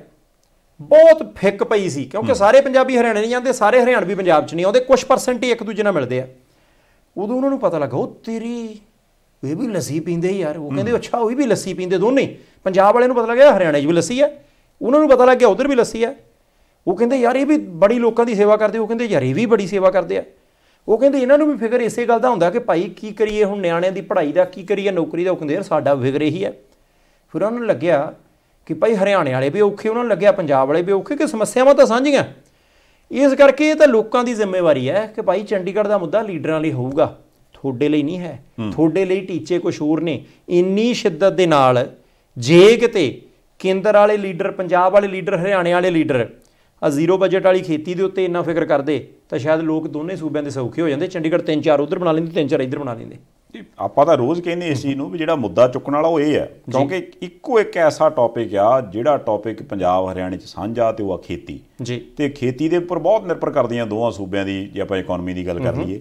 ਬਹੁਤ ਫਿੱਕ ਪਈ ਸੀ ਕਿਉਂਕਿ ਸਾਰੇ ਪੰਜਾਬੀ ਹਰਿਆਣੇ ਨਹੀਂ ਜਾਂਦੇ ਸਾਰੇ ਹਰਿਆਣਵੀ ਪੰਜਾਬ 'ਚ ਨਹੀਂ ਆਉਂਦੇ ਕੁਝ ਪਰਸੈਂਟ ਹੀ ਇੱਕ ਦੂਜੇ ਨਾਲ ਮਿਲਦੇ ਆ ਉਦੋਂ ਉਹਨਾਂ ਨੂੰ ਪਤਾ ਲੱਗਾ ਉਹ ਤੇਰੀ ਇਹ ਵੀ ਲੱਸੀ ਪੀਂਦੇ ਯਾਰ ਉਹ ਕਹਿੰਦੇ ਅੱਛਾ ਉਹ ਵੀ ਲੱਸੀ ਪੀਂਦੇ ਦੋਨੇ ਪੰਜਾਬ ਵਾਲਿਆਂ ਨੂੰ ਪਤਾ ਲੱਗਿਆ ਹਰਿਆਣੇ 'ਚ ਵੀ ਲੱਸੀ ਆ ਉਹਨਾਂ ਨੂੰ ਪਤਾ ਲੱਗਿਆ ਉਧਰ ਵੀ ਲੱਸੀ ਆ ਉਹ ਕਹਿੰਦੇ ਯਾਰ ਇਹ ਵੀ ਬੜੀ ਲੋਕਾਂ ਦੀ ਸੇਵਾ ਕਰਦੇ ਉਹ ਕਹਿੰਦੇ ਯਾਰ ਇਹ ਵੀ ਬੜੀ ਸੇਵਾ ਕਰਦੇ ਆ ਉਹ ਕਹਿੰਦੇ ਇਹਨਾਂ ਨੂੰ ਵੀ ਫਿਕਰ ਇਸੇ ਗੱਲ ਦਾ ਹੁੰਦਾ ਕਿ ਭਾਈ ਕੀ ਕਰੀਏ ਹੁਣ ਨਿਆਣਿਆਂ ਦੀ ਪੜ੍ਹਾਈ ਦਾ ਕੀ ਕਰੀਏ ਨੌਕਰੀ ਦਾ ਉਹ ਕਹਿੰਦੇ ਯਾਰ ਸਾਡਾ ਫਿਕਰ ਇਹੀ ਹੈ ਫਿਰ ਉਹਨਾਂ ਨੂੰ ਲੱਗਿਆ ਕਿ ਭਾਈ ਹਰਿਆਣੇ ਵਾਲੇ ਵੀ ਔਖੇ ਉਹਨਾਂ ਨੂੰ ਲੱਗਿਆ ਪੰਜਾਬ ਵਾਲੇ ਵੀ ਔਖੇ ਕਿ ਸਮੱਸਿਆਵਾਂ ਤਾਂ ਸਾਂਝੀਆਂ ਇਸ ਕਰਕੇ ਇਹ ਤਾਂ ਲੋਕਾਂ ਦੀ ਜ਼ਿੰਮੇਵਾਰੀ ਹੈ ਕਿ ਭਾਈ ਚੰਡੀਗੜ੍ਹ ਦਾ ਮੁੱਦਾ ਲੀਡਰਾਂ ਲਈ ਹੋਊਗਾ ਤੁਹਾਡੇ ਲਈ ਨਹੀਂ ਹੈ ਤੁਹਾਡੇ ਲਈ ਟੀਚੇ ਕੁਝ ਹੋਰ ਨੇ ਇੰਨੀ ਸ਼ਿੱਦਤ ਦੇ ਨਾਲ ਜੇ ਕਿਤੇ ਕੇਂਦਰ ਵਾਲੇ ਲੀਡਰ ਪੰਜਾਬ ਵਾਲੇ ਲੀਡਰ ਹਰਿਆਣੇ ਵਾਲੇ ਲੀਡਰ ਆ ਜ਼ੀਰੋ ਬਜਟ ਵਾਲੀ ਖੇਤੀ ਦੇ ਉੱਤੇ ਇੰਨਾ ਫਿਕਰ ਕਰਦੇ ਤਾਂ ਸ਼ਾਇਦ ਲੋਕ ਦੋਨੇ ਸੂਬਿਆਂ ਦੇ ਸੌਖੇ ਹੋ ਜਾਂਦੇ ਚੰਡੀਗੜ੍ਹ ਤਿੰਨ ਚਾਰ ਉਧਰ ਬਣਾ ਲੈਂਦੇ ਤਿੰਨ ਚਾਰ ਇੱਧਰ ਬਣਾ ਲੈਂਦੇ ਆਪਾਂ ਤਾਂ ਰੋਜ਼ ਕਹਿੰਦੇ ਇਸ ਚੀਜ਼ ਨੂੰ ਵੀ ਜਿਹੜਾ ਮੁੱਦਾ ਚੁੱਕਣ ਵਾਲਾ ਉਹ ਇਹ ਹੈ ਕਿਉਂਕਿ ਇੱਕੋ ਇੱਕ ਐਸਾ ਟੌਪਿਕ ਆ ਜਿਹੜਾ ਟੌਪਿਕ ਪੰਜਾਬ ਹਰਿਆਣੇ ਚ ਸਾਂਝਾ ਤੇ ਉਹ ਆ ਖੇਤੀ ਜੀ ਤੇ ਖੇਤੀ ਦੇ ਉੱਪਰ ਬਹੁਤ ਨਿਰਭਰ ਕਰਦੀਆਂ ਦੋਹਾਂ ਸੂਬਿਆਂ ਦੀ ਜੇ ਆਪਾਂ ਇਕਨੋਮੀ ਦੀ ਗੱਲ ਕਰ ਲਈਏ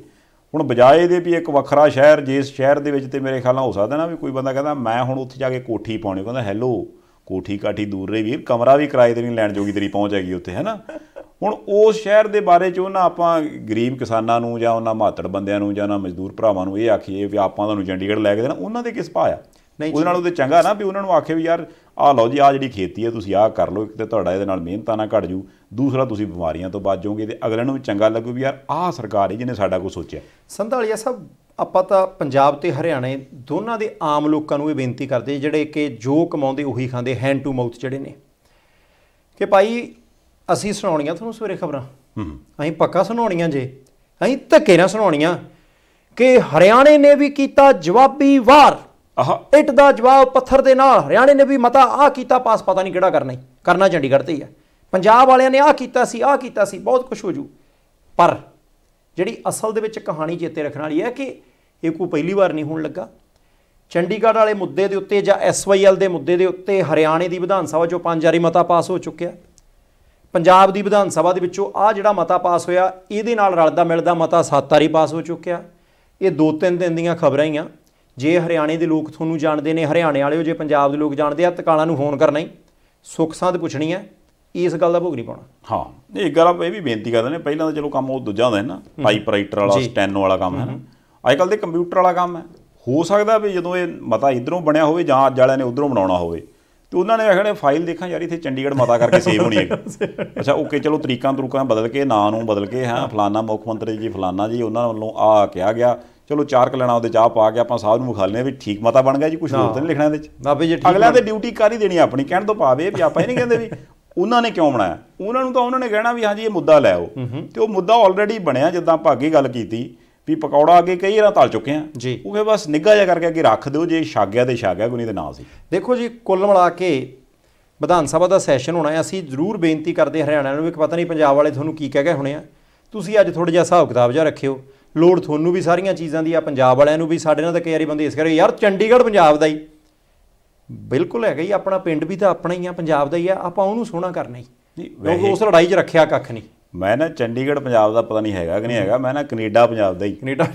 ਹੁਣ ਬਜਾਏ ਦੇ ਵੀ ਇੱਕ ਵੱਖਰਾ ਸ਼ਹਿਰ ਜਿਸ ਸ਼ਹਿਰ ਦੇ ਵਿੱਚ ਤੇ ਮੇਰੇ ਖਿਆਲ ਨਾਲ ਹੋ ਸਕਦਾ ਨਾ ਵੀ ਕੋਈ ਬੰਦਾ ਕਹਿੰਦਾ ਮੈਂ ਹੁਣ ਉੱਥੇ ਜਾ ਕੇ ਕੋਠੀ ਪਾਉਣੀ ਕਹਿੰਦਾ ਹੈਲੋ ਕੋਠੀ ਕਾਠੀ ਦੂਰ ਰੇ ਵੀਰ ਕਮਰਾ ਵੀ ਕਿਰਾਏ ਤੇ ਨਹੀਂ ਲੈਣ ਜੋਗੀ ਤੇਰੀ ਪਹੁੰਚ ਹੈਗੀ ਉੱਥੇ ਹੈਨਾ ਹੁਣ ਉਸ ਸ਼ਹਿਰ ਦੇ ਬਾਰੇ ਚ ਉਹਨਾਂ ਆਪਾਂ ਗਰੀਬ ਕਿਸਾਨਾਂ ਨੂੰ ਜਾਂ ਉਹਨਾਂ ਮਾਤੜ ਬੰਦਿਆਂ ਨੂੰ ਜਾਂ ਉਹਨਾਂ ਮਜ਼ਦੂਰ ਭਰਾਵਾਂ ਨੂੰ ਇਹ ਆਖੀਏ ਵੀ ਆਪਾਂ ਤੁਹਾਨੂੰ ਚੰਡੀਗੜ੍ਹ ਲੈ ਕੇ ਦੇਣਾ ਉਹਨਾਂ ਦੇ ਕਿਸ ਪਾਇਆ ਨਹੀਂ ਉਹਦੇ ਨਾਲ ਉਹਦੇ ਚੰਗਾ ਨਾ ਵੀ ਉਹਨਾਂ ਨੂੰ ਆਖੇ ਵੀ ਯਾਰ ਆਹ ਲਓ ਜੀ ਆ ਜਿਹੜੀ ਖੇਤੀ ਹੈ ਤੁਸੀਂ ਆਹ ਕਰ ਲਓ ਇੱਕ ਤੇ ਤੁਹਾਡਾ ਇਹਦੇ ਨਾਲ ਮਿਹਨਤਾਂ ਨਾ ਘਟ ਜੂ ਦੂਸਰਾ ਤੁਸੀਂ ਬਿਮਾਰੀਆਂ ਤੋਂ ਬਚ ਜਾਓਗੇ ਤੇ ਅਗਲੇ ਨੂੰ ਵੀ ਚੰਗਾ ਲੱਗੂ ਵੀ ਯਾਰ ਆਹ ਸਰਕਾਰ ਹੈ ਜਿਹਨੇ ਸਾਡਾ ਕੁਝ ਸੋਚਿਆ ਸੰਧਾਲੀਆ ਸਾਹਿਬ ਆਪਾਂ ਤਾਂ ਪੰਜਾਬ ਤੇ ਹਰਿਆਣੇ ਦੋਨਾਂ ਦੇ ਆਮ ਲੋਕਾਂ ਨੂੰ ਇਹ ਬੇਨਤੀ ਕਰਦੇ ਜਿਹੜੇ ਕਿ ਜੋ ਕਮਾਉਂਦੇ ਉਹੀ ਖਾਂਦੇ ਹੈਂਡ ਟੂ ਮਾਊਥ ਜਿਹੜੇ ਨੇ ਕਿ ਭਾਈ ਅਸੀਂ ਸੁਣਾਉਣੀਆਂ ਤੁਹਾਨੂੰ ਸਵੇਰੇ ਖਬਰਾਂ ਹੂੰ ਅਸੀਂ ਪੱਕਾ ਸੁਣਾਉਣੀਆਂ ਜੇ ਅਸੀਂ ਧੱਕੇ ਨਾਲ ਸੁਣਾਉਣੀਆਂ ਕਿ ਹਰਿਆਣੇ ਨੇ ਵੀ ਕੀਤਾ ਜਵਾਬੀ ਵਾਰ ਆਹ ਇੱਟ ਦਾ ਜਵਾਬ ਪੱਥਰ ਦੇ ਨਾਲ ਹਰਿਆਣੇ ਨੇ ਵੀ ਮਤਾ ਆ ਕੀਤਾ ਪਾਸ ਪਤਾ ਨਹੀਂ ਕਿਹੜਾ ਕਰਨਾ ਕਰਨਾ ਚੰਡੀਗੜ੍ਹ ਤੇ ਹੀ ਆ ਪੰਜਾਬ ਵਾਲਿਆਂ ਨੇ ਆ ਕੀਤਾ ਸੀ ਆ ਕੀਤਾ ਸੀ ਬਹੁਤ ਕੁਝ ਹੋ ਜੂ ਪਰ ਜਿਹੜੀ ਅਸਲ ਦੇ ਵਿੱਚ ਕਹਾਣੀ ਚੇਤੇ ਰੱਖਣ ਵਾਲੀ ਹੈ ਕਿ ਇਹ ਕੋਈ ਪਹਿਲੀ ਵਾਰ ਨਹੀਂ ਹੋਣ ਲੱਗਾ ਚੰਡੀਗੜ੍ਹ ਵਾਲੇ ਮੁੱਦੇ ਦੇ ਉੱਤੇ ਜਾਂ ਐਸਵਾਈਐਲ ਦੇ ਮੁੱਦੇ ਦੇ ਉੱਤੇ ਹਰਿਆਣੇ ਦੀ ਵਿਧਾਨ ਸਭਾ ਚੋਂ ਪੰਜ ਜਾਰੀ ਮਤਾ ਪਾਸ ਹੋ ਚੁੱਕਿਆ ਪੰਜਾਬ ਦੀ ਵਿਧਾਨ ਸਭਾ ਦੇ ਵਿੱਚੋਂ ਆ ਜਿਹੜਾ ਮਤਾ ਪਾਸ ਹੋਇਆ ਇਹਦੇ ਨਾਲ ਰਲਦਾ ਮਿਲਦਾ ਮਤਾ 7 ਤਾਰੀ ਪਾਸ ਹੋ ਚੁੱਕਿਆ ਇਹ ਦੋ ਤਿੰਨ ਦਿਨ ਦੀਆਂ ਖਬਰਾਂ ਹੀ ਆ ਜੇ ਹਰਿਆਣੇ ਦੇ ਲੋਕ ਤੁਹਾਨੂੰ ਜਾਣਦੇ ਨੇ ਹਰਿਆਣੇ ਵਾਲਿਓ ਜੇ ਪੰਜਾਬ ਦੇ ਲੋਕ ਜਾਣਦੇ ਆ ਤਕਾਲਾਂ ਨੂੰ ਫੋਨ ਕਰਨਾ ਹੀ ਸੁੱਖ ਸਾਧ ਪੁੱਛਣੀ ਆ ਇਸ ਗੱਲ ਦਾ ਭੋਗ ਨਹੀਂ ਪਾਉਣਾ ਹਾਂ ਇਹ ਗੱਲ ਇਹ ਵੀ ਬੇਨਤੀ ਕਰਦੇ ਨੇ ਪਹਿਲਾਂ ਤਾਂ ਚਲੋ ਕੰਮ ਉਹ ਦੂਜਾ ਹੁੰਦਾ ਹੈ ਨਾ ਟਾਈਪਰਾਈਟਰ ਵਾਲਾ ਸਟੈਨੋ ਵਾਲਾ ਕੰਮ ਹੈ ਨਾ ਅੱਜ ਕੱਲ ਦੇ ਕੰਪਿਊਟਰ ਵਾਲਾ ਕੰਮ ਹੈ ਹੋ ਸਕਦਾ ਵੀ ਜਦੋਂ ਇਹ ਮਤਾ ਇਧਰੋਂ ਬਣਿਆ ਹੋਵੇ ਜਾਂ ਅੱਜ ਵਾਲਿਆਂ ਨੇ ਉਧਰੋਂ ਬਣਾਉਣਾ ਹੋਵੇ ਤੇ ਉਹਨਾਂ ਨੇ ਆਖਣੇ ਫਾਈਲ ਦੇਖਾਂ ਯਾਰ ਇੱਥੇ ਚੰਡੀਗੜ੍ਹ ਮਤਾ ਕਰਕੇ ਸੇਵ [laughs] ਹੋਣੀ ਹੈ ਅੱਛਾ ਓਕੇ ਚਲੋ ਤਰੀਕਾਂ ਤਰੂਕਾਂ ਬਦਲ ਕੇ ਨਾਂ ਨੂੰ ਬਦਲ ਕੇ ਹਾਂ ਫਲਾਨਾ ਮੁੱਖ ਮੰਤਰੀ ਜੀ ਫਲਾਨਾ ਜੀ ਉਹਨਾਂ ਵੱਲੋਂ ਆ ਕਿਹਾ ਗਿਆ ਚਲੋ ਚਾਰ ਕਲਣਾ ਉਹਦੇ ਚਾਹ ਪਾ ਕੇ ਆਪਾਂ ਸਾਹ ਨੂੰ ਵਿਖਾ ਲੈਨੇ ਵੀ ਠੀਕ ਮਤਾ ਬਣ ਗਿਆ ਜੀ ਕੁਝ ਹੋਰ ਤਾਂ ਨਹੀਂ ਲਿਖਣਾ ਇਹਦੇ ਚ ਬਾਬੇ ਜੀ ਅਗਲਾ ਤੇ ਡਿਊਟੀ ਕਰ ਹੀ ਦੇਣੀ ਆਪਣੀ ਕਹਿਣ ਤੋਂ ਪਾਵੇ ਵੀ ਆਪਾਂ ਇਹ ਨਹੀਂ ਕਹਿੰਦੇ ਵੀ ਉਹਨਾਂ ਨੇ ਕਿਉਂ ਬਣਾਇਆ ਉਹਨਾਂ ਨੂੰ ਤਾਂ ਉਹਨਾਂ ਨੇ ਕਹਿਣਾ ਵੀ ਹਾਂਜੀ ਇਹ ਮੁੱਦਾ ਲੈ ਆਓ ਤੇ ਉਹ ਮੁੱਦਾ ਆਲਰੇਡੀ ਬਣਿਆ ਜਿੱਦਾਂ ਭਾਗੀ ਗੱਲ ਕੀਤੀ ਵੀ ਪਕੌੜਾ ਅੱਗੇ ਕਈ ਵਾਰ ਤਲ ਚੁੱਕੇ ਆ ਜੀ ਉਹ ਬਸ ਨਿੱਗਾ ਜਿਹਾ ਕਰਕੇ ਅੱਗੇ ਰੱਖ ਦਿਓ ਜੇ ਛਾਗਿਆ ਤੇ ਛਾਗਿਆ ਕੋਈ ਨਹੀਂ ਤੇ ਨਾਲ ਸੀ ਦੇਖੋ ਜੀ ਕੁੱਲ ਮਿਲਾ ਕੇ ਵਿਧਾਨ ਸਭਾ ਦਾ ਸੈਸ਼ਨ ਹੋਣਾ ਹੈ ਅਸੀਂ ਜ਼ਰੂਰ ਬੇਨਤੀ ਕਰਦੇ ਹਰਿਆਣਾ ਨੂੰ ਵੀ ਪਤਾ ਨਹੀਂ ਪੰਜਾਬ ਵਾਲੇ ਤੁਹਾਨੂੰ ਕੀ ਕਹਿ ਗਏ ਹੋਣੇ ਆ ਤੁਸੀਂ ਅੱਜ ਥੋੜਾ ਜਿਹਾ ਹਿਸਾਬ ਕਿਤਾਬ ਜਿਹਾ ਰੱਖਿਓ ਲੋੜ ਤੁਹਾਨੂੰ ਵੀ ਸਾਰੀਆਂ ਚੀਜ਼ਾਂ ਦੀ ਆ ਪੰਜਾਬ ਵਾਲਿਆਂ ਨੂੰ ਵੀ ਸਾਡੇ ਨਾਲ ਤਾਂ ਕਈ ਵਾਰੀ ਬੰਦੇ ਇਸ ਕਰਕੇ ਯਾਰ ਚੰਡੀਗੜ੍ਹ ਪੰਜਾਬ ਦਾ ਹੀ ਬਿਲਕੁਲ ਹੈਗਾ ਹੀ ਆਪਣਾ ਪਿੰਡ ਵੀ ਤਾਂ ਆਪਣਾ ਹੀ ਆ ਪੰਜਾਬ ਦਾ ਹੀ ਆ ਆਪਾਂ ਉਹਨੂੰ ਸੋਹਣਾ ਕਰਨਾ ਹੀ ਉਹ ਉਸ ਲੜਾਈ 'ਚ ਰੱਖਿਆ ਕੱਖ ਨਹੀਂ ਮੈਂ ਨਾ ਚੰਡੀਗੜ੍ਹ ਪੰਜਾਬ ਦਾ ਪਤਾ ਨਹੀਂ ਹੈਗਾ ਕਿ ਨਹੀਂ ਹੈਗਾ ਮੈਂ ਨਾ ਕੈਨੇਡਾ ਪੰਜਾਬ ਦਾ ਹੀ ਕੈਨੇਡਾ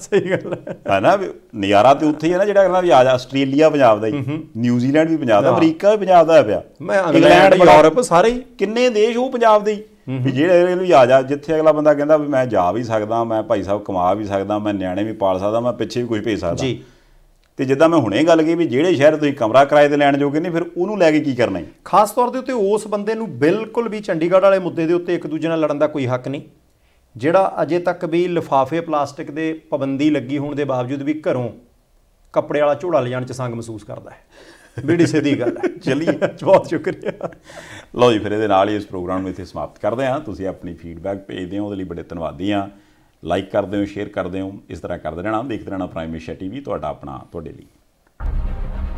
ਸਹੀ ਗੱਲ ਹੈ ਨਾ ਨਜ਼ਾਰਾ ਤੇ ਉੱਥੇ ਹੀ ਹੈ ਨਾ ਜਿਹੜਾ ਕਹਿੰਦਾ ਵੀ ਆ ਜਾ ਆਸਟ੍ਰੇਲੀਆ ਪੰਜਾਬ ਦਾ ਹੀ ਨਿਊਜ਼ੀਲੈਂਡ ਵੀ ਪੰਜਾਬ ਦਾ ਅਮਰੀਕਾ ਵੀ ਪੰਜਾਬ ਦਾ ਹੈ ਪਿਆ ਮੈਂ ਇੰਗਲੈਂਡ ਯੂਰਪ ਸਾਰੇ ਹੀ ਕਿੰਨੇ ਦੇਸ਼ ਉਹ ਪੰਜਾਬ ਦੇ ਹੀ ਵੀ ਜਿਹੜੇ ਇਹਨੂੰ ਆ ਜਾ ਜਿੱਥੇ ਅਗਲਾ ਬੰਦਾ ਕਹਿੰਦਾ ਵੀ ਮੈਂ ਜਾ ਵੀ ਸਕਦਾ ਮੈਂ ਭਾਈ ਸਾਹਿਬ ਕਮਾ ਵੀ ਸਕਦਾ ਮੈਂ ਨਿਆਣੇ ਵੀ ਪਾਲ ਸਕਦਾ ਮੈਂ ਪਿੱਛੇ ਵੀ ਕੁਝ ਭੇਜ ਸਕਦਾ ਜੀ ਤੇ ਜਿੱਦਾਂ ਮੈਂ ਹੁਣੇ ਗੱਲ ਕੀਤੀ ਵੀ ਜਿਹੜੇ ਸ਼ਹਿਰ ਤੁਸੀਂ ਕਮਰਾ ਕਿਰਾਏ ਤੇ ਲੈਣ ਜੋਗੇ ਨਹੀਂ ਫਿਰ ਉਹਨੂੰ ਲੈ ਕੇ ਕੀ ਕਰਨਾ ਹੈ ਖਾਸ ਤੌਰ ਦੇ ਉੱਤੇ ਉਸ ਬੰਦੇ ਨੂੰ ਬਿਲਕੁਲ ਵੀ ਚੰਡੀਗੜ੍ਹ ਵਾਲੇ ਮੁੱਦੇ ਦੇ ਉੱਤੇ ਇੱਕ ਦੂਜੇ ਨਾਲ ਲੜਨ ਦਾ ਕੋਈ ਹੱਕ ਨਹੀਂ ਜਿਹੜਾ ਅਜੇ ਤੱਕ ਵੀ ਲਿਫਾਫੇ ਪਲਾਸਟਿਕ ਦੇ ਪਾਬੰਦੀ ਲੱਗੀ ਹੋਣ ਦੇ ਬਾਵਜੂਦ ਵੀ ਘਰੋਂ ਕੱਪੜੇ ਵਾਲਾ ਲੈ ਲਿਜਾਣ 'ਚ ਸੰਗ ਮਹਿਸੂਸ ਕਰਦਾ ਹੈ ਬੜੀ ਸਿੱਧੀ ਗੱਲ ਹੈ ਚਲਿਏ ਬਹੁਤ ਸ਼ੁਕਰੀਆ ਲਓ ਜੀ ਫਿਰ ਇਹਦੇ ਨਾਲ ਹੀ ਇਸ ਪ੍ਰੋਗਰਾਮ ਨੂੰ ਇੱਥੇ ਸਮਾਪਤ ਕਰਦੇ ਹਾਂ ਤੁਸੀਂ ਆਪਣੀ ਫੀਡਬੈਕ ਭੇਜਦੇ ਹੋ ਉਹਦੇ ਲਈ ਬੜੇ ਧੰਨਵਾਦੀ ਹਾਂ ਲਾਈਕ ਕਰਦੇ ਹੋ ਸ਼ੇਅਰ ਕਰਦੇ ਹੋ ਇਸ ਤਰ੍ਹਾਂ ਕਰਦੇ ਰਹਿਣਾ ਦੇਖਦੇ ਰਹਿਣਾ ਪ੍ਰਾਈਮ ਏਸ਼ੀਆ ਟੀਵੀ ਤੁਹਾਡਾ ਆਪਣਾ ਤੁਹਾਡੇ ਲਈ